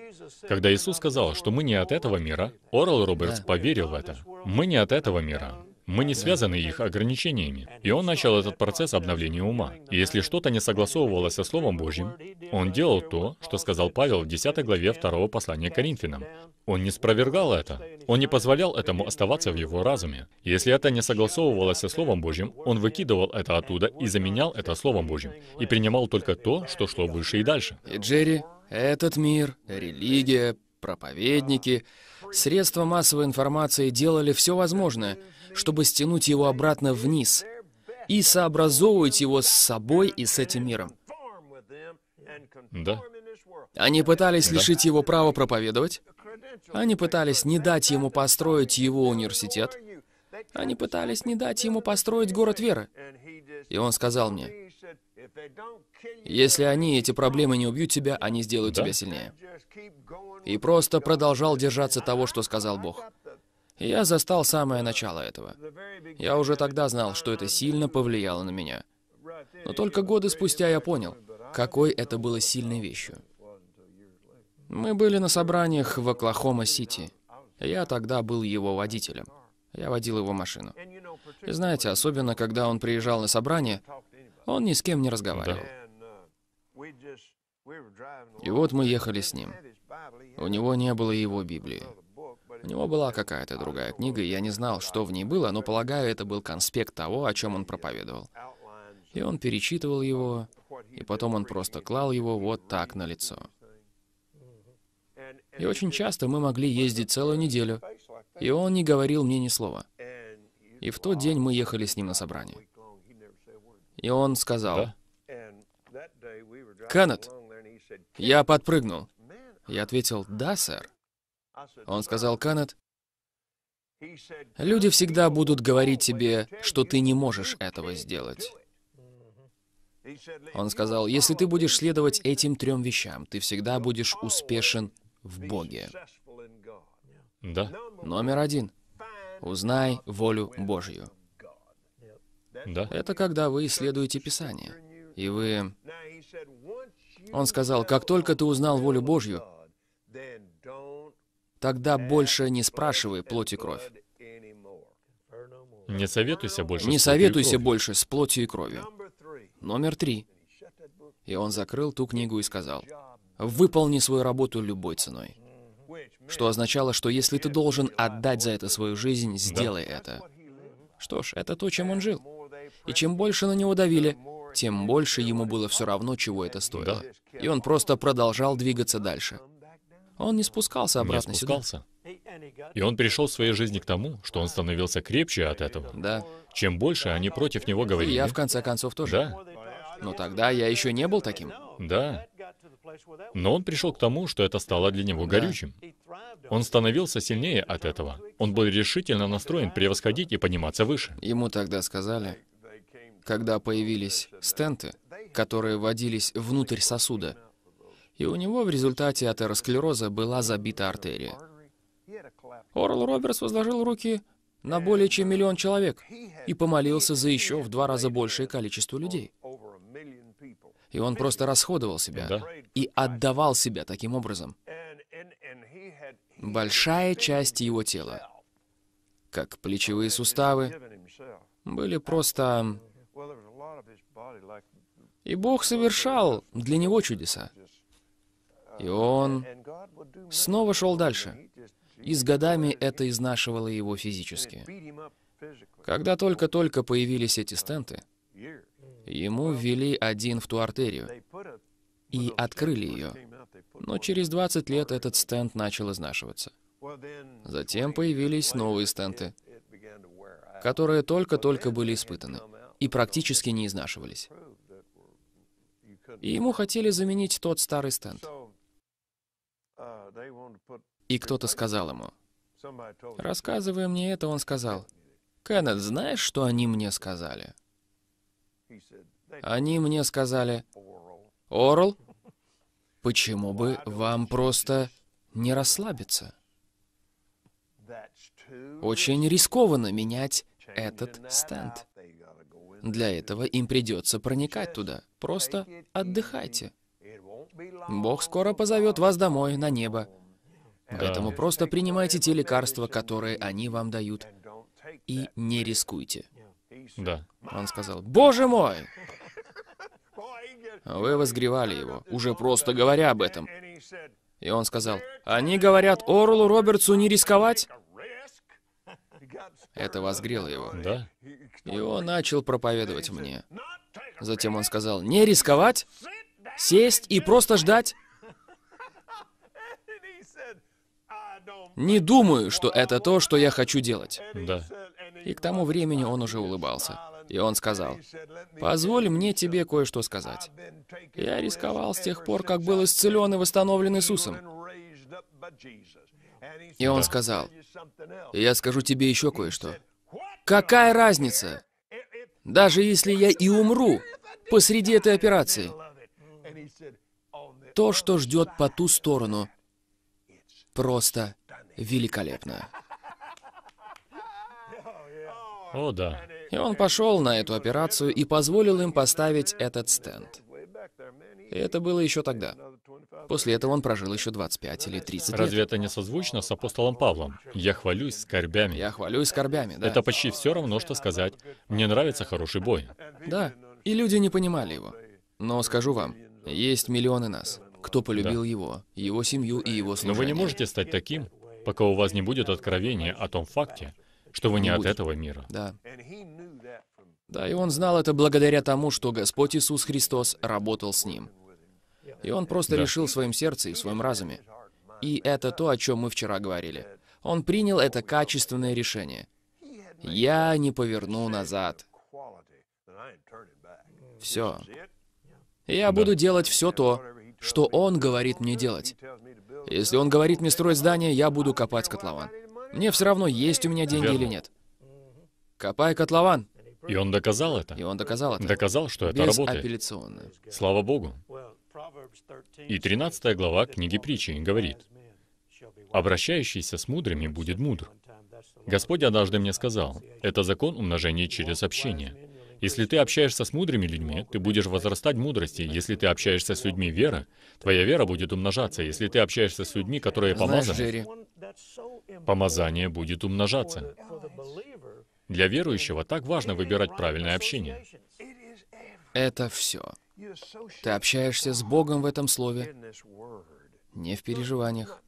Когда Иисус сказал, что мы не от этого мира, Орл Робертс да. поверил в это. Мы не от этого мира. Мы не связаны их ограничениями. И он начал этот процесс обновления ума. И если что-то не согласовывалось со Словом Божьим, он делал то, что сказал Павел в 10 главе 2 послания к Коринфянам. Он не спровергал это. Он не позволял этому оставаться в его разуме. Если это не согласовывалось со Словом Божьим, он выкидывал это оттуда и заменял это Словом Божьим. И принимал только то, что шло выше и дальше. И Джерри, этот мир, религия, проповедники, средства массовой информации делали все возможное — чтобы стянуть его обратно вниз и сообразовывать его с собой и с этим миром. Да. Они пытались да. лишить его права проповедовать. Они пытались не дать ему построить его университет. Они пытались не дать ему построить город веры. И он сказал мне, если они, эти проблемы, не убьют тебя, они сделают да? тебя сильнее. И просто продолжал держаться того, что сказал Бог. Я застал самое начало этого. Я уже тогда знал, что это сильно повлияло на меня. Но только годы спустя я понял, какой это было сильной вещью. Мы были на собраниях в Оклахома-Сити. Я тогда был его водителем. Я водил его машину. И знаете, особенно когда он приезжал на собрание, он ни с кем не разговаривал. И вот мы ехали с ним. У него не было его Библии. У него была какая-то другая книга, и я не знал, что в ней было, но, полагаю, это был конспект того, о чем он проповедовал. И он перечитывал его, и потом он просто клал его вот так на лицо. И очень часто мы могли ездить целую неделю, и он не говорил мне ни слова. И в тот день мы ехали с ним на собрание. И он сказал, «Кеннет, я подпрыгнул». Я ответил, «Да, сэр». Он сказал, Канат, люди всегда будут говорить тебе, что ты не можешь этого сделать. Он сказал, если ты будешь следовать этим трем вещам, ты всегда будешь успешен в Боге. Да. Номер один. Узнай волю Божью. Да. Это когда вы исследуете Писание. И вы... Он сказал, как только ты узнал волю Божью, Тогда больше не спрашивай плоть и кровь. Не советуйся больше. Не советуйся больше с плотью и кровью. Номер три. И он закрыл ту книгу и сказал, «Выполни свою работу любой ценой». Что означало, что если ты должен отдать за это свою жизнь, сделай да. это. Что ж, это то, чем он жил. И чем больше на него давили, тем больше ему было все равно, чего это стоило. Да. И он просто продолжал двигаться дальше. Он не спускался обратно не спускался. сюда. И он пришел в своей жизни к тому, что он становился крепче от этого. Да. Чем больше они против него говорили. И я в конце концов тоже. Да. Но тогда я еще не был таким. Да. Но он пришел к тому, что это стало для него да. горючим. Он становился сильнее от этого. Он был решительно настроен превосходить и подниматься выше. Ему тогда сказали, когда появились стенты, которые вводились внутрь сосуда, и у него в результате атеросклероза была забита артерия. Орл Робертс возложил руки на более чем миллион человек и помолился за еще в два раза большее количество людей. И он просто расходовал себя да. и отдавал себя таким образом. Большая часть его тела, как плечевые суставы, были просто... И Бог совершал для него чудеса. И он снова шел дальше. И с годами это изнашивало его физически. Когда только-только появились эти стенты, ему ввели один в ту артерию и открыли ее. Но через 20 лет этот стенд начал изнашиваться. Затем появились новые стенты, которые только-только были испытаны и практически не изнашивались. И ему хотели заменить тот старый стенд. И кто-то сказал ему, рассказывая мне это, он сказал, «Кеннет, знаешь, что они мне сказали?» Они мне сказали, «Орл, почему бы вам просто не расслабиться?» Очень рискованно менять этот стенд. Для этого им придется проникать туда. Просто отдыхайте. Бог скоро позовет вас домой, на небо. Поэтому да. просто принимайте те лекарства, которые они вам дают, и не рискуйте. Да. Он сказал, «Боже мой!» Вы возгревали его, уже просто говоря об этом. И он сказал, «Они говорят Орлу Робертсу не рисковать?» Это возгрело его. Да. И он начал проповедовать мне. Затем он сказал, «Не рисковать? Сесть и просто ждать? Не думаю, что это то, что я хочу делать. Да. И к тому времени он уже улыбался. И он сказал, «Позволь мне тебе кое-что сказать. Я рисковал с тех пор, как был исцелен и восстановлен Иисусом». И он сказал, «Я скажу тебе еще кое-что». «Какая разница? Даже если я и умру посреди этой операции, то, что ждет по ту сторону, просто великолепно. О, да. И он пошел на эту операцию и позволил им поставить этот стенд. И это было еще тогда. После этого он прожил еще 25 или 30 лет. Разве это не созвучно с апостолом Павлом? «Я хвалюсь скорбями». «Я хвалюсь скорбями», да. Это почти все равно, что сказать «Мне нравится хороший бой». Да. И люди не понимали его. Но скажу вам, есть миллионы нас, кто полюбил да. его, его семью и его служение. Но вы не можете стать таким, пока у вас не будет откровения о том факте, что вы не, не от этого мира. Да. Да, и он знал это благодаря тому, что Господь Иисус Христос работал с ним. И он просто да. решил своим сердцем и своим своем разуме. И это то, о чем мы вчера говорили. Он принял это качественное решение. Я не поверну назад. Все. Я буду делать все то, что Он говорит мне делать. Если Он говорит мне строить здание, я буду копать котлован. Мне все равно, есть у меня деньги Верно. или нет. Копай котлован. И он доказал это. И он доказал это. Доказал, что это работает. Слава Богу. И 13 глава книги притчи говорит, «Обращающийся с мудрыми будет мудр». Господь однажды мне сказал, это закон умножения через общение. Если ты общаешься с мудрыми людьми, ты будешь возрастать в мудрости. Если ты общаешься с людьми веры, твоя вера будет умножаться. Если ты общаешься с людьми, которые помазаны, Знаешь, помазание будет умножаться. Для верующего так важно выбирать правильное общение. Это все. Ты общаешься с Богом в этом слове, не в переживаниях.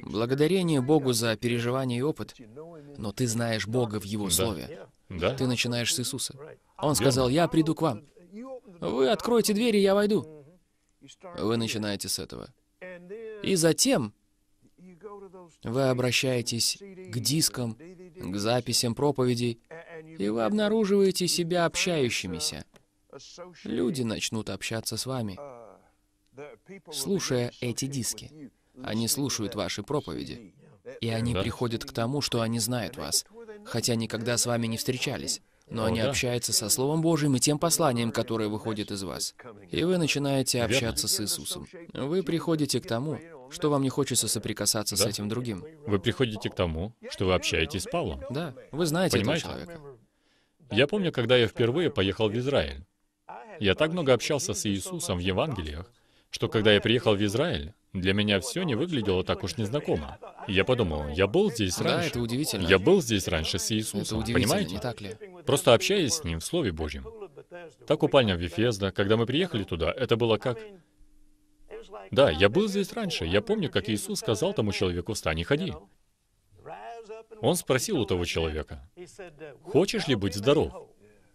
Благодарение Богу за переживание и опыт, но ты знаешь Бога в Его да. Слове. Да. Ты начинаешь с Иисуса. Он сказал, я приду к вам. Вы откроете двери, я войду. Вы начинаете с этого. И затем вы обращаетесь к дискам, к записям проповедей, и вы обнаруживаете себя общающимися. Люди начнут общаться с вами, слушая эти диски. Они слушают ваши проповеди, и они да. приходят к тому, что они знают вас хотя никогда с вами не встречались. Но они общаются со Словом Божьим и тем посланием, которое выходит из вас. И вы начинаете общаться с Иисусом. Вы приходите к тому, что вам не хочется соприкасаться да. с этим другим. Вы приходите к тому, что вы общаетесь с Павлом. Да, вы знаете Понимаете? этого человека. Я помню, когда я впервые поехал в Израиль. Я так много общался с Иисусом в Евангелиях, что когда я приехал в Израиль, для меня все не выглядело так уж незнакомо. Я подумал, я был здесь раньше. Да, это удивительно. Я был здесь раньше с Иисусом, это удивительно, понимаете? не так ли? Просто общаясь с Ним в Слове Божьем. Та купальня в Вифезда, когда мы приехали туда, это было как... Да, я был здесь раньше. Я помню, как Иисус сказал тому человеку, встань и ходи. Он спросил у того человека, «Хочешь ли быть здоров?»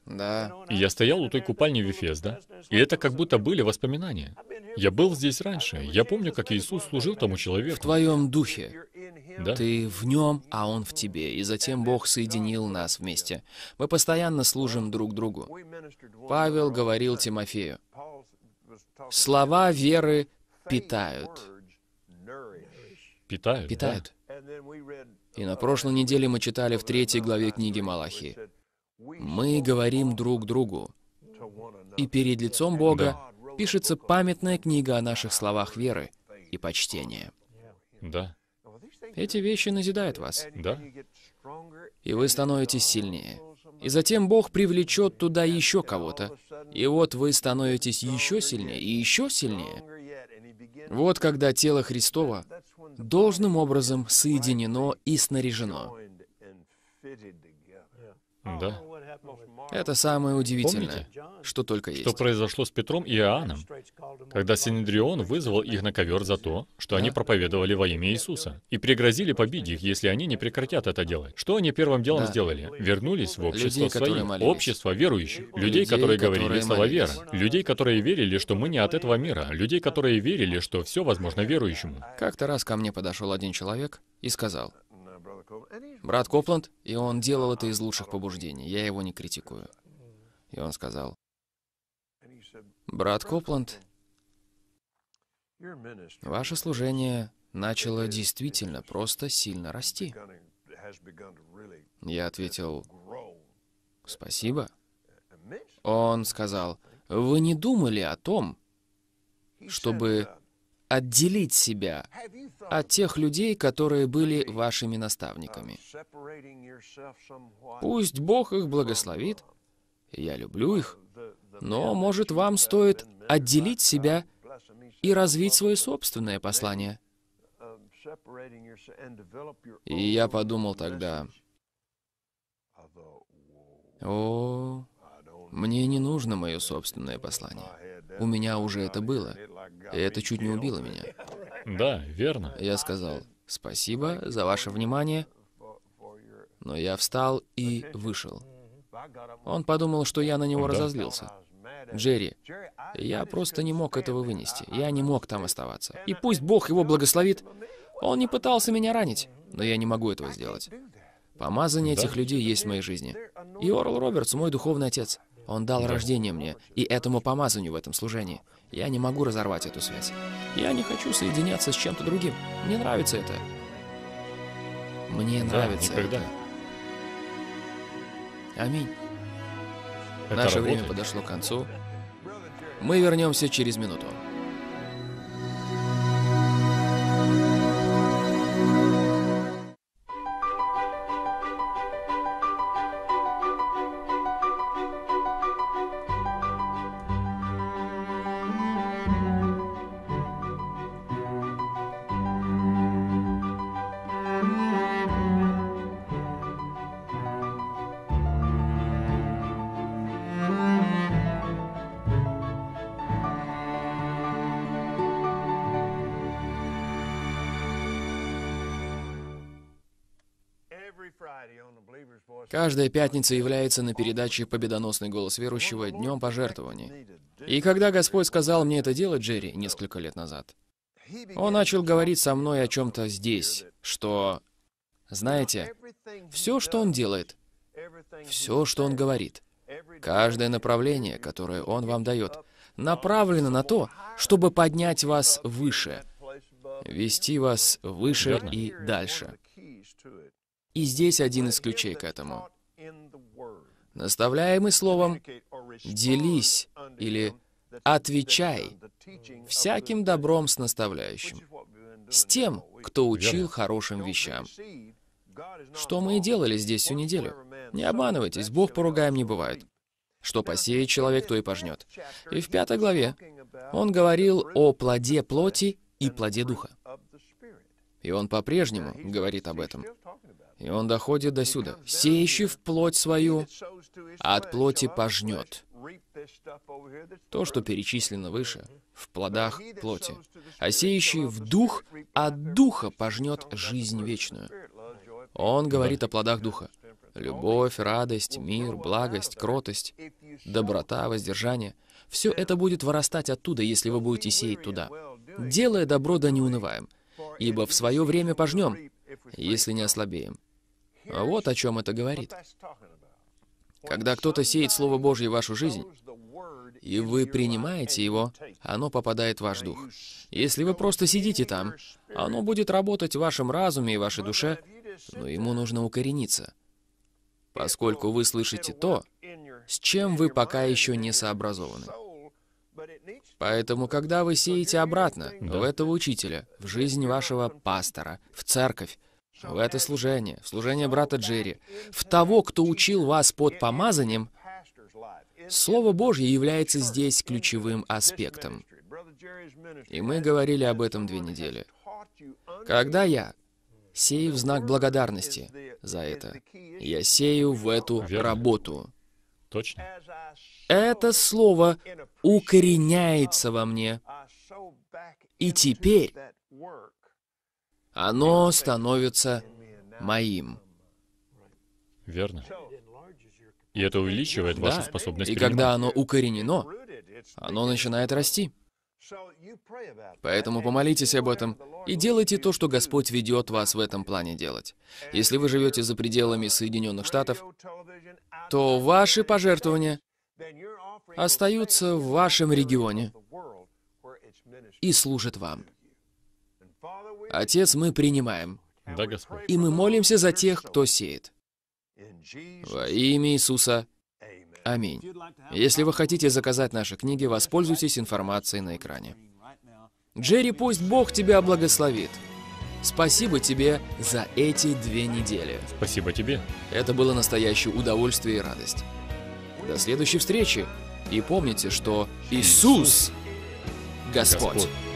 Да. И я стоял у той купальни да. и это как будто были воспоминания. Я был здесь раньше, я помню, как Иисус служил тому человеку. В твоем духе. Да. Ты в нем, а он в тебе. И затем Бог соединил нас вместе. Мы постоянно служим друг другу. Павел говорил Тимофею, слова веры питают. Питают. Питают. Да. И на прошлой неделе мы читали в третьей главе книги Малахии. Мы говорим друг другу. И перед лицом Бога да. пишется памятная книга о наших словах веры и почтения. Да. Эти вещи назидают вас. Да. И вы становитесь сильнее. И затем Бог привлечет туда еще кого-то. И вот вы становитесь еще сильнее и еще сильнее. Вот когда тело Христова должным образом соединено и снаряжено. Да. Это самое удивительное, Помните, что только есть. Что произошло с Петром и Иоанном, когда Синедрион вызвал их на ковер за то, что да. они проповедовали во имя Иисуса, и пригрозили побить их, если они не прекратят это делать. Что они первым делом да. сделали? Вернулись в общество людей, своих, общество верующих, людей, людей которые, которые говорили молились. слова веры, людей, которые верили, что мы не от этого мира, людей, которые верили, что все возможно верующему. Как-то раз ко мне подошел один человек и сказал, брат Копланд, и он делал это из лучших побуждений, я его не критикую. И он сказал, брат Копланд, ваше служение начало действительно просто сильно расти. Я ответил, спасибо. Он сказал, вы не думали о том, чтобы отделить себя от тех людей, которые были вашими наставниками. Пусть Бог их благословит, я люблю их, но, может, вам стоит отделить себя и развить свое собственное послание. И я подумал тогда, о, мне не нужно мое собственное послание. У меня уже это было. И это чуть не убило меня. Да, верно. Я сказал, спасибо за ваше внимание, но я встал и вышел. Он подумал, что я на него да. разозлился. Джерри, я просто не мог этого вынести. Я не мог там оставаться. И пусть Бог его благословит. Он не пытался меня ранить, но я не могу этого сделать. Помазание да. этих людей есть в моей жизни. И Орл Робертс мой духовный отец. Он дал да. рождение мне и этому помазанию в этом служении. Я не могу разорвать эту связь. Я не хочу соединяться с чем-то другим. Мне нравится это. Мне да, нравится никогда. это. Аминь. Это Наше работает. время подошло к концу. Мы вернемся через минуту. каждая пятница является на передаче «Победоносный голос верующего» днем пожертвований. И когда Господь сказал мне это делать, Джерри, несколько лет назад, Он начал говорить со мной о чем-то здесь, что, знаете, все, что Он делает, все, что Он говорит, каждое направление, которое Он вам дает, направлено на то, чтобы поднять вас выше, вести вас выше и дальше. И здесь один из ключей к этому. Наставляемый словом «делись» или «отвечай» всяким добром с наставляющим, с тем, кто учил хорошим вещам. Что мы и делали здесь всю неделю. Не обманывайтесь, Бог поругаем не бывает. Что посеет человек, то и пожнет. И в пятой главе он говорил о плоде плоти и плоде духа. И он по-прежнему говорит об этом. И он доходит до сюда. Сеющий в плоть свою, а от плоти пожнет. То, что перечислено выше, в плодах плоти. А сеющий в дух, а от духа пожнет жизнь вечную. Он говорит о плодах духа. Любовь, радость, мир, благость, кротость, доброта, воздержание. Все это будет вырастать оттуда, если вы будете сеять туда. Делая добро, да не унываем. Ибо в свое время пожнем, если не ослабеем. А вот о чем это говорит. Когда кто-то сеет Слово Божье в вашу жизнь, и вы принимаете его, оно попадает в ваш дух. Если вы просто сидите там, оно будет работать в вашем разуме и вашей душе, но ему нужно укорениться, поскольку вы слышите то, с чем вы пока еще не сообразованы. Поэтому, когда вы сеете обратно да. в этого учителя, в жизнь вашего пастора, в церковь, в это служение, в служение брата Джерри, в того, кто учил вас под помазанием, Слово Божье является здесь ключевым аспектом. И мы говорили об этом две недели. Когда я сею в знак благодарности за это, я сею в эту Верно. работу. Точно. Это слово укореняется во мне. И теперь оно становится моим. Верно. И это увеличивает да. вашу способность. И когда оно укоренено, оно начинает расти. Поэтому помолитесь об этом и делайте то, что Господь ведет вас в этом плане делать. Если вы живете за пределами Соединенных Штатов, то ваши пожертвования остаются в вашем регионе и служат вам. Отец, мы принимаем. Да, Господь. И мы молимся за тех, кто сеет. Во имя Иисуса. Аминь. Если вы хотите заказать наши книги, воспользуйтесь информацией на экране. Джерри, пусть Бог тебя благословит. Спасибо тебе за эти две недели. Спасибо тебе. Это было настоящее удовольствие и радость. До следующей встречи. И помните, что Иисус, Господь. Господь.